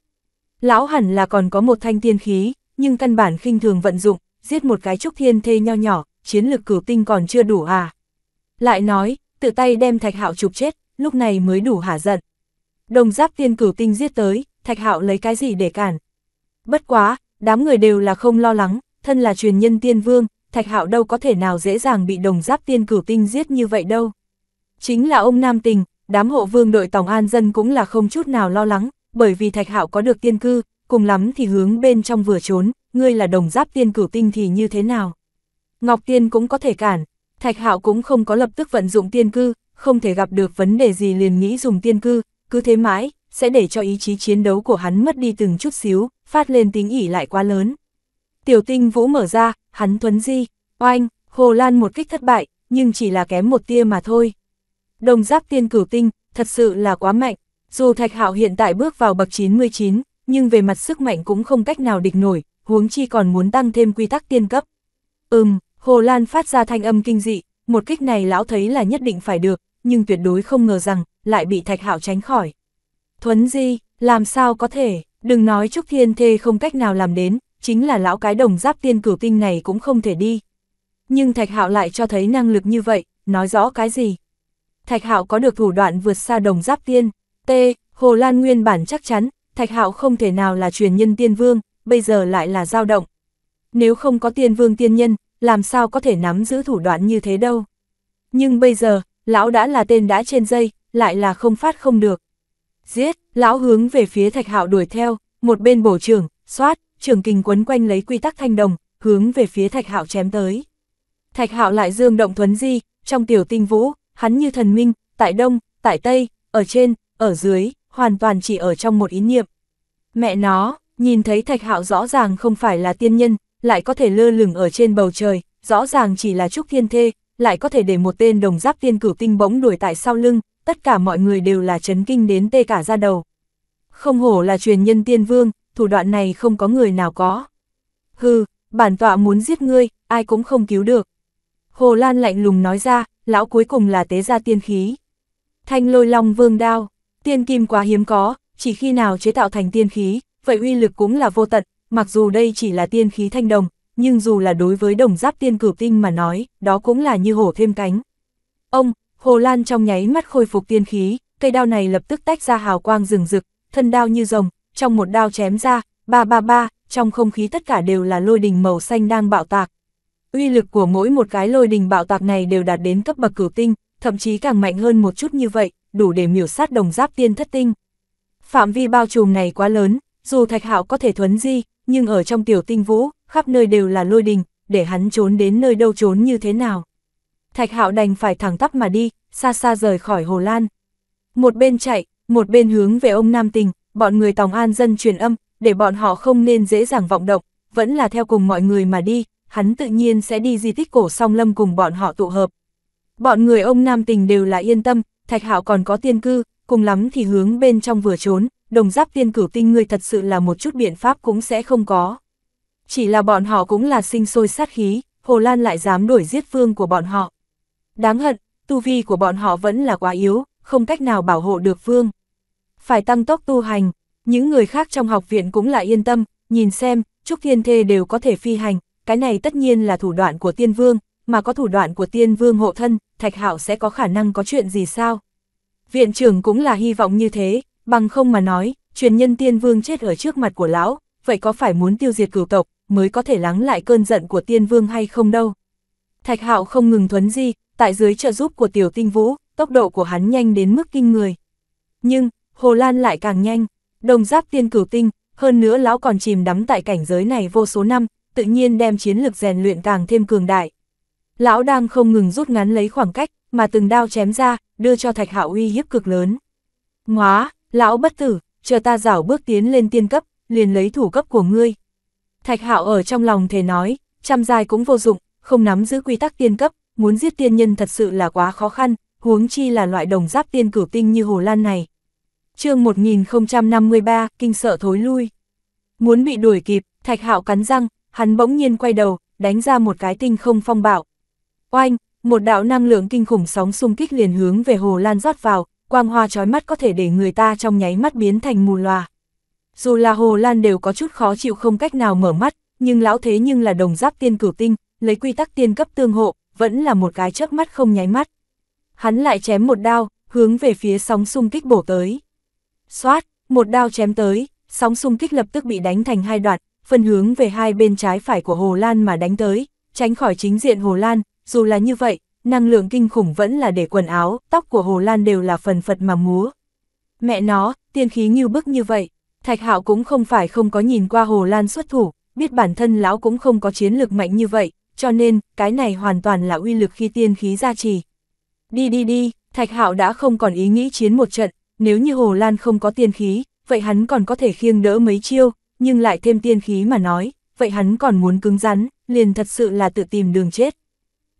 Lão hẳn là còn có một thanh tiên khí, nhưng căn bản khinh thường vận dụng, giết một cái trúc thiên thê nho nhỏ, chiến lực cửu tinh còn chưa đủ à. Lại nói, tự tay đem thạch hạo chụp chết, lúc này mới đủ hả giận. Đồng giáp tiên cửu tinh giết tới, thạch hạo lấy cái gì để cản. Bất quá, đám người đều là không lo lắng, thân là truyền nhân tiên vương, thạch hạo đâu có thể nào dễ dàng bị đồng giáp tiên cửu tinh giết như vậy đâu. Chính là ông Nam Tình, đám hộ vương đội Tòng An Dân cũng là không chút nào lo lắng, bởi vì Thạch Hạo có được tiên cư, cùng lắm thì hướng bên trong vừa trốn, ngươi là đồng giáp tiên cửu tinh thì như thế nào? Ngọc Tiên cũng có thể cản, Thạch Hạo cũng không có lập tức vận dụng tiên cư, không thể gặp được vấn đề gì liền nghĩ dùng tiên cư, cứ thế mãi, sẽ để cho ý chí chiến đấu của hắn mất đi từng chút xíu, phát lên tính ỉ lại quá lớn. Tiểu tinh vũ mở ra, hắn thuấn di, oanh, Hồ Lan một kích thất bại, nhưng chỉ là kém một tia mà thôi. Đồng giáp tiên cửu tinh, thật sự là quá mạnh, dù Thạch Hạo hiện tại bước vào bậc 99, nhưng về mặt sức mạnh cũng không cách nào địch nổi, huống chi còn muốn tăng thêm quy tắc tiên cấp. Ừm, Hồ Lan phát ra thanh âm kinh dị, một kích này lão thấy là nhất định phải được, nhưng tuyệt đối không ngờ rằng, lại bị Thạch Hạo tránh khỏi. Thuấn di, làm sao có thể, đừng nói Trúc Thiên Thê không cách nào làm đến, chính là lão cái đồng giáp tiên cửu tinh này cũng không thể đi. Nhưng Thạch Hạo lại cho thấy năng lực như vậy, nói rõ cái gì? Thạch Hạo có được thủ đoạn vượt xa đồng giáp tiên, T. Hồ Lan nguyên bản chắc chắn, Thạch Hạo không thể nào là truyền nhân tiên vương, bây giờ lại là dao động. Nếu không có tiên vương tiên nhân, làm sao có thể nắm giữ thủ đoạn như thế đâu. Nhưng bây giờ, lão đã là tên đã trên dây, lại là không phát không được. Giết, lão hướng về phía Thạch Hạo đuổi theo, một bên bổ trưởng, xoát, trưởng kình quấn quanh lấy quy tắc thanh đồng, hướng về phía Thạch Hạo chém tới. Thạch Hạo lại dương động thuấn di, trong tiểu tinh vũ, hắn như thần minh, tại đông, tại tây, ở trên, ở dưới, hoàn toàn chỉ ở trong một ý niệm. Mẹ nó, nhìn thấy thạch hạo rõ ràng không phải là tiên nhân, lại có thể lơ lửng ở trên bầu trời, rõ ràng chỉ là trúc thiên thê, lại có thể để một tên đồng giáp tiên cửu tinh bỗng đuổi tại sau lưng, tất cả mọi người đều là chấn kinh đến tê cả ra đầu. Không hổ là truyền nhân tiên vương, thủ đoạn này không có người nào có. Hừ, bản tọa muốn giết ngươi, ai cũng không cứu được. Hồ Lan lạnh lùng nói ra, lão cuối cùng là tế gia tiên khí. Thanh lôi long vương đao, Tiên kim quá hiếm có, chỉ khi nào chế tạo thành tiên khí, vậy uy lực cũng là vô tận, mặc dù đây chỉ là tiên khí thanh đồng, nhưng dù là đối với đồng giáp tiên cửu tinh mà nói, đó cũng là như hổ thêm cánh. Ông, Hồ Lan trong nháy mắt khôi phục tiên khí, cây đao này lập tức tách ra hào quang rừng rực, thân đao như rồng, trong một đao chém ra, ba ba ba, trong không khí tất cả đều là lôi đình màu xanh đang bạo tạc. Uy lực của mỗi một cái lôi đình bạo tạc này đều đạt đến cấp bậc cửu tinh, thậm chí càng mạnh hơn một chút như vậy, đủ để miểu sát đồng giáp tiên thất tinh. Phạm vi bao trùm này quá lớn, dù thạch hạo có thể thuấn di, nhưng ở trong tiểu tinh vũ, khắp nơi đều là lôi đình, để hắn trốn đến nơi đâu trốn như thế nào. Thạch hạo đành phải thẳng tắp mà đi, xa xa rời khỏi Hồ Lan. Một bên chạy, một bên hướng về ông Nam Tình, bọn người Tòng An dân truyền âm, để bọn họ không nên dễ dàng vọng động, vẫn là theo cùng mọi người mà đi, hắn tự nhiên sẽ đi di tích cổ song lâm cùng bọn họ tụ hợp. Bọn người ông Nam Tình đều là yên tâm, Thạch Hạo còn có tiên cư, cùng lắm thì hướng bên trong vừa trốn, đồng giáp tiên cửu tinh người thật sự là một chút biện pháp cũng sẽ không có. Chỉ là bọn họ cũng là sinh sôi sát khí, Hồ Lan lại dám đuổi giết phương của bọn họ. Đáng hận, tu vi của bọn họ vẫn là quá yếu, không cách nào bảo hộ được vương. Phải tăng tốc tu hành, những người khác trong học viện cũng là yên tâm, nhìn xem, Trúc Thiên Thê đều có thể phi hành, cái này tất nhiên là thủ đoạn của tiên vương, mà có thủ đoạn của tiên vương hộ thân, Thạch Hạo sẽ có khả năng có chuyện gì sao? Viện trưởng cũng là hy vọng như thế, bằng không mà nói, truyền nhân tiên vương chết ở trước mặt của lão, vậy có phải muốn tiêu diệt cửu tộc, mới có thể lắng lại cơn giận của tiên vương hay không đâu? Thạch Hạo không ngừng thuấn di, tại dưới trợ giúp của tiểu tinh vũ, tốc độ của hắn nhanh đến mức kinh người. Nhưng, Hồ Lan lại càng nhanh, đồng giáp tiên cửu tinh, hơn nữa lão còn chìm đắm tại cảnh giới này vô số năm, tự nhiên đem chiến lực rèn luyện càng thêm cường đại lão đang không ngừng rút ngắn lấy khoảng cách, mà từng đao chém ra, đưa cho Thạch Hạo uy hiếp cực lớn. Ngóa, lão bất tử, chờ ta rảo bước tiến lên tiên cấp, liền lấy thủ cấp của ngươi. Thạch Hạo ở trong lòng thề nói, trăm dài cũng vô dụng, không nắm giữ quy tắc tiên cấp, muốn giết tiên nhân thật sự là quá khó khăn, huống chi là loại đồng giáp tiên cửu tinh như Hồ Lan này. chương 1053, kinh sợ thối lui. Muốn bị đuổi kịp, Thạch Hạo cắn răng, hắn bỗng nhiên quay đầu, đánh ra một cái tinh không phong bạo, Oanh, một đạo năng lượng kinh khủng sóng xung kích liền hướng về hồ lan rót vào, quang hoa chói mắt có thể để người ta trong nháy mắt biến thành mù loà. Dù là hồ lan đều có chút khó chịu không cách nào mở mắt, nhưng lão thế nhưng là đồng giáp tiên cửu tinh, lấy quy tắc tiên cấp tương hộ, vẫn là một cái chớp mắt không nháy mắt. Hắn lại chém một đao, hướng về phía sóng xung kích bổ tới. Xoát, một đao chém tới, sóng xung kích lập tức bị đánh thành hai đoạn, phân hướng về hai bên trái phải của Hồ Lan mà đánh tới, tránh khỏi chính diện Hồ Lan, dù là như vậy, năng lượng kinh khủng vẫn là để quần áo, tóc của Hồ Lan đều là phần phật mà múa. Mẹ nó, tiên khí như bức như vậy, Thạch Hạo cũng không phải không có nhìn qua Hồ Lan xuất thủ, biết bản thân lão cũng không có chiến lực mạnh như vậy, cho nên, cái này hoàn toàn là uy lực khi tiên khí gia trì. Đi đi đi, Thạch Hạo đã không còn ý nghĩ chiến một trận, nếu như Hồ Lan không có tiên khí, vậy hắn còn có thể khiêng đỡ mấy chiêu, nhưng lại thêm tiên khí mà nói, vậy hắn còn muốn cứng rắn, liền thật sự là tự tìm đường chết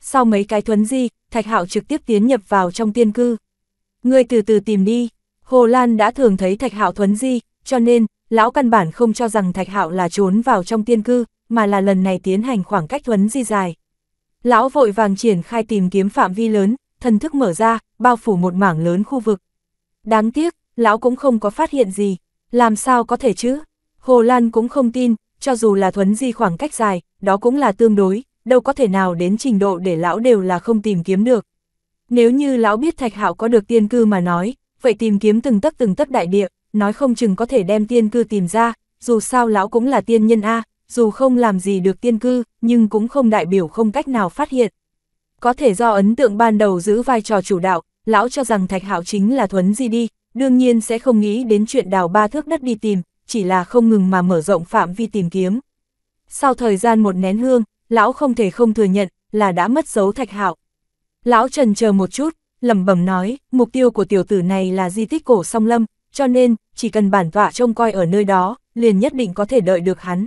sau mấy cái thuấn di, Thạch Hạo trực tiếp tiến nhập vào trong tiên cư. Ngươi từ từ tìm đi, Hồ Lan đã thường thấy Thạch Hạo thuấn di, cho nên, lão căn bản không cho rằng Thạch Hạo là trốn vào trong tiên cư, mà là lần này tiến hành khoảng cách thuấn di dài. Lão vội vàng triển khai tìm kiếm phạm vi lớn, thần thức mở ra, bao phủ một mảng lớn khu vực. Đáng tiếc, lão cũng không có phát hiện gì, làm sao có thể chứ? Hồ Lan cũng không tin, cho dù là thuấn di khoảng cách dài, đó cũng là tương đối, đâu có thể nào đến trình độ để lão đều là không tìm kiếm được. Nếu như lão biết thạch hạo có được tiên cư mà nói, vậy tìm kiếm từng tấc từng tấc đại địa, nói không chừng có thể đem tiên cư tìm ra, dù sao lão cũng là tiên nhân A, dù không làm gì được tiên cư, nhưng cũng không đại biểu không cách nào phát hiện. Có thể do ấn tượng ban đầu giữ vai trò chủ đạo, lão cho rằng thạch hạo chính là thuấn gì đi, đương nhiên sẽ không nghĩ đến chuyện đào ba thước đất đi tìm, chỉ là không ngừng mà mở rộng phạm vi tìm kiếm. Sau thời gian một nén hương, lão không thể không thừa nhận là đã mất dấu thạch hạo. Lão trần chờ một chút, lẩm bẩm nói, mục tiêu của tiểu tử này là di tích cổ song lâm, cho nên, chỉ cần bản tọa trông coi ở nơi đó, liền nhất định có thể đợi được hắn.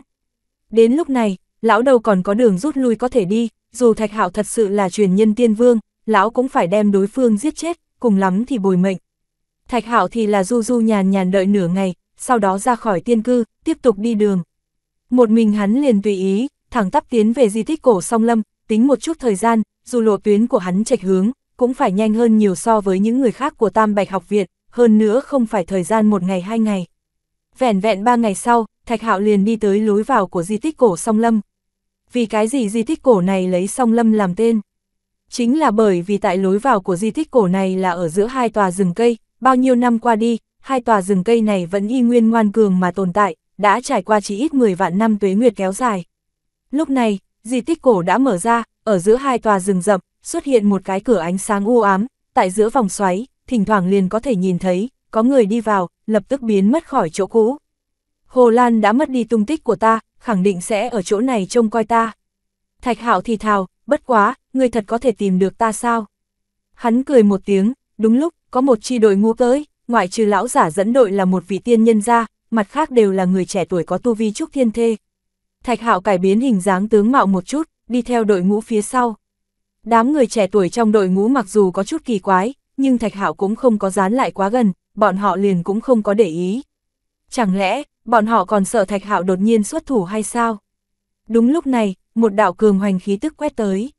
Đến lúc này, lão đâu còn có đường rút lui có thể đi, dù thạch hạo thật sự là truyền nhân tiên vương, lão cũng phải đem đối phương giết chết, cùng lắm thì bồi mệnh. Thạch hạo thì là du du nhàn nhàn đợi nửa ngày, sau đó ra khỏi tiên cư, tiếp tục đi đường. Một mình hắn liền tùy ý, thẳng tắp tiến về di tích cổ song lâm, tính một chút thời gian, dù lộ tuyến của hắn trạch hướng, cũng phải nhanh hơn nhiều so với những người khác của Tam Bạch học viện, hơn nữa không phải thời gian một ngày hai ngày. Vẹn vẹn ba ngày sau, Thạch Hạo liền đi tới lối vào của di tích cổ song lâm. Vì cái gì di tích cổ này lấy song lâm làm tên? Chính là bởi vì tại lối vào của di tích cổ này là ở giữa hai tòa rừng cây, bao nhiêu năm qua đi, hai tòa rừng cây này vẫn y nguyên ngoan cường mà tồn tại, đã trải qua chỉ ít 10 vạn năm tuế nguyệt kéo dài. Lúc này, di tích cổ đã mở ra, ở giữa hai tòa rừng rậm, xuất hiện một cái cửa ánh sáng u ám, tại giữa vòng xoáy, thỉnh thoảng liền có thể nhìn thấy, có người đi vào, lập tức biến mất khỏi chỗ cũ. Hồ Lan đã mất đi tung tích của ta, khẳng định sẽ ở chỗ này trông coi ta. Thạch Hạo thì thào, bất quá, người thật có thể tìm được ta sao? Hắn cười một tiếng, đúng lúc, có một chi đội ngu tới, ngoại trừ lão giả dẫn đội là một vị tiên nhân ra, mặt khác đều là người trẻ tuổi có tu vi trúc thiên thê, Thạch Hạo cải biến hình dáng tướng mạo một chút, đi theo đội ngũ phía sau. Đám người trẻ tuổi trong đội ngũ mặc dù có chút kỳ quái, nhưng Thạch Hạo cũng không có dán lại quá gần, bọn họ liền cũng không có để ý. Chẳng lẽ, bọn họ còn sợ Thạch Hạo đột nhiên xuất thủ hay sao? Đúng lúc này, một đạo cường hoành khí tức quét tới.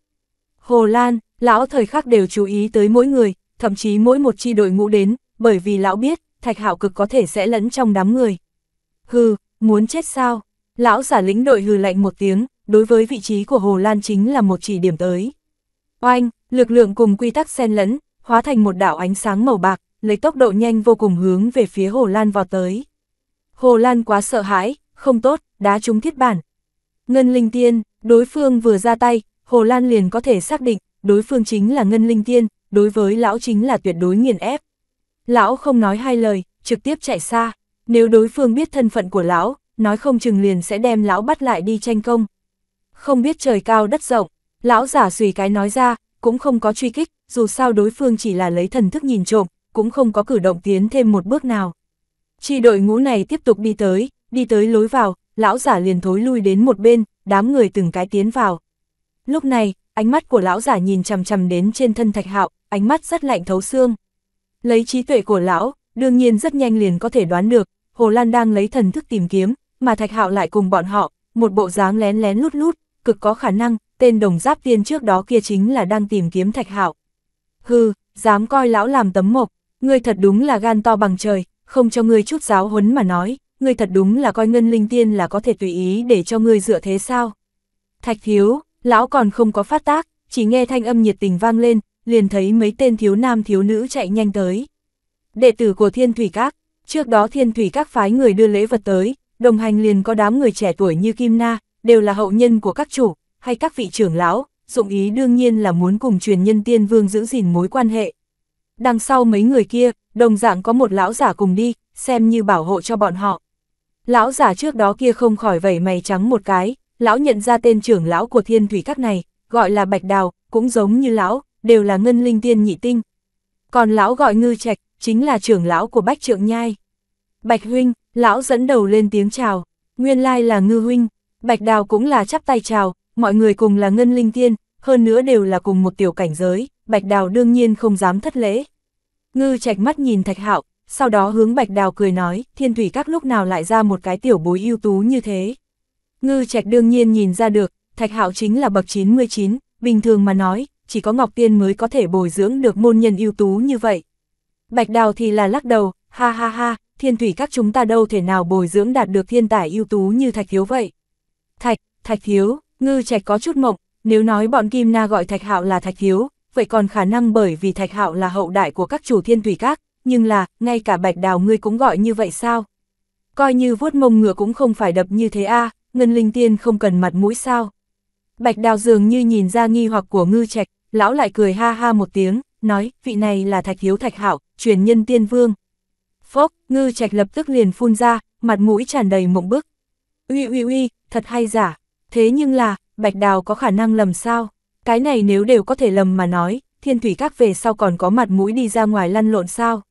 Hồ Lan, lão thời khắc đều chú ý tới mỗi người, thậm chí mỗi một chi đội ngũ đến, bởi vì lão biết, Thạch Hạo cực có thể sẽ lẫn trong đám người. Hừ, muốn chết sao? Lão giả lính đội hừ lạnh một tiếng, đối với vị trí của Hồ Lan chính là một chỉ điểm tới. Oanh, lực lượng cùng quy tắc xen lẫn, hóa thành một đảo ánh sáng màu bạc, lấy tốc độ nhanh vô cùng hướng về phía Hồ Lan vào tới. Hồ Lan quá sợ hãi, không tốt, đá trúng thiết bản. Ngân Linh Tiên, đối phương vừa ra tay, Hồ Lan liền có thể xác định, đối phương chính là Ngân Linh Tiên, đối với lão chính là tuyệt đối nghiền ép. Lão không nói hai lời, trực tiếp chạy xa, nếu đối phương biết thân phận của lão, nói không chừng liền sẽ đem lão bắt lại đi tranh công. Không biết trời cao đất rộng, lão giả xùy cái nói ra, cũng không có truy kích, dù sao đối phương chỉ là lấy thần thức nhìn trộm, cũng không có cử động tiến thêm một bước nào. Chi đội ngũ này tiếp tục đi tới, đi tới lối vào, lão giả liền thối lui đến một bên, đám người từng cái tiến vào. Lúc này, ánh mắt của lão giả nhìn chằm chằm đến trên thân thạch hạo, ánh mắt rất lạnh thấu xương. Lấy trí tuệ của lão, đương nhiên rất nhanh liền có thể đoán được, Hồ Lan đang lấy thần thức tìm kiếm, mà Thạch Hạo lại cùng bọn họ, một bộ dáng lén lén lút lút, cực có khả năng, tên đồng giáp tiên trước đó kia chính là đang tìm kiếm Thạch Hạo. Hừ, dám coi lão làm tấm mộc, ngươi thật đúng là gan to bằng trời, không cho ngươi chút giáo huấn mà nói, ngươi thật đúng là coi ngân linh tiên là có thể tùy ý để cho ngươi dựa thế sao. Thạch thiếu, lão còn không có phát tác, chỉ nghe thanh âm nhiệt tình vang lên, liền thấy mấy tên thiếu nam thiếu nữ chạy nhanh tới. Đệ tử của Thiên Thủy Các, trước đó Thiên Thủy Các phái người đưa lễ vật tới, đồng hành liền có đám người trẻ tuổi như Kim Na, đều là hậu nhân của các chủ, hay các vị trưởng lão, dụng ý đương nhiên là muốn cùng truyền nhân tiên vương giữ gìn mối quan hệ. Đằng sau mấy người kia, đồng dạng có một lão giả cùng đi, xem như bảo hộ cho bọn họ. Lão giả trước đó kia không khỏi vẩy mày trắng một cái, lão nhận ra tên trưởng lão của thiên thủy các này, gọi là Bạch Đào, cũng giống như lão, đều là ngân linh tiên nhị tinh. Còn lão gọi ngư trạch, chính là trưởng lão của Bách Trượng Nhai. Bạch Huynh, Lão dẫn đầu lên tiếng chào, nguyên lai là ngư huynh, bạch đào cũng là chắp tay chào, mọi người cùng là ngân linh tiên, hơn nữa đều là cùng một tiểu cảnh giới, bạch đào đương nhiên không dám thất lễ. Ngư chạch mắt nhìn thạch hạo, sau đó hướng bạch đào cười nói, thiên thủy các lúc nào lại ra một cái tiểu bối ưu tú như thế. Ngư trạch đương nhiên nhìn ra được, thạch hạo chính là bậc 99, bình thường mà nói, chỉ có Ngọc Tiên mới có thể bồi dưỡng được môn nhân ưu tú như vậy. Bạch Đào thì là lắc đầu, ha ha ha, thiên thủy các chúng ta đâu thể nào bồi dưỡng đạt được thiên tài ưu tú như Thạch Thiếu vậy. Thạch, Thạch Thiếu, ngư trạch có chút mộng, nếu nói bọn Kim Na gọi Thạch Hạo là Thạch Thiếu, vậy còn khả năng bởi vì Thạch Hạo là hậu đại của các chủ thiên thủy các, nhưng là, ngay cả Bạch Đào ngươi cũng gọi như vậy sao? Coi như vuốt mông ngựa cũng không phải đập như thế a Ngân Linh Tiên không cần mặt mũi sao? Bạch Đào dường như nhìn ra nghi hoặc của ngư trạch, lão lại cười ha ha một tiếng, nói, vị này là Thạch thiếu Thạch Hạo, truyền nhân tiên vương, Phốc, ngư trạch lập tức liền phun ra, mặt mũi tràn đầy mộng bức. Uy uy uy, thật hay giả. Thế nhưng là, Bạch Đào có khả năng lầm sao? Cái này nếu đều có thể lầm mà nói, thiên thủy các về sau còn có mặt mũi đi ra ngoài lăn lộn sao?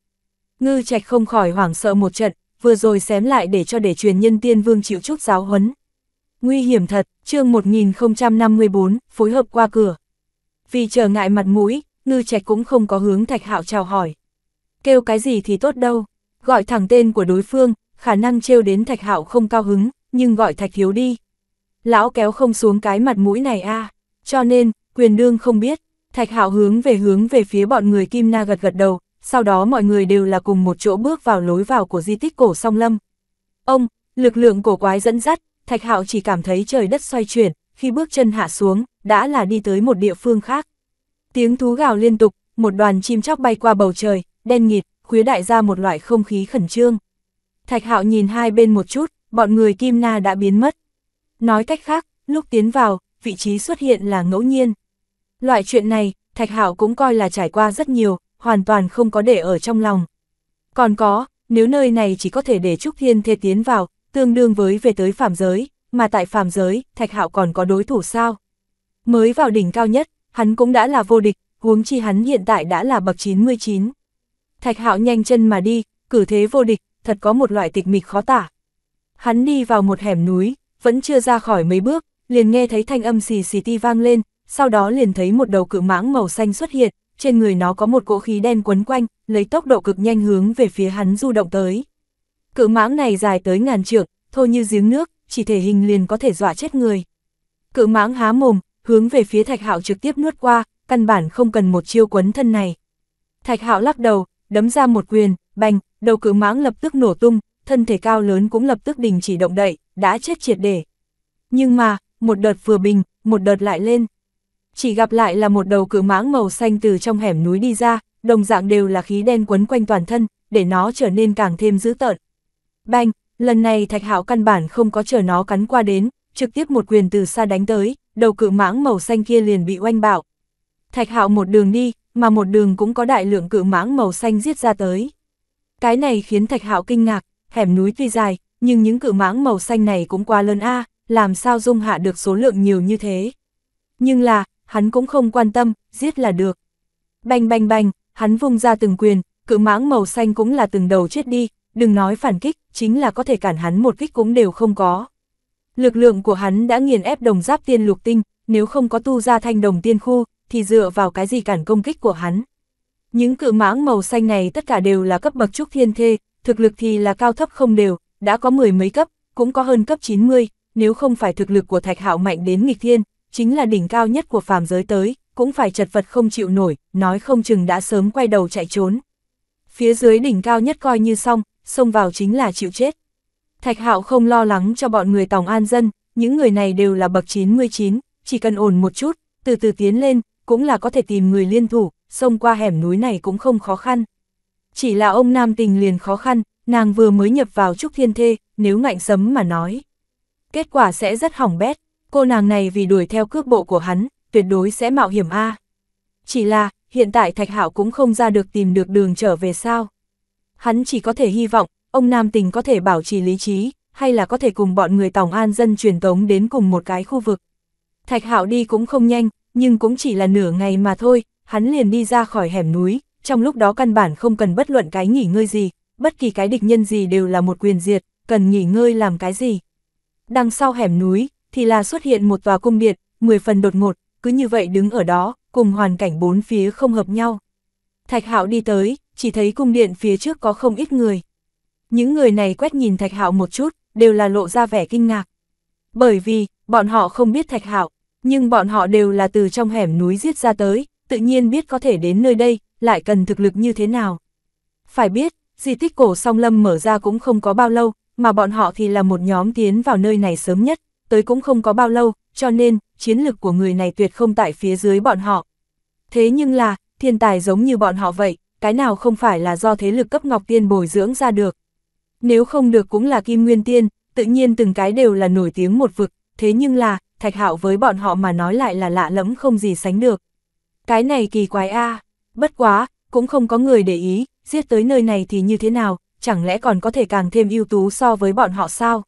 Ngư trạch không khỏi hoảng sợ một trận, vừa rồi xém lại để cho để truyền nhân tiên vương chịu chút giáo huấn. Nguy hiểm thật, chương 1054, phối hợp qua cửa. Vì chờ ngại mặt mũi, ngư trạch cũng không có hướng thạch hạo chào hỏi. Kêu cái gì thì tốt đâu, Gọi thẳng tên của đối phương, khả năng trêu đến Thạch Hạo không cao hứng, nhưng gọi Thạch thiếu đi. Lão kéo không xuống cái mặt mũi này a, cho nên, quyền đương không biết, Thạch Hạo hướng về hướng về phía bọn người Kim Na gật gật đầu, sau đó mọi người đều là cùng một chỗ bước vào lối vào của di tích cổ song lâm. Ông, lực lượng cổ quái dẫn dắt, Thạch Hạo chỉ cảm thấy trời đất xoay chuyển, khi bước chân hạ xuống, đã là đi tới một địa phương khác. Tiếng thú gào liên tục, một đoàn chim chóc bay qua bầu trời, đen nghịt, khuya đại ra một loại không khí khẩn trương. Thạch hạo nhìn hai bên một chút, bọn người Kim Na đã biến mất. Nói cách khác, lúc tiến vào, vị trí xuất hiện là ngẫu nhiên. Loại chuyện này, Thạch hạo cũng coi là trải qua rất nhiều, hoàn toàn không có để ở trong lòng. Còn có, nếu nơi này chỉ có thể để Trúc Thiên Thê tiến vào, tương đương với về tới Phạm giới, mà tại Phạm giới, Thạch Hạo còn có đối thủ sao? Mới vào đỉnh cao nhất, hắn cũng đã là vô địch, huống chi hắn hiện tại đã là bậc 99. Thạch Hạo nhanh chân mà đi, cử thế vô địch, thật có một loại tịch mịch khó tả. Hắn đi vào một hẻm núi, vẫn chưa ra khỏi mấy bước, liền nghe thấy thanh âm xì xì ti vang lên, sau đó liền thấy một đầu cự mãng màu xanh xuất hiện, trên người nó có một cỗ khí đen quấn quanh, lấy tốc độ cực nhanh hướng về phía hắn du động tới. Cự mãng này dài tới ngàn trượng, thô như giếng nước, chỉ thể hình liền có thể dọa chết người. Cự mãng há mồm, hướng về phía Thạch Hạo trực tiếp nuốt qua, căn bản không cần một chiêu quấn thân này. Thạch Hạo lắc đầu, đấm ra một quyền, bành, đầu cự mãng lập tức nổ tung, thân thể cao lớn cũng lập tức đình chỉ động đậy, đã chết triệt để. Nhưng mà, một đợt vừa bình, một đợt lại lên. Chỉ gặp lại là một đầu cự mãng màu xanh từ trong hẻm núi đi ra, đồng dạng đều là khí đen quấn quanh toàn thân, để nó trở nên càng thêm dữ tợn. Banh, lần này Thạch Hạo căn bản không có chờ nó cắn qua đến, trực tiếp một quyền từ xa đánh tới, đầu cự mãng màu xanh kia liền bị oanh bạo. Thạch Hạo một đường đi, mà một đường cũng có đại lượng cự mãng màu xanh giết ra tới. Cái này khiến Thạch Hạo kinh ngạc, hẻm núi tuy dài, nhưng những cự mãng màu xanh này cũng quá lớn a, làm sao dung hạ được số lượng nhiều như thế. Nhưng là, hắn cũng không quan tâm, giết là được. Bành bành bành, hắn vung ra từng quyền, cự mãng màu xanh cũng là từng đầu chết đi, đừng nói phản kích, chính là có thể cản hắn một kích cũng đều không có. Lực lượng của hắn đã nghiền ép đồng giáp tiên lục tinh, nếu không có tu ra thanh đồng tiên khu, thì dựa vào cái gì cản công kích của hắn. Những cự mãng màu xanh này tất cả đều là cấp bậc trúc thiên thê, thực lực thì là cao thấp không đều, đã có mười mấy cấp, cũng có hơn cấp 90, nếu không phải thực lực của Thạch Hạo mạnh đến nghịch thiên, chính là đỉnh cao nhất của phàm giới tới, cũng phải chật vật không chịu nổi, nói không chừng đã sớm quay đầu chạy trốn. Phía dưới đỉnh cao nhất coi như xong, xông vào chính là chịu chết. Thạch Hạo không lo lắng cho bọn người Tòng An dân, những người này đều là bậc 99, chỉ cần ổn một chút, từ từ tiến lên, cũng là có thể tìm người liên thủ, xông qua hẻm núi này cũng không khó khăn. Chỉ là ông nam tình liền khó khăn, nàng vừa mới nhập vào trúc thiên thê, nếu ngạnh sấm mà nói. Kết quả sẽ rất hỏng bét, cô nàng này vì đuổi theo cước bộ của hắn, tuyệt đối sẽ mạo hiểm A. Chỉ là, hiện tại Thạch Hạo cũng không ra được tìm được đường trở về sao. Hắn chỉ có thể hy vọng, ông Nam Tình có thể bảo trì lý trí, hay là có thể cùng bọn người Tòng An dân truyền tống đến cùng một cái khu vực. Thạch Hạo đi cũng không nhanh, nhưng cũng chỉ là nửa ngày mà thôi, hắn liền đi ra khỏi hẻm núi, trong lúc đó căn bản không cần bất luận cái nghỉ ngơi gì, bất kỳ cái địch nhân gì đều là một quyền diệt, cần nghỉ ngơi làm cái gì. Đằng sau hẻm núi, thì là xuất hiện một tòa cung điện, 10 phần đột ngột, cứ như vậy đứng ở đó, cùng hoàn cảnh bốn phía không hợp nhau. Thạch Hạo đi tới, chỉ thấy cung điện phía trước có không ít người. Những người này quét nhìn Thạch Hạo một chút, đều là lộ ra vẻ kinh ngạc. Bởi vì, bọn họ không biết Thạch Hạo, nhưng bọn họ đều là từ trong hẻm núi giết ra tới, tự nhiên biết có thể đến nơi đây, lại cần thực lực như thế nào. Phải biết, di tích cổ song lâm mở ra cũng không có bao lâu, mà bọn họ thì là một nhóm tiến vào nơi này sớm nhất, tới cũng không có bao lâu, cho nên, chiến lực của người này tuyệt không tại phía dưới bọn họ. Thế nhưng là, thiên tài giống như bọn họ vậy, cái nào không phải là do thế lực cấp ngọc tiên bồi dưỡng ra được. Nếu không được cũng là kim nguyên tiên, tự nhiên từng cái đều là nổi tiếng một vực, thế nhưng là, thạch hạo với bọn họ mà nói lại là lạ lẫm không gì sánh được. Cái này kỳ quái a bất quá, cũng không có người để ý, giết tới nơi này thì như thế nào, chẳng lẽ còn có thể càng thêm ưu tú so với bọn họ sao?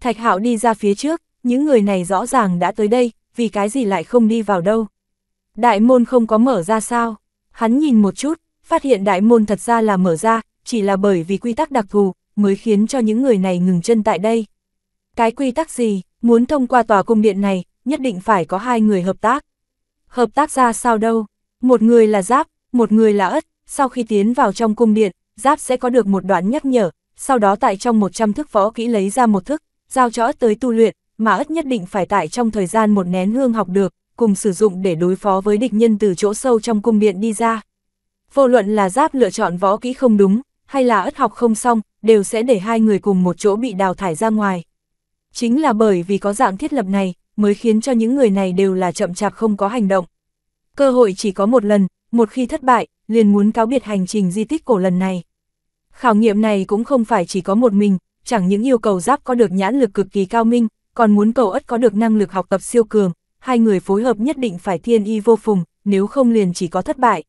Thạch hạo đi ra phía trước, những người này rõ ràng đã tới đây, vì cái gì lại không đi vào đâu. Đại môn không có mở ra sao? Hắn nhìn một chút, phát hiện đại môn thật ra là mở ra, chỉ là bởi vì quy tắc đặc thù, mới khiến cho những người này ngừng chân tại đây. Cái quy tắc gì, muốn thông qua tòa cung điện này, nhất định phải có hai người hợp tác. Hợp tác ra sao đâu? Một người là Giáp, một người là Ất, sau khi tiến vào trong cung điện, Giáp sẽ có được một đoạn nhắc nhở, sau đó tại trong 100 thức võ kỹ lấy ra một thức, giao cho Ất tới tu luyện, mà Ất nhất định phải tại trong thời gian một nén hương học được, cùng sử dụng để đối phó với địch nhân từ chỗ sâu trong cung điện đi ra. Vô luận là Giáp lựa chọn võ kỹ không đúng, hay là Ất học không xong, đều sẽ để hai người cùng một chỗ bị đào thải ra ngoài. Chính là bởi vì có dạng thiết lập này, mới khiến cho những người này đều là chậm chạp không có hành động. Cơ hội chỉ có một lần, một khi thất bại, liền muốn cáo biệt hành trình di tích cổ lần này. Khảo nghiệm này cũng không phải chỉ có một mình, chẳng những yêu cầu giáp có được nhãn lực cực kỳ cao minh, còn muốn cầu ất có được năng lực học tập siêu cường, hai người phối hợp nhất định phải thiên y vô phùng, nếu không liền chỉ có thất bại.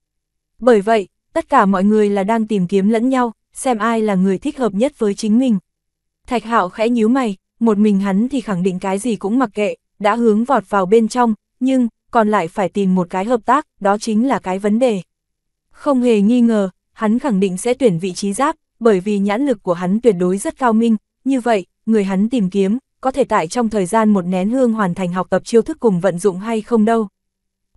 Bởi vậy, tất cả mọi người là đang tìm kiếm lẫn nhau, xem ai là người thích hợp nhất với chính mình. Thạch Hạo khẽ nhíu mày, một mình hắn thì khẳng định cái gì cũng mặc kệ, đã hướng vọt vào bên trong, nhưng, còn lại phải tìm một cái hợp tác, đó chính là cái vấn đề. Không hề nghi ngờ, hắn khẳng định sẽ tuyển vị trí giáp, bởi vì nhãn lực của hắn tuyệt đối rất cao minh, như vậy, người hắn tìm kiếm, có thể tại trong thời gian một nén hương hoàn thành học tập chiêu thức cùng vận dụng hay không đâu.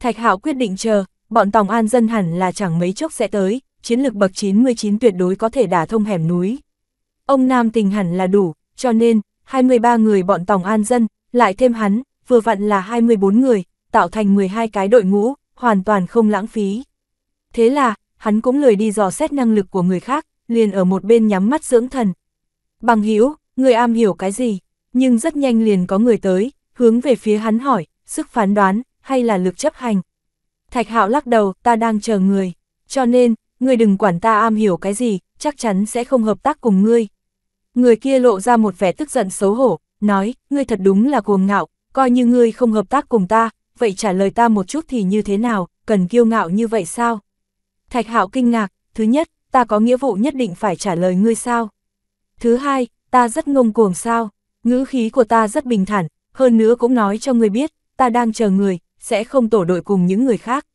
Thạch Hạo quyết định chờ, bọn Tòng An dân hẳn là chẳng mấy chốc sẽ tới, chiến lực bậc 99 tuyệt đối có thể đả thông hẻm núi. Ông Nam tình hẳn là đủ, cho nên, 23 người bọn Tòng An Dân, lại thêm hắn, vừa vặn là 24 người, tạo thành 12 cái đội ngũ, hoàn toàn không lãng phí. Thế là, hắn cũng lười đi dò xét năng lực của người khác, liền ở một bên nhắm mắt dưỡng thần. Bằng hữu người am hiểu cái gì, nhưng rất nhanh liền có người tới, hướng về phía hắn hỏi, sức phán đoán, hay là lực chấp hành. Thạch hạo lắc đầu, ta đang chờ người, cho nên, người đừng quản ta am hiểu cái gì, chắc chắn sẽ không hợp tác cùng ngươi người kia lộ ra một vẻ tức giận xấu hổ, nói, ngươi thật đúng là cuồng ngạo, coi như ngươi không hợp tác cùng ta, vậy trả lời ta một chút thì như thế nào, cần kiêu ngạo như vậy sao? Thạch Hạo kinh ngạc, thứ nhất, ta có nghĩa vụ nhất định phải trả lời ngươi sao? Thứ hai, ta rất ngông cuồng sao? Ngữ khí của ta rất bình thản, hơn nữa cũng nói cho ngươi biết, ta đang chờ người, sẽ không tổ đội cùng những người khác.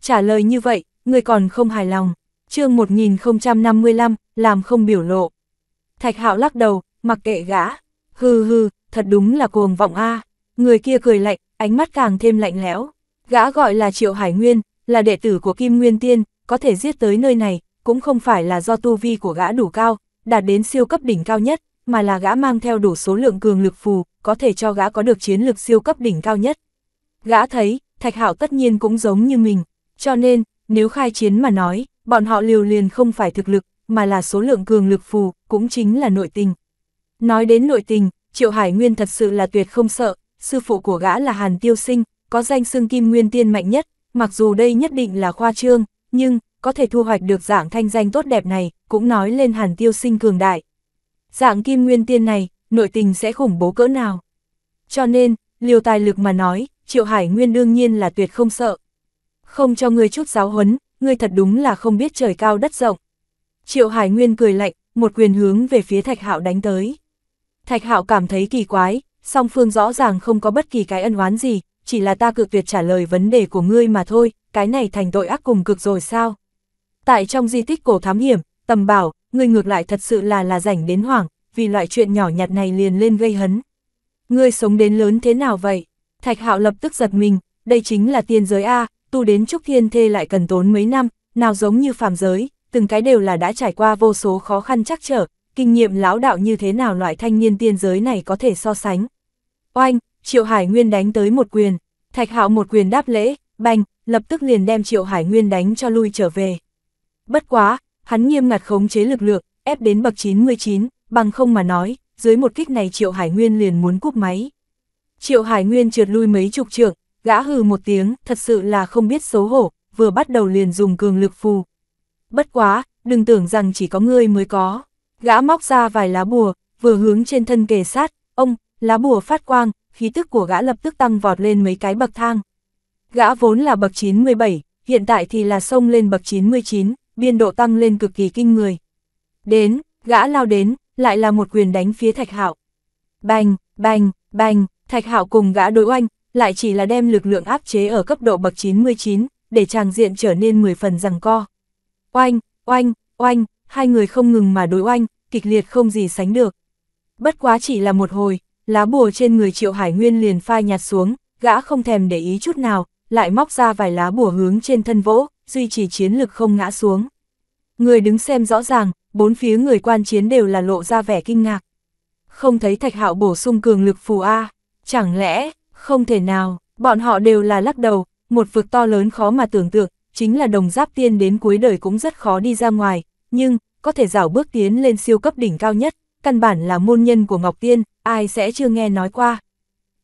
Trả lời như vậy, ngươi còn không hài lòng. Chương 1055, làm không biểu lộ. Thạch Hạo lắc đầu, mặc kệ gã. Hừ hừ, thật đúng là cuồng vọng a. Người kia cười lạnh, ánh mắt càng thêm lạnh lẽo. Gã gọi là Triệu Hải Nguyên, là đệ tử của Kim Nguyên Tiên, có thể giết tới nơi này, cũng không phải là do tu vi của gã đủ cao, đạt đến siêu cấp đỉnh cao nhất, mà là gã mang theo đủ số lượng cường lực phù, có thể cho gã có được chiến lực siêu cấp đỉnh cao nhất. Gã thấy, Thạch Hạo tất nhiên cũng giống như mình, cho nên, nếu khai chiến mà nói, bọn họ liều liền không phải thực lực, mà là số lượng cường lực phù, cũng chính là nội tình. Nói đến nội tình, Triệu Hải Nguyên thật sự là tuyệt không sợ, sư phụ của gã là Hàn Tiêu Sinh, có danh xưng kim nguyên tiên mạnh nhất, mặc dù đây nhất định là khoa trương, nhưng có thể thu hoạch được dạng thanh danh tốt đẹp này, cũng nói lên Hàn Tiêu Sinh cường đại. Dạng kim nguyên tiên này, nội tình sẽ khủng bố cỡ nào. Cho nên, liều tài lực mà nói, Triệu Hải Nguyên đương nhiên là tuyệt không sợ. Không cho ngươi chút giáo huấn, ngươi thật đúng là không biết trời cao đất rộng. Triệu Hải Nguyên cười lạnh, một quyền hướng về phía Thạch Hạo đánh tới. Thạch Hạo cảm thấy kỳ quái, song phương rõ ràng không có bất kỳ cái ân oán gì, chỉ là ta cực tuyệt trả lời vấn đề của ngươi mà thôi, cái này thành tội ác cùng cực rồi sao? Tại trong di tích cổ thám hiểm, tầm bảo, ngươi ngược lại thật sự là là rảnh đến hoảng, vì loại chuyện nhỏ nhặt này liền lên gây hấn. Ngươi sống đến lớn thế nào vậy? Thạch Hạo lập tức giật mình, đây chính là tiên giới A, tu đến trúc thiên thê lại cần tốn mấy năm, nào giống như phàm giới, từng cái đều là đã trải qua vô số khó khăn chắc trở, kinh nghiệm lão đạo như thế nào loại thanh niên tiên giới này có thể so sánh. Oanh, Triệu Hải Nguyên đánh tới một quyền, Thạch Hạo một quyền đáp lễ, banh, lập tức liền đem Triệu Hải Nguyên đánh cho lui trở về. Bất quá, hắn nghiêm ngặt khống chế lực lượng, ép đến bậc 99, bằng không mà nói, dưới một kích này Triệu Hải Nguyên liền muốn cúp máy. Triệu Hải Nguyên trượt lui mấy chục trượng, gã hừ một tiếng, thật sự là không biết xấu hổ, vừa bắt đầu liền dùng cường lực phù, bất quá, đừng tưởng rằng chỉ có ngươi mới có. Gã móc ra vài lá bùa, vừa hướng trên thân kề sát, ông, lá bùa phát quang, khí tức của gã lập tức tăng vọt lên mấy cái bậc thang. Gã vốn là bậc 97, hiện tại thì là sông lên bậc 99, biên độ tăng lên cực kỳ kinh người. Đến, gã lao đến, lại là một quyền đánh phía Thạch Hạo. Bành, bành, bành, Thạch Hạo cùng gã đối oanh, lại chỉ là đem lực lượng áp chế ở cấp độ bậc 99, để tràng diện trở nên 10 phần rằng co oanh, oanh, oanh, hai người không ngừng mà đối oanh, kịch liệt không gì sánh được. Bất quá chỉ là một hồi, lá bùa trên người Triệu Hải Nguyên liền phai nhạt xuống, gã không thèm để ý chút nào, lại móc ra vài lá bùa hướng trên thân vỗ, duy trì chiến lực không ngã xuống. Người đứng xem rõ ràng, bốn phía người quan chiến đều là lộ ra vẻ kinh ngạc. Không thấy Thạch Hạo bổ sung cường lực phù A, chẳng lẽ, không thể nào, bọn họ đều là lắc đầu, một vực to lớn khó mà tưởng tượng, chính là đồng giáp tiên đến cuối đời cũng rất khó đi ra ngoài, nhưng, có thể rảo bước tiến lên siêu cấp đỉnh cao nhất, căn bản là môn nhân của Ngọc Tiên, ai sẽ chưa nghe nói qua.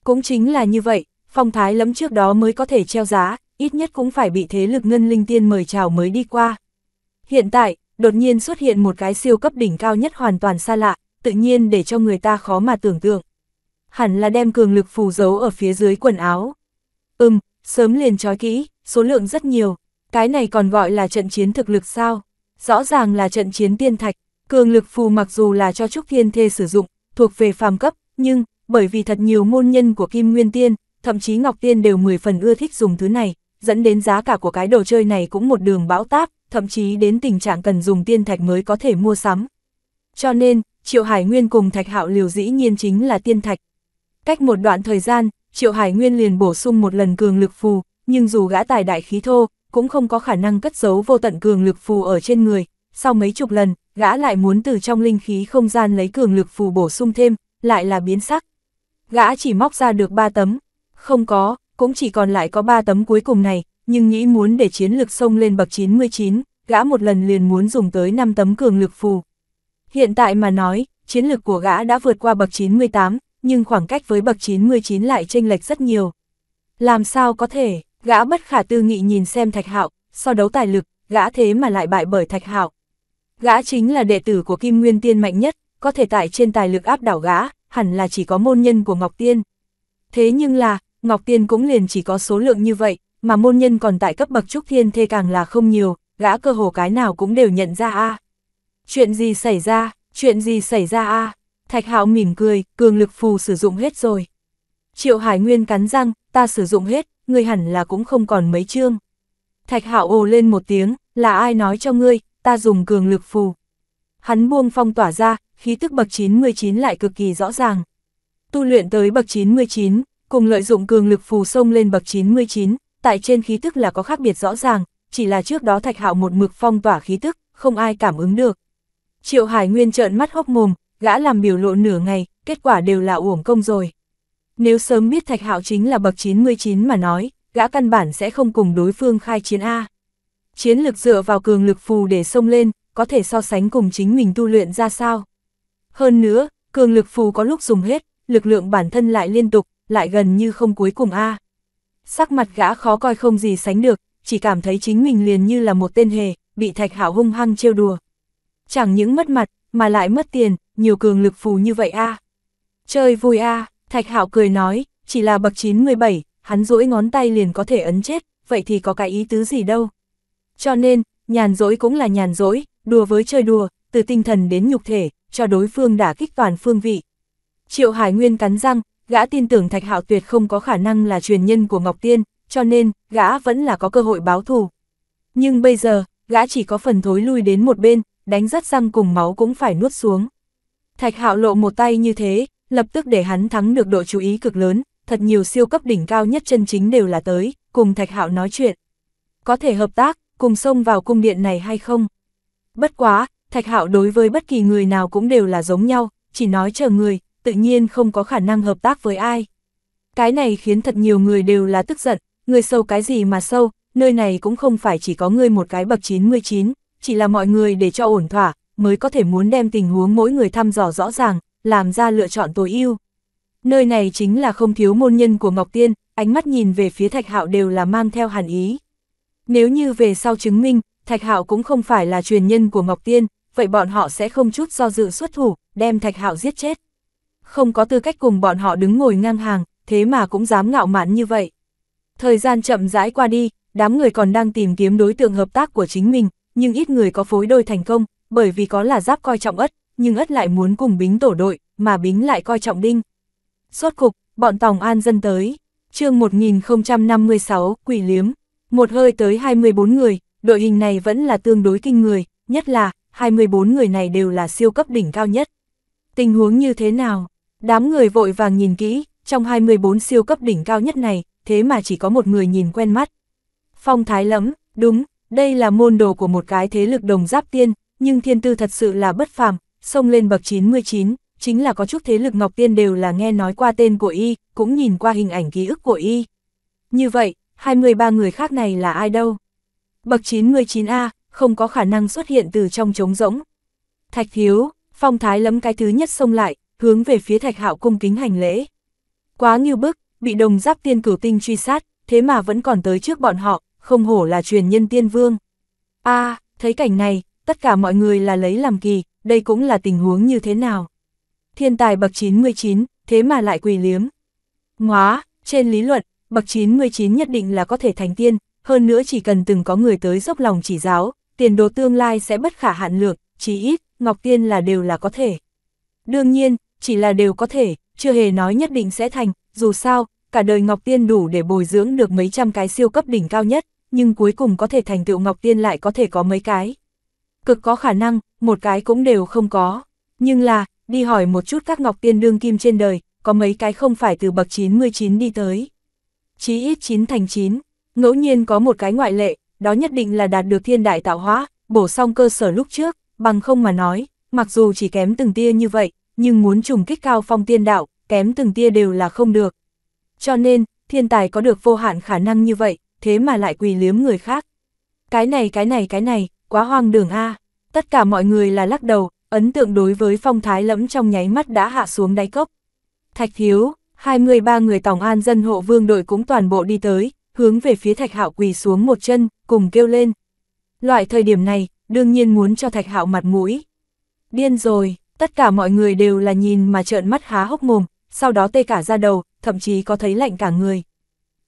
Cũng chính là như vậy, phong thái lấm trước đó mới có thể treo giá, ít nhất cũng phải bị thế lực ngân linh tiên mời chào mới đi qua. Hiện tại, đột nhiên xuất hiện một cái siêu cấp đỉnh cao nhất hoàn toàn xa lạ, tự nhiên để cho người ta khó mà tưởng tượng. Hẳn là đem cường lực phù giấu ở phía dưới quần áo. Ừm, sớm liền trói kỹ, số lượng rất nhiều, cái này còn gọi là trận chiến thực lực sao? Rõ ràng là trận chiến tiên thạch, cường lực phù mặc dù là cho Trúc Thiên Thê sử dụng, thuộc về phàm cấp, nhưng, bởi vì thật nhiều môn nhân của Kim Nguyên Tiên, thậm chí Ngọc Tiên đều 10 phần ưa thích dùng thứ này, dẫn đến giá cả của cái đồ chơi này cũng một đường bão táp, thậm chí đến tình trạng cần dùng tiên thạch mới có thể mua sắm. Cho nên, Triệu Hải Nguyên cùng Thạch Hạo Liều dĩ nhiên chính là tiên thạch. Cách một đoạn thời gian, Triệu Hải Nguyên liền bổ sung một lần cường lực phù, nhưng dù gã tài đại khí thô, cũng không có khả năng cất giấu vô tận cường lực phù ở trên người, sau mấy chục lần, gã lại muốn từ trong linh khí không gian lấy cường lực phù bổ sung thêm, lại là biến sắc. Gã chỉ móc ra được 3 tấm, không có, cũng chỉ còn lại có 3 tấm cuối cùng này, nhưng nghĩ muốn để chiến lực sông lên bậc 99, gã một lần liền muốn dùng tới 5 tấm cường lực phù. Hiện tại mà nói, chiến lực của gã đã vượt qua bậc 98, nhưng khoảng cách với bậc 99 lại chênh lệch rất nhiều. Làm sao có thể? Gã bất khả tư nghị nhìn xem Thạch Hạo, so đấu tài lực, gã thế mà lại bại bởi Thạch Hạo. Gã chính là đệ tử của Kim Nguyên Tiên mạnh nhất, có thể tại trên tài lực áp đảo gã, hẳn là chỉ có môn nhân của Ngọc Tiên. Thế nhưng là, Ngọc Tiên cũng liền chỉ có số lượng như vậy, mà môn nhân còn tại cấp bậc Trúc Thiên Thê càng là không nhiều, gã cơ hồ cái nào cũng đều nhận ra a. À. Chuyện gì xảy ra, chuyện gì xảy ra a? Thạch Hạo mỉm cười, cường lực phù sử dụng hết rồi. Triệu Hải Nguyên cắn răng, ta sử dụng hết, ngươi hẳn là cũng không còn mấy chương. Thạch hạo ồ lên một tiếng, là ai nói cho ngươi, ta dùng cường lực phù. Hắn buông phong tỏa ra, khí tức bậc 99 lại cực kỳ rõ ràng. Tu luyện tới bậc 99, cùng lợi dụng cường lực phù sông lên bậc 99, tại trên khí tức là có khác biệt rõ ràng, chỉ là trước đó thạch hạo một mực phong tỏa khí tức, không ai cảm ứng được. Triệu Hải Nguyên trợn mắt hốc mồm, gã làm biểu lộ nửa ngày, kết quả đều là uổng công rồi. Nếu sớm biết Thạch Hạo chính là bậc 99 mà nói, gã căn bản sẽ không cùng đối phương khai chiến A. Chiến lực dựa vào cường lực phù để xông lên, có thể so sánh cùng chính mình tu luyện ra sao. Hơn nữa, cường lực phù có lúc dùng hết, lực lượng bản thân lại liên tục, lại gần như không cuối cùng A. Sắc mặt gã khó coi không gì sánh được, chỉ cảm thấy chính mình liền như là một tên hề, bị Thạch Hạo hung hăng trêu đùa. Chẳng những mất mặt, mà lại mất tiền, nhiều cường lực phù như vậy A. Chơi vui A. Thạch Hạo cười nói, chỉ là bậc 9-17, hắn duỗi ngón tay liền có thể ấn chết, vậy thì có cái ý tứ gì đâu. Cho nên, nhàn dỗi cũng là nhàn dỗi, đùa với chơi đùa, từ tinh thần đến nhục thể, cho đối phương đã kích toàn phương vị. Triệu Hải Nguyên cắn răng, gã tin tưởng Thạch Hạo tuyệt không có khả năng là truyền nhân của Ngọc Tiên, cho nên, gã vẫn là có cơ hội báo thù. Nhưng bây giờ, gã chỉ có phần thối lui đến một bên, đánh rất răng cùng máu cũng phải nuốt xuống. Thạch Hạo lộ một tay như thế, lập tức để hắn thắng được độ chú ý cực lớn, thật nhiều siêu cấp đỉnh cao nhất chân chính đều là tới, cùng Thạch Hạo nói chuyện. Có thể hợp tác, cùng xông vào cung điện này hay không? Bất quá, Thạch Hạo đối với bất kỳ người nào cũng đều là giống nhau, chỉ nói chờ người, tự nhiên không có khả năng hợp tác với ai. Cái này khiến thật nhiều người đều là tức giận, người sâu cái gì mà sâu, nơi này cũng không phải chỉ có người một cái bậc 99, chỉ là mọi người để cho ổn thỏa, mới có thể muốn đem tình huống mỗi người thăm dò rõ ràng, làm ra lựa chọn tối ưu. Nơi này chính là không thiếu môn nhân của Ngọc Tiên, ánh mắt nhìn về phía Thạch Hạo đều là mang theo hàn ý. Nếu như về sau chứng minh, Thạch Hạo cũng không phải là truyền nhân của Ngọc Tiên, vậy bọn họ sẽ không chút do dự xuất thủ, đem Thạch Hạo giết chết. Không có tư cách cùng bọn họ đứng ngồi ngang hàng, thế mà cũng dám ngạo mạn như vậy. Thời gian chậm rãi qua đi, đám người còn đang tìm kiếm đối tượng hợp tác của chính mình, nhưng ít người có phối đôi thành công, bởi vì có là giáp coi trọng ất, nhưng ất lại muốn cùng bính tổ đội, mà bính lại coi trọng đinh. Suốt cục, bọn tòng an dân tới, chương 1056, quỷ liếm, một hơi tới 24 người, đội hình này vẫn là tương đối kinh người, nhất là 24 người này đều là siêu cấp đỉnh cao nhất. Tình huống như thế nào? Đám người vội vàng nhìn kỹ, trong 24 siêu cấp đỉnh cao nhất này, thế mà chỉ có một người nhìn quen mắt. Phong thái lắm đúng, đây là môn đồ của một cái thế lực đồng giáp tiên, nhưng thiên tư thật sự là bất phàm, xông lên bậc 99, chính là có chút thế lực Ngọc Tiên đều là nghe nói qua tên của y, cũng nhìn qua hình ảnh ký ức của y. Như vậy, 23 người khác này là ai đâu? Bậc 99A, không có khả năng xuất hiện từ trong trống rỗng. Thạch Thiếu, phong thái lấm cái thứ nhất xông lại, hướng về phía Thạch Hạo cung kính hành lễ. Quá nghiêu bức, bị đồng giáp tiên cửu tinh truy sát, thế mà vẫn còn tới trước bọn họ, không hổ là truyền nhân tiên vương. a thấy cảnh này, tất cả mọi người là lấy làm kỳ, đây cũng là tình huống như thế nào. Thiên tài bậc 99, thế mà lại quỳ liếm. Ngóa, trên lý luận, bậc 99 nhất định là có thể thành tiên, hơn nữa chỉ cần từng có người tới dốc lòng chỉ giáo, tiền đồ tương lai sẽ bất khả hạn lược, chỉ ít, Ngọc Tiên là đều là có thể. Đương nhiên, chỉ là đều có thể, chưa hề nói nhất định sẽ thành, dù sao, cả đời Ngọc Tiên đủ để bồi dưỡng được mấy trăm cái siêu cấp đỉnh cao nhất, nhưng cuối cùng có thể thành tựu Ngọc Tiên lại có thể có mấy cái cực có khả năng, một cái cũng đều không có. Nhưng là, đi hỏi một chút các ngọc tiên đương kim trên đời, có mấy cái không phải từ bậc 99 đi tới. Chí ít 9 thành 9, ngẫu nhiên có một cái ngoại lệ, đó nhất định là đạt được thiên đại tạo hóa, bổ xong cơ sở lúc trước, bằng không mà nói, mặc dù chỉ kém từng tia như vậy, nhưng muốn trùng kích cao phong tiên đạo, kém từng tia đều là không được. Cho nên, thiên tài có được vô hạn khả năng như vậy, thế mà lại quỳ liếm người khác. Cái này cái này cái này, quá hoang đường a. Tất cả mọi người là lắc đầu, ấn tượng đối với phong thái lẫm trong nháy mắt đã hạ xuống đáy cốc. Thạch Hiếu, ba người tổng an dân hộ vương đội cũng toàn bộ đi tới, hướng về phía Thạch Hạo quỳ xuống một chân, cùng kêu lên. Loại thời điểm này, đương nhiên muốn cho Thạch Hạo mặt mũi. Điên rồi, tất cả mọi người đều là nhìn mà trợn mắt há hốc mồm, sau đó tê cả ra đầu, thậm chí có thấy lạnh cả người.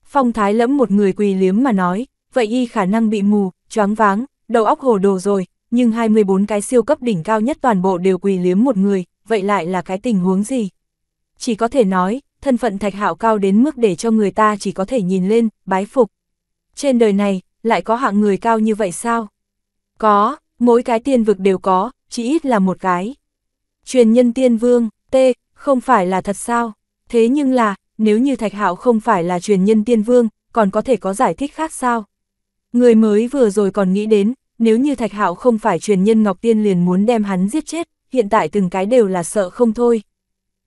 Phong thái lẫm một người quỳ liếm mà nói, vậy y khả năng bị mù, choáng váng, đầu óc hồ đồ rồi, nhưng 24 cái siêu cấp đỉnh cao nhất toàn bộ đều quỳ liếm một người, vậy lại là cái tình huống gì? Chỉ có thể nói, thân phận thạch hạo cao đến mức để cho người ta chỉ có thể nhìn lên, bái phục. Trên đời này, lại có hạng người cao như vậy sao? Có, mỗi cái tiên vực đều có, chỉ ít là một cái. Truyền nhân tiên vương, T, không phải là thật sao? Thế nhưng là, nếu như thạch hạo không phải là truyền nhân tiên vương, còn có thể có giải thích khác sao? Người mới vừa rồi còn nghĩ đến, nếu như Thạch Hạo không phải truyền nhân Ngọc Tiên liền muốn đem hắn giết chết, hiện tại từng cái đều là sợ không thôi.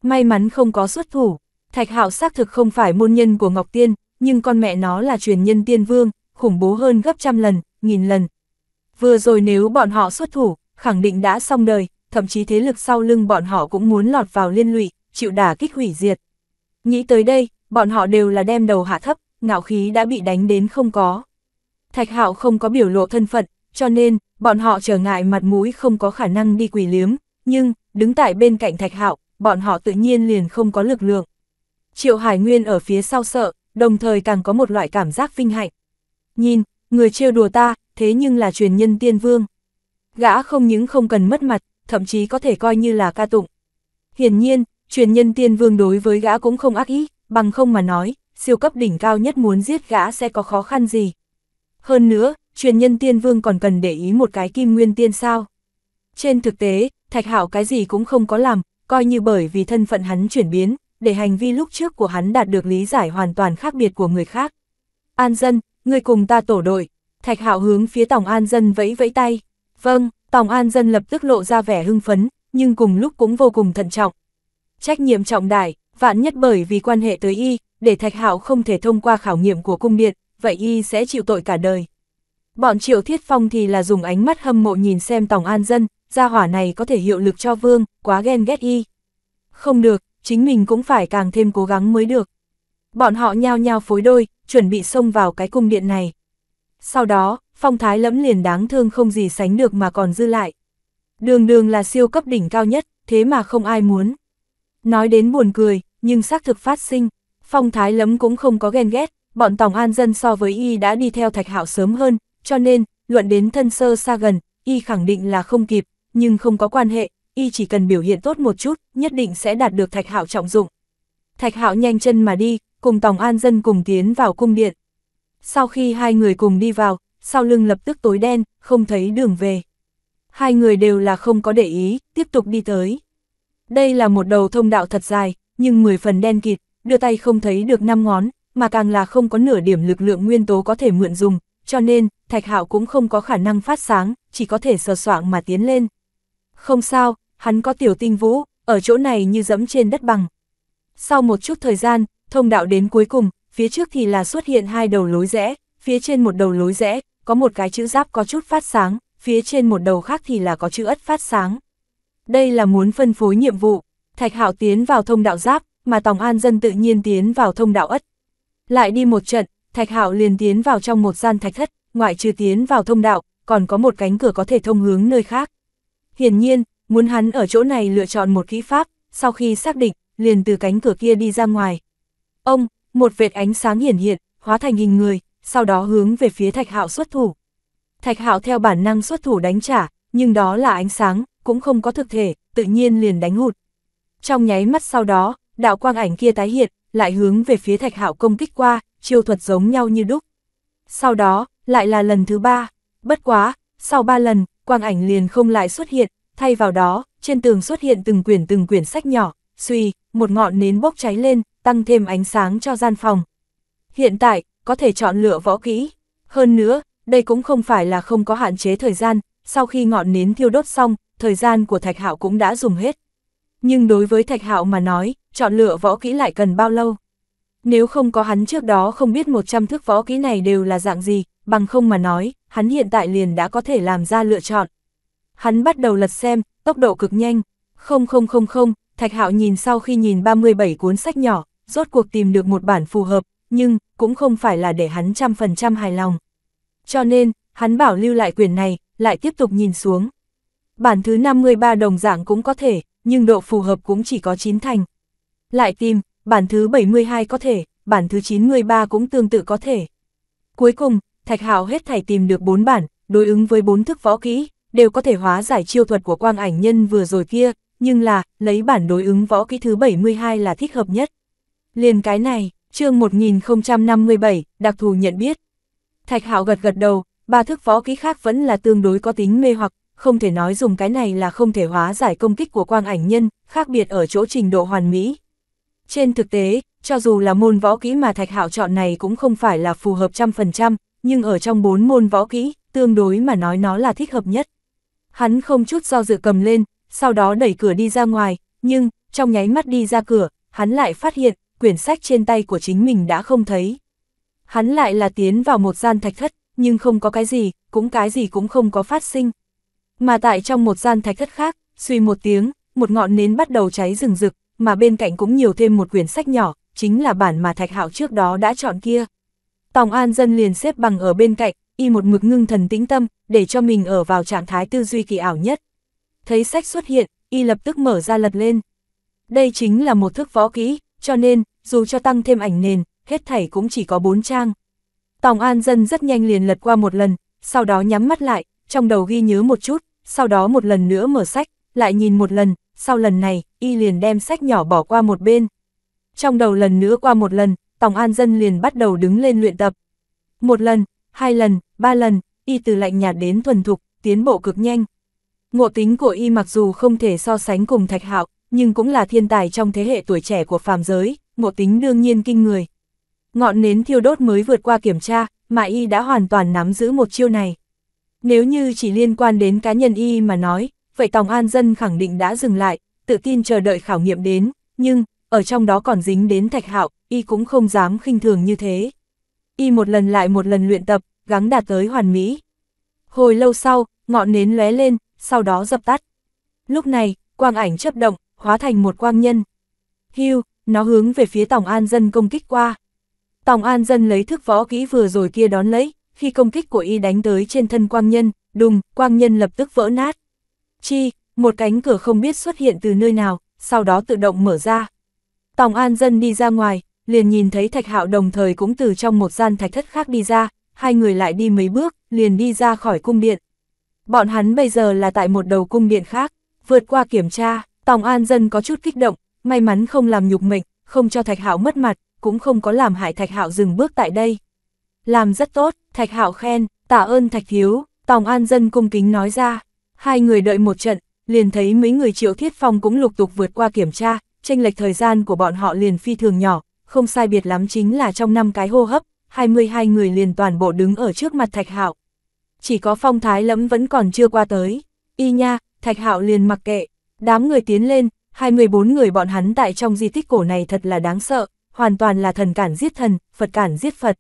May mắn không có xuất thủ, Thạch Hạo xác thực không phải môn nhân của Ngọc Tiên, nhưng con mẹ nó là truyền nhân Tiên Vương, khủng bố hơn gấp trăm lần, nghìn lần. Vừa rồi nếu bọn họ xuất thủ, khẳng định đã xong đời, thậm chí thế lực sau lưng bọn họ cũng muốn lọt vào liên lụy, chịu đả kích hủy diệt. Nghĩ tới đây, bọn họ đều là đem đầu hạ thấp, ngạo khí đã bị đánh đến không có. Thạch Hạo không có biểu lộ thân phận, cho nên bọn họ trở ngại mặt mũi không có khả năng đi quỷ liếm, nhưng đứng tại bên cạnh Thạch Hạo, bọn họ tự nhiên liền không có lực lượng. Triệu Hải Nguyên ở phía sau sợ, đồng thời càng có một loại cảm giác vinh hạnh. Nhìn, người trêu đùa ta, thế nhưng là truyền nhân tiên vương. Gã không những không cần mất mặt, thậm chí có thể coi như là ca tụng. Hiển nhiên, truyền nhân tiên vương đối với gã cũng không ác ý, bằng không mà nói, siêu cấp đỉnh cao nhất muốn giết gã sẽ có khó khăn gì. Hơn nữa, truyền nhân tiên vương còn cần để ý một cái kim nguyên tiên sao. Trên thực tế, Thạch Hạo cái gì cũng không có làm, coi như bởi vì thân phận hắn chuyển biến, để hành vi lúc trước của hắn đạt được lý giải hoàn toàn khác biệt của người khác. An dân, người cùng ta tổ đội, Thạch Hạo hướng phía tổng An dân vẫy vẫy tay. Vâng, tổng An dân lập tức lộ ra vẻ hưng phấn, nhưng cùng lúc cũng vô cùng thận trọng. Trách nhiệm trọng đại, vạn nhất bởi vì quan hệ tới y, để Thạch Hạo không thể thông qua khảo nghiệm của cung điện, vậy y sẽ chịu tội cả đời. Bọn Triệu Thiết Phong thì là dùng ánh mắt hâm mộ nhìn xem tổng An Dân, gia hỏa này có thể hiệu lực cho vương, quá ghen ghét y. Không được, chính mình cũng phải càng thêm cố gắng mới được. Bọn họ nhao nhao phối đôi, chuẩn bị xông vào cái cung điện này. Sau đó, phong thái lẫm liền đáng thương không gì sánh được mà còn dư lại. Đường đường là siêu cấp đỉnh cao nhất, thế mà không ai muốn. Nói đến buồn cười, nhưng xác thực phát sinh, phong thái lẫm cũng không có ghen ghét, bọn tổng an dân so với y đã đi theo thạch hạo sớm hơn, cho nên, luận đến thân sơ xa gần, y khẳng định là không kịp, nhưng không có quan hệ, y chỉ cần biểu hiện tốt một chút, nhất định sẽ đạt được Thạch Hạo trọng dụng. Thạch Hạo nhanh chân mà đi, cùng Tòng An dân cùng tiến vào cung điện. Sau khi hai người cùng đi vào, sau lưng lập tức tối đen, không thấy đường về. Hai người đều là không có để ý, tiếp tục đi tới. Đây là một đầu thông đạo thật dài, nhưng 10 phần đen kịt, đưa tay không thấy được 5 ngón, mà càng là không có nửa điểm lực lượng nguyên tố có thể mượn dùng, cho nên, Thạch Hạo cũng không có khả năng phát sáng, chỉ có thể sờ soạng mà tiến lên. Không sao, hắn có tiểu tinh vũ, ở chỗ này như dẫm trên đất bằng. Sau một chút thời gian, thông đạo đến cuối cùng, phía trước thì là xuất hiện hai đầu lối rẽ, phía trên một đầu lối rẽ, có một cái chữ giáp có chút phát sáng, phía trên một đầu khác thì là có chữ ất phát sáng. Đây là muốn phân phối nhiệm vụ, Thạch Hạo tiến vào thông đạo giáp, mà Tòng An Dân tự nhiên tiến vào thông đạo ất. Lại đi một trận, Thạch Hạo liền tiến vào trong một gian thạch thất, ngoại trừ tiến vào thông đạo, còn có một cánh cửa có thể thông hướng nơi khác. Hiển nhiên, muốn hắn ở chỗ này lựa chọn một kỹ pháp, sau khi xác định, liền từ cánh cửa kia đi ra ngoài. Ông, một vệt ánh sáng hiển hiện, hóa thành hình người, sau đó hướng về phía Thạch Hạo xuất thủ. Thạch Hạo theo bản năng xuất thủ đánh trả, nhưng đó là ánh sáng, cũng không có thực thể, tự nhiên liền đánh hụt. Trong nháy mắt sau đó, đạo quang ảnh kia tái hiện, lại hướng về phía Thạch Hạo công kích qua, chiêu thuật giống nhau như đúc. Sau đó, lại là lần thứ ba, bất quá, sau ba lần, quang ảnh liền không lại xuất hiện, thay vào đó, trên tường xuất hiện từng quyển từng quyển sách nhỏ, suy, một ngọn nến bốc cháy lên, tăng thêm ánh sáng cho gian phòng. Hiện tại, có thể chọn lựa võ kỹ. Hơn nữa, đây cũng không phải là không có hạn chế thời gian, sau khi ngọn nến thiêu đốt xong, thời gian của Thạch Hạo cũng đã dùng hết. Nhưng đối với Thạch Hạo mà nói, chọn lựa võ kỹ lại cần bao lâu? Nếu không có hắn trước đó không biết 100 thước võ kỹ này đều là dạng gì, bằng không mà nói, hắn hiện tại liền đã có thể làm ra lựa chọn. Hắn bắt đầu lật xem, tốc độ cực nhanh. Không không không không, Thạch Hạo nhìn sau khi nhìn 37 cuốn sách nhỏ, rốt cuộc tìm được một bản phù hợp, nhưng cũng không phải là để hắn trăm phần trăm hài lòng. Cho nên, hắn bảo lưu lại quyển này, lại tiếp tục nhìn xuống. Bản thứ 53 đồng dạng cũng có thể, nhưng độ phù hợp cũng chỉ có 9 thành. Lại tìm, bản thứ 72 có thể, bản thứ 93 cũng tương tự có thể. Cuối cùng, Thạch Hạo hết thảy tìm được 4 bản, đối ứng với 4 thức võ kỹ, đều có thể hóa giải chiêu thuật của quang ảnh nhân vừa rồi kia, nhưng là, lấy bản đối ứng võ kỹ thứ 72 là thích hợp nhất. Liền cái này, chương 1057, đặc thù nhận biết. Thạch Hạo gật gật đầu, ba thức võ kỹ khác vẫn là tương đối có tính mê hoặc, không thể nói dùng cái này là không thể hóa giải công kích của quang ảnh nhân, khác biệt ở chỗ trình độ hoàn mỹ. Trên thực tế, cho dù là môn võ kỹ mà Thạch Hạo chọn này cũng không phải là phù hợp trăm phần trăm, nhưng ở trong bốn môn võ kỹ, tương đối mà nói nó là thích hợp nhất. Hắn không chút do dự cầm lên, sau đó đẩy cửa đi ra ngoài, nhưng, trong nháy mắt đi ra cửa, hắn lại phát hiện, quyển sách trên tay của chính mình đã không thấy. Hắn lại là tiến vào một gian thạch thất, nhưng không có cái gì, cũng cái gì cũng không có phát sinh. Mà tại trong một gian thạch thất khác, suy một tiếng, một ngọn nến bắt đầu cháy rừng rực, mà bên cạnh cũng nhiều thêm một quyển sách nhỏ, chính là bản mà Thạch Hạo trước đó đã chọn kia. Tòng An Dân liền xếp bằng ở bên cạnh, y một mực ngưng thần tĩnh tâm, để cho mình ở vào trạng thái tư duy kỳ ảo nhất. Thấy sách xuất hiện, y lập tức mở ra lật lên. Đây chính là một thức võ kỹ, cho nên, dù cho tăng thêm ảnh nền, hết thảy cũng chỉ có bốn trang. Tòng An Dân rất nhanh liền lật qua một lần, sau đó nhắm mắt lại, trong đầu ghi nhớ một chút, sau đó một lần nữa mở sách, lại nhìn một lần, sau lần này, y liền đem sách nhỏ bỏ qua một bên. Trong đầu lần nữa qua một lần, Tòng An Dân liền bắt đầu đứng lên luyện tập. Một lần, hai lần, ba lần, y từ lạnh nhạt đến thuần thục, tiến bộ cực nhanh. Ngộ tính của y mặc dù không thể so sánh cùng Thạch Hạo, nhưng cũng là thiên tài trong thế hệ tuổi trẻ của phàm giới, ngộ tính đương nhiên kinh người. Ngọn nến thiêu đốt mới vượt qua kiểm tra, mà y đã hoàn toàn nắm giữ một chiêu này. Nếu như chỉ liên quan đến cá nhân y mà nói, vậy Tòng An Dân khẳng định đã dừng lại, tự tin chờ đợi khảo nghiệm đến, nhưng, ở trong đó còn dính đến Thạch Hạo, y cũng không dám khinh thường như thế. Y một lần lại một lần luyện tập, gắng đạt tới hoàn mỹ. Hồi lâu sau, ngọn nến lóe lên, sau đó dập tắt. Lúc này, quang ảnh chấp động, hóa thành một quang nhân. Hưu, nó hướng về phía Tòng An Dân công kích qua. Tòng An Dân lấy thức võ kỹ vừa rồi kia đón lấy, khi công kích của y đánh tới trên thân quang nhân, đùng, quang nhân lập tức vỡ nát. Chi, một cánh cửa không biết xuất hiện từ nơi nào, sau đó tự động mở ra. Tòng An Dân đi ra ngoài, liền nhìn thấy Thạch Hạo đồng thời cũng từ trong một gian thạch thất khác đi ra, hai người lại đi mấy bước, liền đi ra khỏi cung điện. Bọn hắn bây giờ là tại một đầu cung điện khác, vượt qua kiểm tra, Tòng An Dân có chút kích động, may mắn không làm nhục mệnh, không cho Thạch Hạo mất mặt, cũng không có làm hại Thạch Hạo dừng bước tại đây. Làm rất tốt, Thạch Hạo khen, tạ ơn Thạch Thiếu, Tòng An Dân cung kính nói ra. Hai người đợi một trận, liền thấy mấy người triệu thiết phong cũng lục tục vượt qua kiểm tra, tranh lệch thời gian của bọn họ liền phi thường nhỏ, không sai biệt lắm chính là trong năm cái hô hấp, 22 người liền toàn bộ đứng ở trước mặt Thạch Hạo. Chỉ có phong thái lẫm vẫn còn chưa qua tới, y nha, Thạch Hạo liền mặc kệ, đám người tiến lên, 24 người bọn hắn tại trong di tích cổ này thật là đáng sợ, hoàn toàn là thần cản giết thần, Phật cản giết Phật.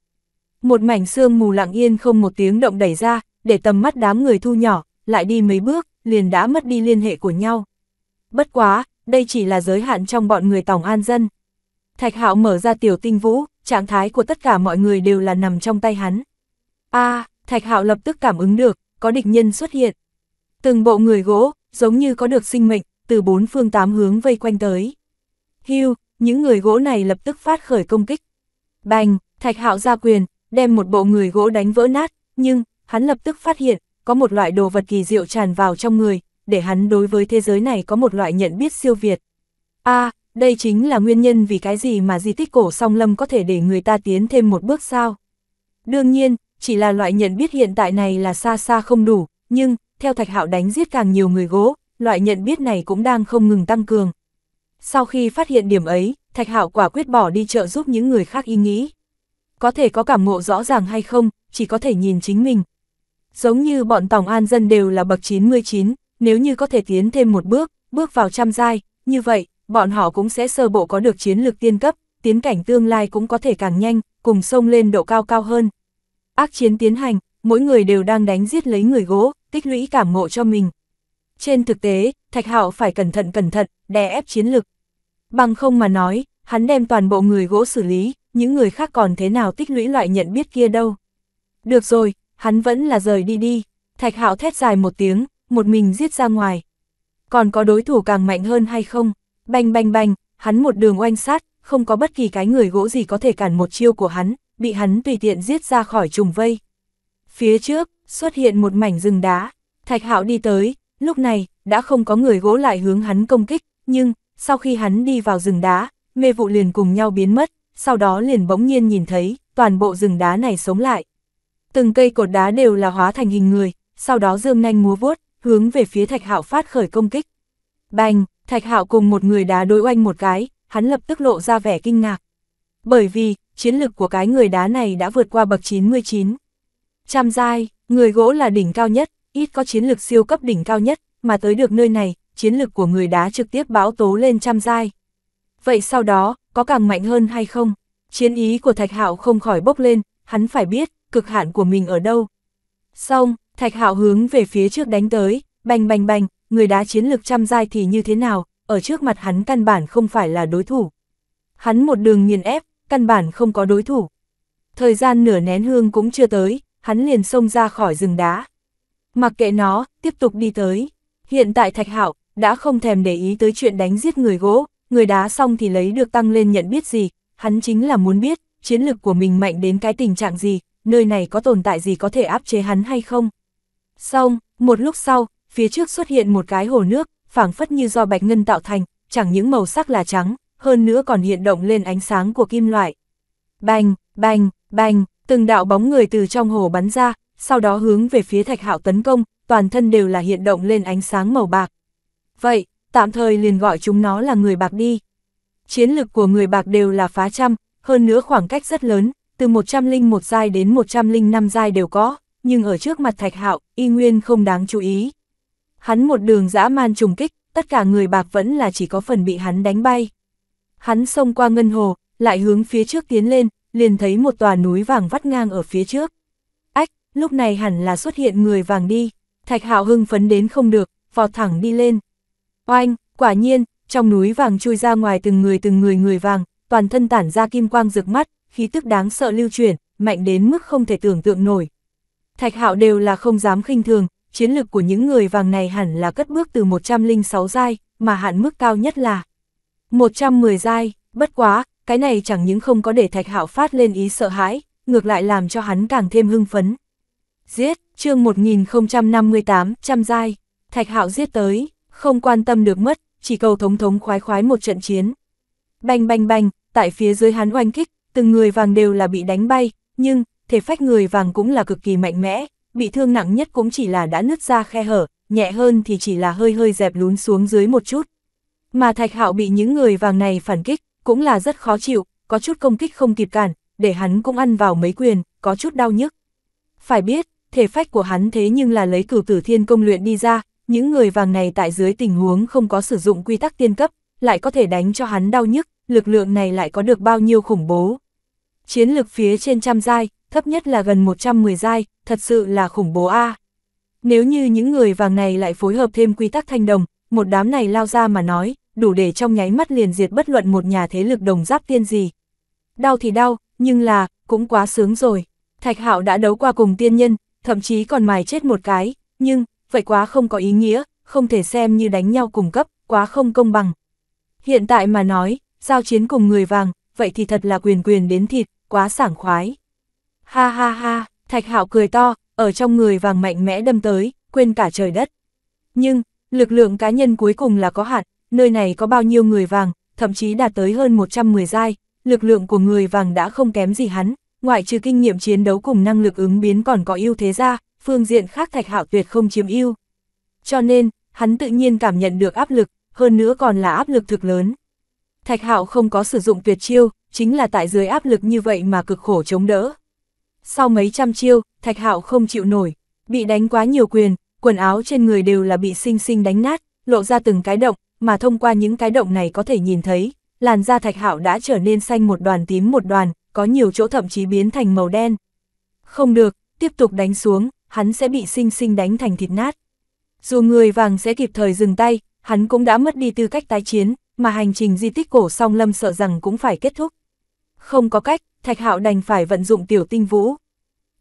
Một mảnh xương mù lặng yên không một tiếng động đẩy ra, để tầm mắt đám người thu nhỏ, lại đi mấy bước, liền đã mất đi liên hệ của nhau. Bất quá, đây chỉ là giới hạn trong bọn người tổng an dân. Thạch hạo mở ra tiểu tinh vũ, trạng thái của tất cả mọi người đều là nằm trong tay hắn. a thạch hạo lập tức cảm ứng được, có địch nhân xuất hiện. Từng bộ người gỗ, giống như có được sinh mệnh, từ bốn phương tám hướng vây quanh tới. Hưu, những người gỗ này lập tức phát khởi công kích. Bành, thạch hạo ra quyền, đem một bộ người gỗ đánh vỡ nát, nhưng, hắn lập tức phát hiện, có một loại đồ vật kỳ diệu tràn vào trong người, để hắn đối với thế giới này có một loại nhận biết siêu việt. a đây chính là nguyên nhân vì cái gì mà di tích cổ song lâm có thể để người ta tiến thêm một bước sao. Đương nhiên, chỉ là loại nhận biết hiện tại này là xa xa không đủ, nhưng, theo thạch hạo đánh giết càng nhiều người gỗ, loại nhận biết này cũng đang không ngừng tăng cường. Sau khi phát hiện điểm ấy, thạch hạo quả quyết bỏ đi trợ giúp những người khác ý nghĩ. Có thể có cảm ngộ rõ ràng hay không, chỉ có thể nhìn chính mình, giống như bọn tòng an dân đều là bậc 99, nếu như có thể tiến thêm một bước, bước vào trăm giai, như vậy, bọn họ cũng sẽ sơ bộ có được chiến lược tiên cấp, tiến cảnh tương lai cũng có thể càng nhanh, cùng sông lên độ cao cao hơn. Ác chiến tiến hành, mỗi người đều đang đánh giết lấy người gỗ, tích lũy cảm ngộ cho mình. Trên thực tế, Thạch Hạo phải cẩn thận cẩn thận, đè ép chiến lực. Bằng không mà nói, hắn đem toàn bộ người gỗ xử lý, những người khác còn thế nào tích lũy loại nhận biết kia đâu. Được rồi, hắn vẫn là rời đi đi, thạch hạo thét dài một tiếng, một mình giết ra ngoài. Còn có đối thủ càng mạnh hơn hay không, banh banh banh, hắn một đường oanh sát, không có bất kỳ cái người gỗ gì có thể cản một chiêu của hắn, bị hắn tùy tiện giết ra khỏi trùng vây. Phía trước, xuất hiện một mảnh rừng đá, thạch hạo đi tới, lúc này, đã không có người gỗ lại hướng hắn công kích, nhưng, sau khi hắn đi vào rừng đá, mê vụ liền cùng nhau biến mất, sau đó liền bỗng nhiên nhìn thấy, toàn bộ rừng đá này sống lại. Từng cây cột đá đều là hóa thành hình người, sau đó dương nhanh múa vuốt, hướng về phía Thạch Hạo phát khởi công kích. Bành, Thạch Hạo cùng một người đá đối oanh một cái, hắn lập tức lộ ra vẻ kinh ngạc. Bởi vì, chiến lực của cái người đá này đã vượt qua bậc 99. Trăm giai, người gỗ là đỉnh cao nhất, ít có chiến lực siêu cấp đỉnh cao nhất, mà tới được nơi này, chiến lực của người đá trực tiếp báo tố lên trăm giai. Vậy sau đó, có càng mạnh hơn hay không? Chiến ý của Thạch Hạo không khỏi bốc lên, hắn phải biết, cực hạn của mình ở đâu. Xong, Thạch Hạo hướng về phía trước đánh tới, bành bành bành, người đá chiến lực trăm giai thì như thế nào, ở trước mặt hắn căn bản không phải là đối thủ. Hắn một đường nghiền ép, căn bản không có đối thủ. Thời gian nửa nén hương cũng chưa tới, hắn liền xông ra khỏi rừng đá. Mặc kệ nó, tiếp tục đi tới. Hiện tại Thạch Hạo đã không thèm để ý tới chuyện đánh giết người gỗ, người đá xong thì lấy được tăng lên nhận biết gì, hắn chính là muốn biết chiến lực của mình mạnh đến cái tình trạng gì, nơi này có tồn tại gì có thể áp chế hắn hay không. Xong, một lúc sau, phía trước xuất hiện một cái hồ nước, phảng phất như do bạch ngân tạo thành, chẳng những màu sắc là trắng, hơn nữa còn hiện động lên ánh sáng của kim loại. Bành, bành, bành, từng đạo bóng người từ trong hồ bắn ra, sau đó hướng về phía thạch hạo tấn công, toàn thân đều là hiện động lên ánh sáng màu bạc. Vậy, tạm thời liền gọi chúng nó là người bạc đi. Chiến lực của người bạc đều là phá trăm, hơn nữa khoảng cách rất lớn, từ 101 giai đến 105 giai đều có, nhưng ở trước mặt Thạch Hạo, y nguyên không đáng chú ý. Hắn một đường dã man trùng kích, tất cả người bạc vẫn là chỉ có phần bị hắn đánh bay. Hắn xông qua ngân hồ, lại hướng phía trước tiến lên, liền thấy một tòa núi vàng vắt ngang ở phía trước. Ách, lúc này hẳn là xuất hiện người vàng đi, Thạch Hạo hưng phấn đến không được, vọt thẳng đi lên. Oanh, quả nhiên, trong núi vàng chui ra ngoài từng người từng người người vàng, toàn thân tản ra kim quang rực mắt, khí tức đáng sợ lưu chuyển, mạnh đến mức không thể tưởng tượng nổi. Thạch Hạo đều là không dám khinh thường, chiến lực của những người vàng này hẳn là cất bước từ 106 giai, mà hạn mức cao nhất là 110 giai, bất quá, cái này chẳng những không có để Thạch Hạo phát lên ý sợ hãi, ngược lại làm cho hắn càng thêm hưng phấn. Giết, chương 1058, trăm giai, Thạch Hạo giết tới, không quan tâm được mất, chỉ cầu thống thống khoái khoái một trận chiến. Bành bành bành, tại phía dưới hắn oanh kích, từng người vàng đều là bị đánh bay, nhưng, thể phách người vàng cũng là cực kỳ mạnh mẽ, bị thương nặng nhất cũng chỉ là đã nứt ra khe hở, nhẹ hơn thì chỉ là hơi hơi dẹp lún xuống dưới một chút. Mà Thạch Hạo bị những người vàng này phản kích, cũng là rất khó chịu, có chút công kích không kịp cản, để hắn cũng ăn vào mấy quyền, có chút đau nhức. Phải biết, thể phách của hắn thế nhưng là lấy cửu tử thiên công luyện đi ra, những người vàng này tại dưới tình huống không có sử dụng quy tắc tiên cấp, lại có thể đánh cho hắn đau nhức, lực lượng này lại có được bao nhiêu khủng bố chiến lực phía trên trăm giai, thấp nhất là gần 110 giai, thật sự là khủng bố a. Nếu như những người vàng này lại phối hợp thêm quy tắc thanh đồng, một đám này lao ra mà nói, đủ để trong nháy mắt liền diệt bất luận một nhà thế lực đồng giáp tiên gì. Đau thì đau, nhưng là, cũng quá sướng rồi. Thạch Hạo đã đấu qua cùng tiên nhân, thậm chí còn mài chết một cái, nhưng, vậy quá không có ý nghĩa, không thể xem như đánh nhau cùng cấp, quá không công bằng. Hiện tại mà nói, giao chiến cùng người vàng, vậy thì thật là quyền quyền đến thịt, quá sảng khoái. Ha ha ha, thạch hạo cười to, ở trong người vàng mạnh mẽ đâm tới, quên cả trời đất. Nhưng, lực lượng cá nhân cuối cùng là có hạn, nơi này có bao nhiêu người vàng, thậm chí đạt tới hơn 110 giai, lực lượng của người vàng đã không kém gì hắn, ngoại trừ kinh nghiệm chiến đấu cùng năng lực ứng biến còn có ưu thế ra, phương diện khác Thạch Hạo tuyệt không chiếm ưu. Cho nên, hắn tự nhiên cảm nhận được áp lực, hơn nữa còn là áp lực thực lớn. Thạch Hạo không có sử dụng tuyệt chiêu, chính là tại dưới áp lực như vậy mà cực khổ chống đỡ. Sau mấy trăm chiêu, Thạch Hạo không chịu nổi, bị đánh quá nhiều quyền, quần áo trên người đều là bị sinh sinh đánh nát, lộ ra từng cái động, mà thông qua những cái động này có thể nhìn thấy, làn da Thạch Hạo đã trở nên xanh một đoàn tím một đoàn, có nhiều chỗ thậm chí biến thành màu đen. Không được, tiếp tục đánh xuống, hắn sẽ bị sinh sinh đánh thành thịt nát. Dù người vàng sẽ kịp thời dừng tay, hắn cũng đã mất đi tư cách tái chiến, mà hành trình di tích cổ song lâm sợ rằng cũng phải kết thúc. Không có cách, Thạch Hạo đành phải vận dụng tiểu tinh vũ.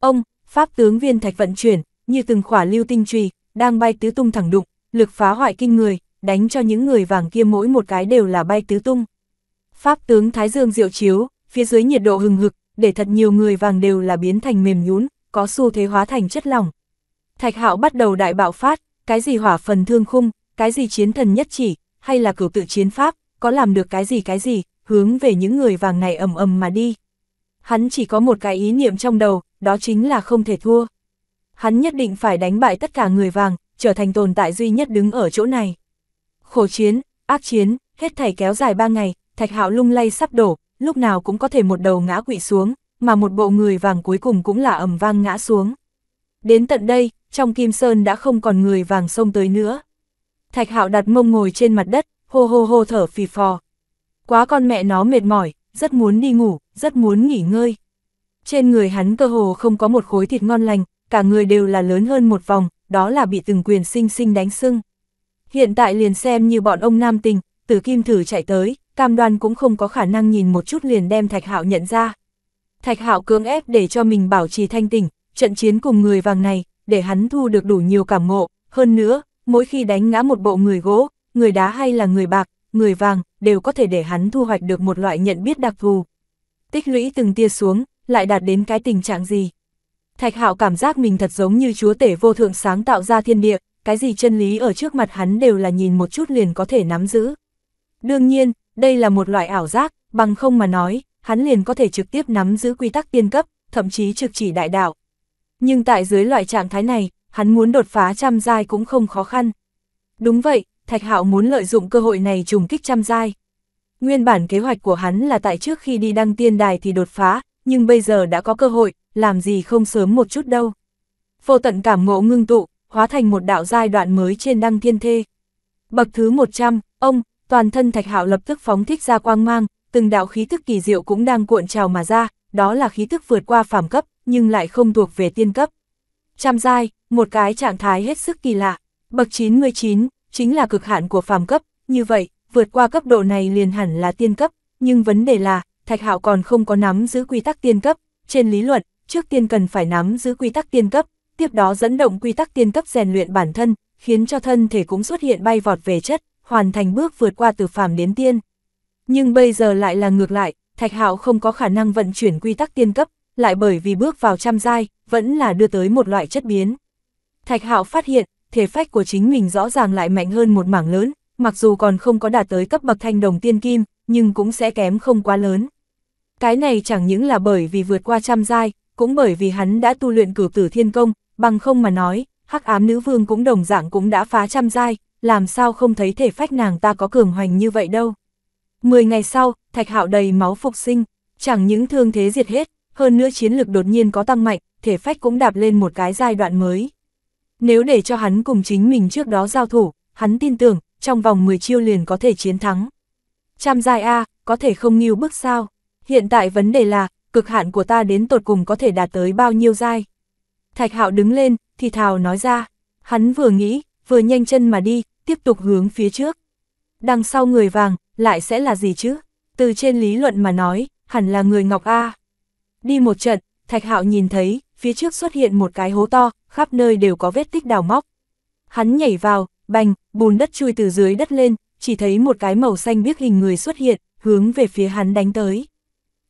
Ông, pháp tướng viên Thạch vận chuyển, như từng khỏa lưu tinh trùy, đang bay tứ tung thẳng đụng, lực phá hoại kinh người, đánh cho những người vàng kia mỗi một cái đều là bay tứ tung. Pháp tướng Thái Dương diệu chiếu, phía dưới nhiệt độ hừng hực, để thật nhiều người vàng đều là biến thành mềm nhún, có xu thế hóa thành chất lỏng. Thạch Hạo bắt đầu đại bạo phát, cái gì hỏa phần thương khung, cái gì chiến thần nhất chỉ, hay là cửu tự chiến pháp, có làm được cái gì cái gì, hướng về những người vàng này ầm ầm mà đi. Hắn chỉ có một cái ý niệm trong đầu, đó chính là không thể thua. Hắn nhất định phải đánh bại tất cả người vàng, trở thành tồn tại duy nhất đứng ở chỗ này. Khổ chiến, ác chiến, hết thảy kéo dài ba ngày, thạch hạo lung lay sắp đổ, lúc nào cũng có thể một đầu ngã quỵ xuống, mà một bộ người vàng cuối cùng cũng là ầm vang ngã xuống. Đến tận đây, trong Kim Sơn đã không còn người vàng xông tới nữa. Thạch Hạo đặt mông ngồi trên mặt đất, hô hô hô thở phì phò. Quá con mẹ nó mệt mỏi, rất muốn đi ngủ, rất muốn nghỉ ngơi. Trên người hắn cơ hồ không có một khối thịt ngon lành, cả người đều là lớn hơn một vòng, đó là bị từng quyền sinh sinh đánh sưng. Hiện tại liền xem như bọn ông nam tình, tử kim thử chạy tới, cam đoan cũng không có khả năng nhìn một chút liền đem Thạch Hạo nhận ra. Thạch Hạo cưỡng ép để cho mình bảo trì thanh tỉnh, trận chiến cùng người vàng này, để hắn thu được đủ nhiều cảm ngộ, hơn nữa, mỗi khi đánh ngã một bộ người gỗ, người đá hay là người bạc, người vàng, đều có thể để hắn thu hoạch được một loại nhận biết đặc thù. Tích lũy từng tia xuống, lại đạt đến cái tình trạng gì? Thạch Hạo cảm giác mình thật giống như chúa tể vô thượng sáng tạo ra thiên địa, cái gì chân lý ở trước mặt hắn đều là nhìn một chút liền có thể nắm giữ. Đương nhiên, đây là một loại ảo giác, bằng không mà nói, hắn liền có thể trực tiếp nắm giữ quy tắc tiên cấp, thậm chí trực chỉ đại đạo. Nhưng tại dưới loại trạng thái này, hắn muốn đột phá trăm giai cũng không khó khăn. Đúng vậy, Thạch Hạo muốn lợi dụng cơ hội này trùng kích trăm giai. Nguyên bản kế hoạch của hắn là tại trước khi đi đăng tiên đài thì đột phá, nhưng bây giờ đã có cơ hội, làm gì không sớm một chút đâu. Vô tận cảm ngộ ngưng tụ, hóa thành một đạo giai đoạn mới trên đăng thiên thê. Bậc thứ 100, ông, toàn thân Thạch Hạo lập tức phóng thích ra quang mang, từng đạo khí thức kỳ diệu cũng đang cuộn trào mà ra, đó là khí thức vượt qua phàm cấp, nhưng lại không thuộc về tiên cấp. Trăm giai, một cái trạng thái hết sức kỳ lạ. Bậc 99, chính là cực hạn của phàm cấp, như vậy, vượt qua cấp độ này liền hẳn là tiên cấp, nhưng vấn đề là, Thạch Hạo còn không có nắm giữ quy tắc tiên cấp, trên lý luận, trước tiên cần phải nắm giữ quy tắc tiên cấp, tiếp đó dẫn động quy tắc tiên cấp rèn luyện bản thân, khiến cho thân thể cũng xuất hiện bay vọt về chất, hoàn thành bước vượt qua từ phàm đến tiên. Nhưng bây giờ lại là ngược lại, Thạch Hạo không có khả năng vận chuyển quy tắc tiên cấp, lại bởi vì bước vào trăm giai, vẫn là đưa tới một loại chất biến. Thạch Hạo phát hiện, thể phách của chính mình rõ ràng lại mạnh hơn một mảng lớn, mặc dù còn không có đạt tới cấp bậc thanh đồng tiên kim, nhưng cũng sẽ kém không quá lớn. Cái này chẳng những là bởi vì vượt qua trăm giai, cũng bởi vì hắn đã tu luyện cửu tử thiên công, bằng không mà nói, hắc ám nữ vương cũng đồng dạng cũng đã phá trăm giai, làm sao không thấy thể phách nàng ta có cường hoành như vậy đâu. Mười ngày sau, thạch hạo đầy máu phục sinh, chẳng những thương thế diệt hết, hơn nữa chiến lực đột nhiên có tăng mạnh, thể phách cũng đạp lên một cái giai đoạn mới. Nếu để cho hắn cùng chính mình trước đó giao thủ, hắn tin tưởng, trong vòng 10 chiêu liền có thể chiến thắng. Trăm giai A, có thể không nghiêu bước sao? Hiện tại vấn đề là, cực hạn của ta đến tột cùng có thể đạt tới bao nhiêu giai? Thạch hạo đứng lên, thì thào nói ra. Hắn vừa nghĩ, vừa nhanh chân mà đi, tiếp tục hướng phía trước. Đằng sau người vàng, lại sẽ là gì chứ? Từ trên lý luận mà nói, hẳn là người ngọc A. Đi một trận, Thạch Hạo nhìn thấy, phía trước xuất hiện một cái hố to, khắp nơi đều có vết tích đào móc. Hắn nhảy vào, bành, bùn đất chui từ dưới đất lên, chỉ thấy một cái màu xanh biếc hình người xuất hiện, hướng về phía hắn đánh tới.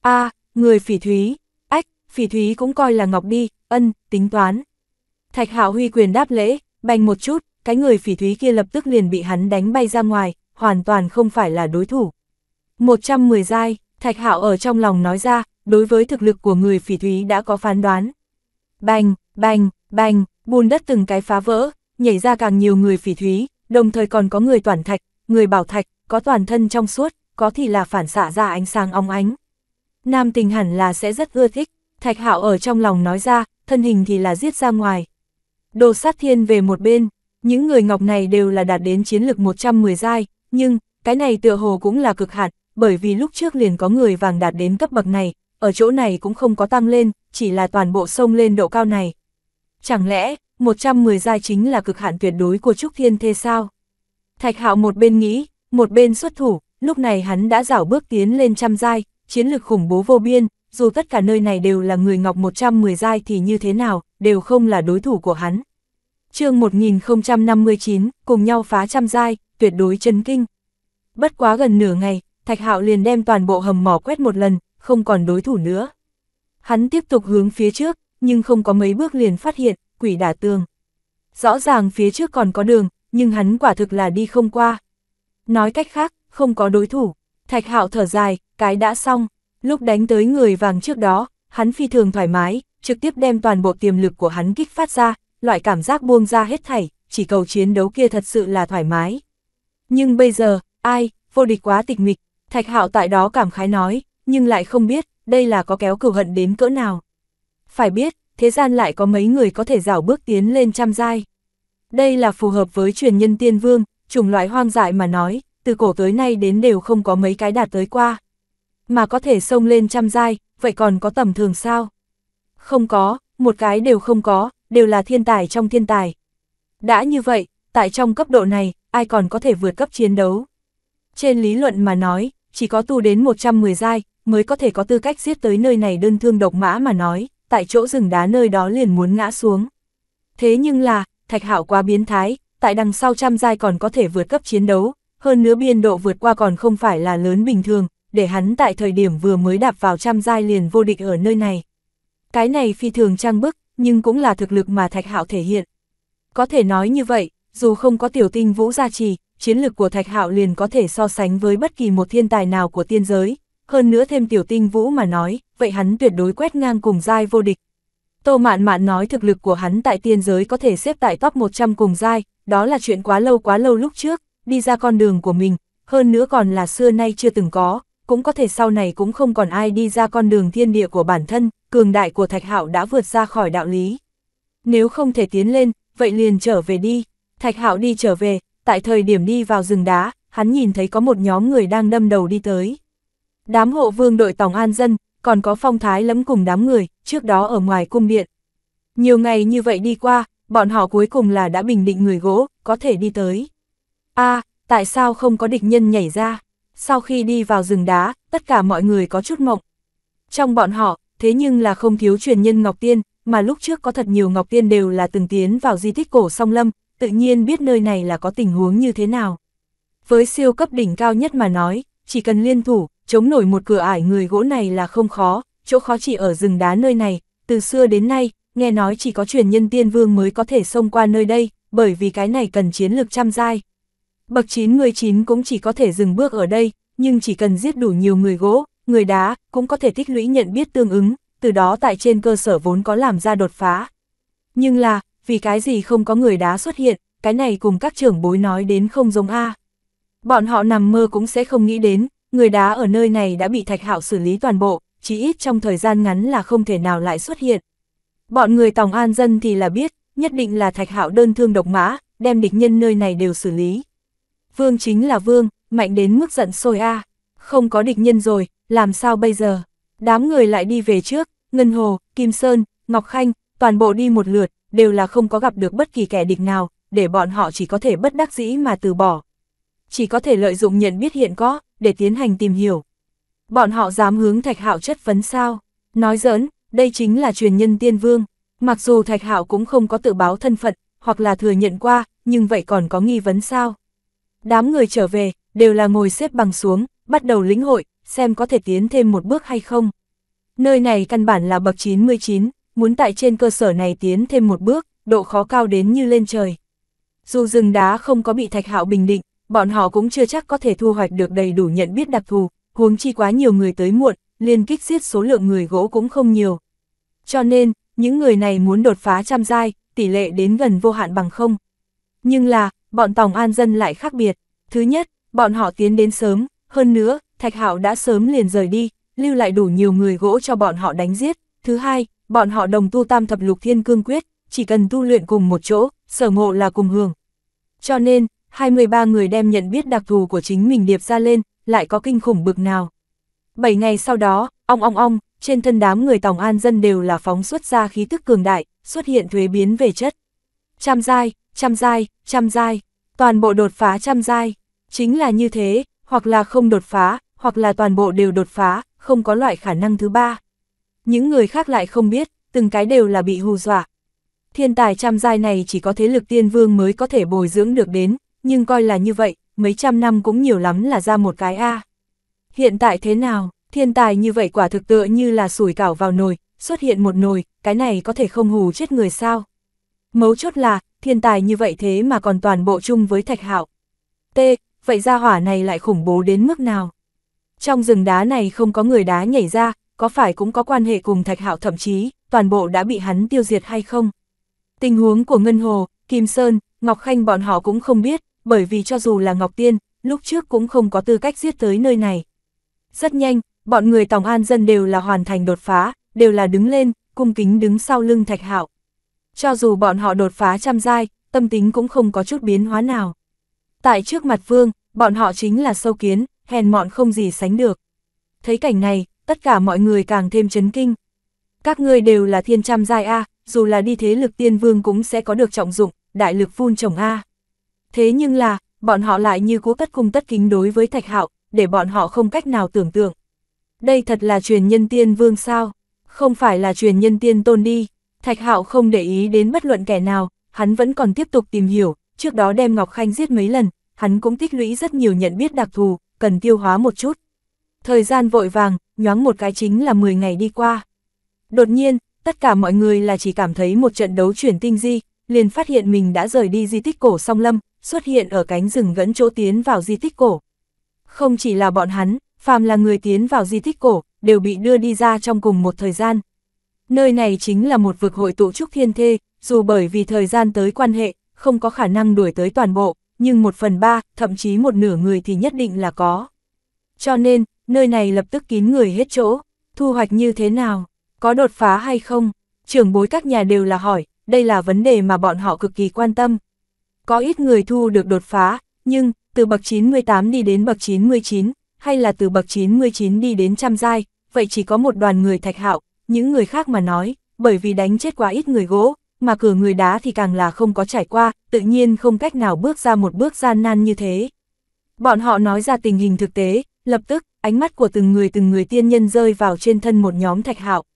A, người phỉ thúy, ách, phỉ thúy cũng coi là ngọc đi, ân, tính toán. Thạch Hạo huy quyền đáp lễ, bành một chút, cái người phỉ thúy kia lập tức liền bị hắn đánh bay ra ngoài, hoàn toàn không phải là đối thủ. 110 giai, Thạch Hạo ở trong lòng nói ra, đối với thực lực của người phỉ thúy đã có phán đoán. Bành, bành, bành, bùn đất từng cái phá vỡ, nhảy ra càng nhiều người phỉ thúy, đồng thời còn có người toàn thạch, người bảo thạch, có toàn thân trong suốt, có thì là phản xạ ra ánh sáng óng ánh. Nam tình hẳn là sẽ rất ưa thích, thạch hạo ở trong lòng nói ra, thân hình thì là giết ra ngoài. Đồ sát thiên về một bên, những người ngọc này đều là đạt đến chiến lực 110 giai, nhưng, cái này tựa hồ cũng là cực hạn, bởi vì lúc trước liền có người vàng đạt đến cấp bậc này, ở chỗ này cũng không có tăng lên, chỉ là toàn bộ sông lên độ cao này. Chẳng lẽ, 110 giai chính là cực hạn tuyệt đối của Trúc Thiên Thê sao? Thạch Hạo một bên nghĩ, một bên xuất thủ, lúc này hắn đã dảo bước tiến lên trăm giai, chiến lực khủng bố vô biên, dù tất cả nơi này đều là người ngọc 110 giai thì như thế nào, đều không là đối thủ của hắn. chương 1059, cùng nhau phá trăm giai, tuyệt đối chân kinh. Bất quá gần nửa ngày, Thạch Hạo liền đem toàn bộ hầm mỏ quét một lần, không còn đối thủ nữa. Hắn tiếp tục hướng phía trước, nhưng không có mấy bước liền phát hiện, quỷ đả tường. Rõ ràng phía trước còn có đường, nhưng hắn quả thực là đi không qua. Nói cách khác, không có đối thủ. Thạch hạo thở dài, cái đã xong. Lúc đánh tới người vàng trước đó, hắn phi thường thoải mái, trực tiếp đem toàn bộ tiềm lực của hắn kích phát ra, loại cảm giác buông ra hết thảy, chỉ cầu chiến đấu kia thật sự là thoải mái. Nhưng bây giờ, ai, vô địch quá tịch mịch, Thạch Hạo tại đó cảm khái nói, nhưng lại không biết, đây là có kéo cửu hận đến cỡ nào. Phải biết, thế gian lại có mấy người có thể rảo bước tiến lên trăm giai. Đây là phù hợp với truyền nhân tiên vương, chủng loại hoang dại mà nói, từ cổ tới nay đến đều không có mấy cái đạt tới qua. Mà có thể sông lên trăm giai, vậy còn có tầm thường sao? Không có, một cái đều không có, đều là thiên tài trong thiên tài. Đã như vậy, tại trong cấp độ này, ai còn có thể vượt cấp chiến đấu? Trên lý luận mà nói, chỉ có tu đến 110 giai, mới có thể có tư cách giết tới nơi này đơn thương độc mã mà nói, tại chỗ rừng đá nơi đó liền muốn ngã xuống. Thế nhưng là, Thạch Hạo quá biến thái, tại đằng sau trăm giai còn có thể vượt cấp chiến đấu, hơn nữa biên độ vượt qua còn không phải là lớn bình thường, để hắn tại thời điểm vừa mới đạp vào trăm giai liền vô địch ở nơi này. Cái này phi thường trang bức, nhưng cũng là thực lực mà Thạch Hạo thể hiện. Có thể nói như vậy, dù không có tiểu tinh vũ gia trì, chiến lực của Thạch Hạo liền có thể so sánh với bất kỳ một thiên tài nào của tiên giới, hơn nữa thêm tiểu tinh vũ mà nói, vậy hắn tuyệt đối quét ngang cùng giai vô địch. Tô Mạn Mạn nói thực lực của hắn tại tiên giới có thể xếp tại top 100 cùng giai, đó là chuyện quá lâu quá lâu lúc trước, đi ra con đường của mình, hơn nữa còn là xưa nay chưa từng có, cũng có thể sau này cũng không còn ai đi ra con đường thiên địa của bản thân, cường đại của Thạch Hạo đã vượt ra khỏi đạo lý. Nếu không thể tiến lên, vậy liền trở về đi. Thạch Hạo đi trở về, tại thời điểm đi vào rừng đá, hắn nhìn thấy có một nhóm người đang đâm đầu đi tới. Đám hộ vương đội tòng an dân, còn có phong thái lẫm cùng đám người, trước đó ở ngoài cung điện. Nhiều ngày như vậy đi qua, bọn họ cuối cùng là đã bình định người gỗ, có thể đi tới. a tại sao không có địch nhân nhảy ra? Sau khi đi vào rừng đá, tất cả mọi người có chút mộng. Trong bọn họ, thế nhưng là không thiếu truyền nhân Ngọc Tiên, mà lúc trước có thật nhiều Ngọc Tiên đều là từng tiến vào di tích cổ song lâm, tự nhiên biết nơi này là có tình huống như thế nào. Với siêu cấp đỉnh cao nhất mà nói, chỉ cần liên thủ, chống nổi một cửa ải người gỗ này là không khó, chỗ khó chỉ ở rừng đá nơi này, từ xưa đến nay, nghe nói chỉ có truyền nhân tiên vương mới có thể xông qua nơi đây, bởi vì cái này cần chiến lược trăm dai. Bậc 9 người 9 cũng chỉ có thể dừng bước ở đây, nhưng chỉ cần giết đủ nhiều người gỗ, người đá, cũng có thể tích lũy nhận biết tương ứng, từ đó tại trên cơ sở vốn có làm ra đột phá. Nhưng là, vì cái gì không có người đá xuất hiện, cái này cùng các trưởng bối nói đến không giống A. Bọn họ nằm mơ cũng sẽ không nghĩ đến, người đá ở nơi này đã bị Thạch Hạo xử lý toàn bộ, chỉ ít trong thời gian ngắn là không thể nào lại xuất hiện. Bọn người Tòng An dân thì là biết, nhất định là Thạch Hạo đơn thương độc mã, đem địch nhân nơi này đều xử lý. Vương chính là vương, mạnh đến mức giận sôi a, không có địch nhân rồi, làm sao bây giờ? Đám người lại đi về trước, Ngân Hồ, Kim Sơn, Ngọc Khanh, toàn bộ đi một lượt, đều là không có gặp được bất kỳ kẻ địch nào, để bọn họ chỉ có thể bất đắc dĩ mà từ bỏ, chỉ có thể lợi dụng nhận biết hiện có, để tiến hành tìm hiểu. Bọn họ dám hướng Thạch Hạo chất vấn sao? Nói giỡn, đây chính là truyền nhân tiên vương. Mặc dù Thạch Hạo cũng không có tự báo thân phận, hoặc là thừa nhận qua, nhưng vậy còn có nghi vấn sao? Đám người trở về, đều là ngồi xếp bằng xuống, bắt đầu lĩnh hội, xem có thể tiến thêm một bước hay không. Nơi này căn bản là bậc 99, muốn tại trên cơ sở này tiến thêm một bước, độ khó cao đến như lên trời. Dù rừng đá không có bị Thạch Hạo bình định, bọn họ cũng chưa chắc có thể thu hoạch được đầy đủ nhận biết đặc thù, huống chi quá nhiều người tới muộn, liên kích giết số lượng người gỗ cũng không nhiều. Cho nên, những người này muốn đột phá trăm giai, tỷ lệ đến gần vô hạn bằng không. Nhưng là, bọn tòng an dân lại khác biệt. Thứ nhất, bọn họ tiến đến sớm, hơn nữa, Thạch Hạo đã sớm liền rời đi, lưu lại đủ nhiều người gỗ cho bọn họ đánh giết. Thứ hai, bọn họ đồng tu tam thập lục thiên cương quyết, chỉ cần tu luyện cùng một chỗ, sở ngộ là cùng hưởng. Cho nên, 23 người đem nhận biết đặc thù của chính mình điệp ra lên, lại có kinh khủng bực nào. 7 ngày sau đó, ong ong ong, trên thân đám người tòng an dân đều là phóng xuất ra khí tức cường đại, xuất hiện thuế biến về chất. Trăm giai, trăm giai, trăm giai, toàn bộ đột phá trăm giai, chính là như thế, hoặc là không đột phá, hoặc là toàn bộ đều đột phá, không có loại khả năng thứ ba. Những người khác lại không biết, từng cái đều là bị hù dọa. Thiên tài trăm giai này chỉ có thế lực tiên vương mới có thể bồi dưỡng được đến, nhưng coi là như vậy, mấy trăm năm cũng nhiều lắm là ra một cái A. Hiện tại thế nào, thiên tài như vậy quả thực tựa như là sủi cảo vào nồi, xuất hiện một nồi, cái này có thể không hù chết người sao. Mấu chốt là, thiên tài như vậy thế mà còn toàn bộ chung với thạch hạo. T, vậy ra hỏa này lại khủng bố đến mức nào? Trong rừng đá này không có người đá nhảy ra, có phải cũng có quan hệ cùng thạch hạo thậm chí, toàn bộ đã bị hắn tiêu diệt hay không? Tình huống của Ngân Hồ, Kim Sơn, Ngọc Khanh bọn họ cũng không biết, bởi vì cho dù là Ngọc Tiên, lúc trước cũng không có tư cách giết tới nơi này. Rất nhanh, bọn người Tòng An dân đều là hoàn thành đột phá, đều là đứng lên, cung kính đứng sau lưng Thạch Hạo. Cho dù bọn họ đột phá trăm giai, tâm tính cũng không có chút biến hóa nào. Tại trước mặt Vương, bọn họ chính là sâu kiến, hèn mọn không gì sánh được. Thấy cảnh này, tất cả mọi người càng thêm chấn kinh. Các ngươi đều là thiên trăm giai A, dù là đi thế lực tiên vương cũng sẽ có được trọng dụng, đại lực phun trồng A. Thế nhưng là, bọn họ lại như cú cất cung tất kính đối với Thạch Hạo, để bọn họ không cách nào tưởng tượng. Đây thật là truyền nhân tiên vương sao, không phải là truyền nhân tiên tôn đi. Thạch Hạo không để ý đến bất luận kẻ nào, hắn vẫn còn tiếp tục tìm hiểu, trước đó đem Ngọc Khanh giết mấy lần, hắn cũng tích lũy rất nhiều nhận biết đặc thù, cần tiêu hóa một chút. Thời gian vội vàng, nhoáng một cái chính là 10 ngày đi qua. Đột nhiên, tất cả mọi người là chỉ cảm thấy một trận đấu chuyển tinh di, liền phát hiện mình đã rời đi di tích cổ song lâm, xuất hiện ở cánh rừng gẫn chỗ tiến vào di tích cổ. Không chỉ là bọn hắn, phàm là người tiến vào di tích cổ, đều bị đưa đi ra trong cùng một thời gian. Nơi này chính là một vực hội tụ trúc thiên thê, dù bởi vì thời gian tới quan hệ, không có khả năng đuổi tới toàn bộ, nhưng một phần ba, thậm chí một nửa người thì nhất định là có. Cho nên, nơi này lập tức kín người hết chỗ, thu hoạch như thế nào, có đột phá hay không, trưởng bối các nhà đều là hỏi, đây là vấn đề mà bọn họ cực kỳ quan tâm, có ít người thu được đột phá, nhưng, từ bậc 98 đi đến bậc 99, hay là từ bậc 99 đi đến trăm giai, vậy chỉ có một đoàn người thạch hạo, những người khác mà nói, bởi vì đánh chết quá ít người gỗ, mà cửa người đá thì càng là không có trải qua, tự nhiên không cách nào bước ra một bước gian nan như thế. Bọn họ nói ra tình hình thực tế, lập tức, ánh mắt của từng người từng người tiên nhân rơi vào trên thân một nhóm thạch hạo,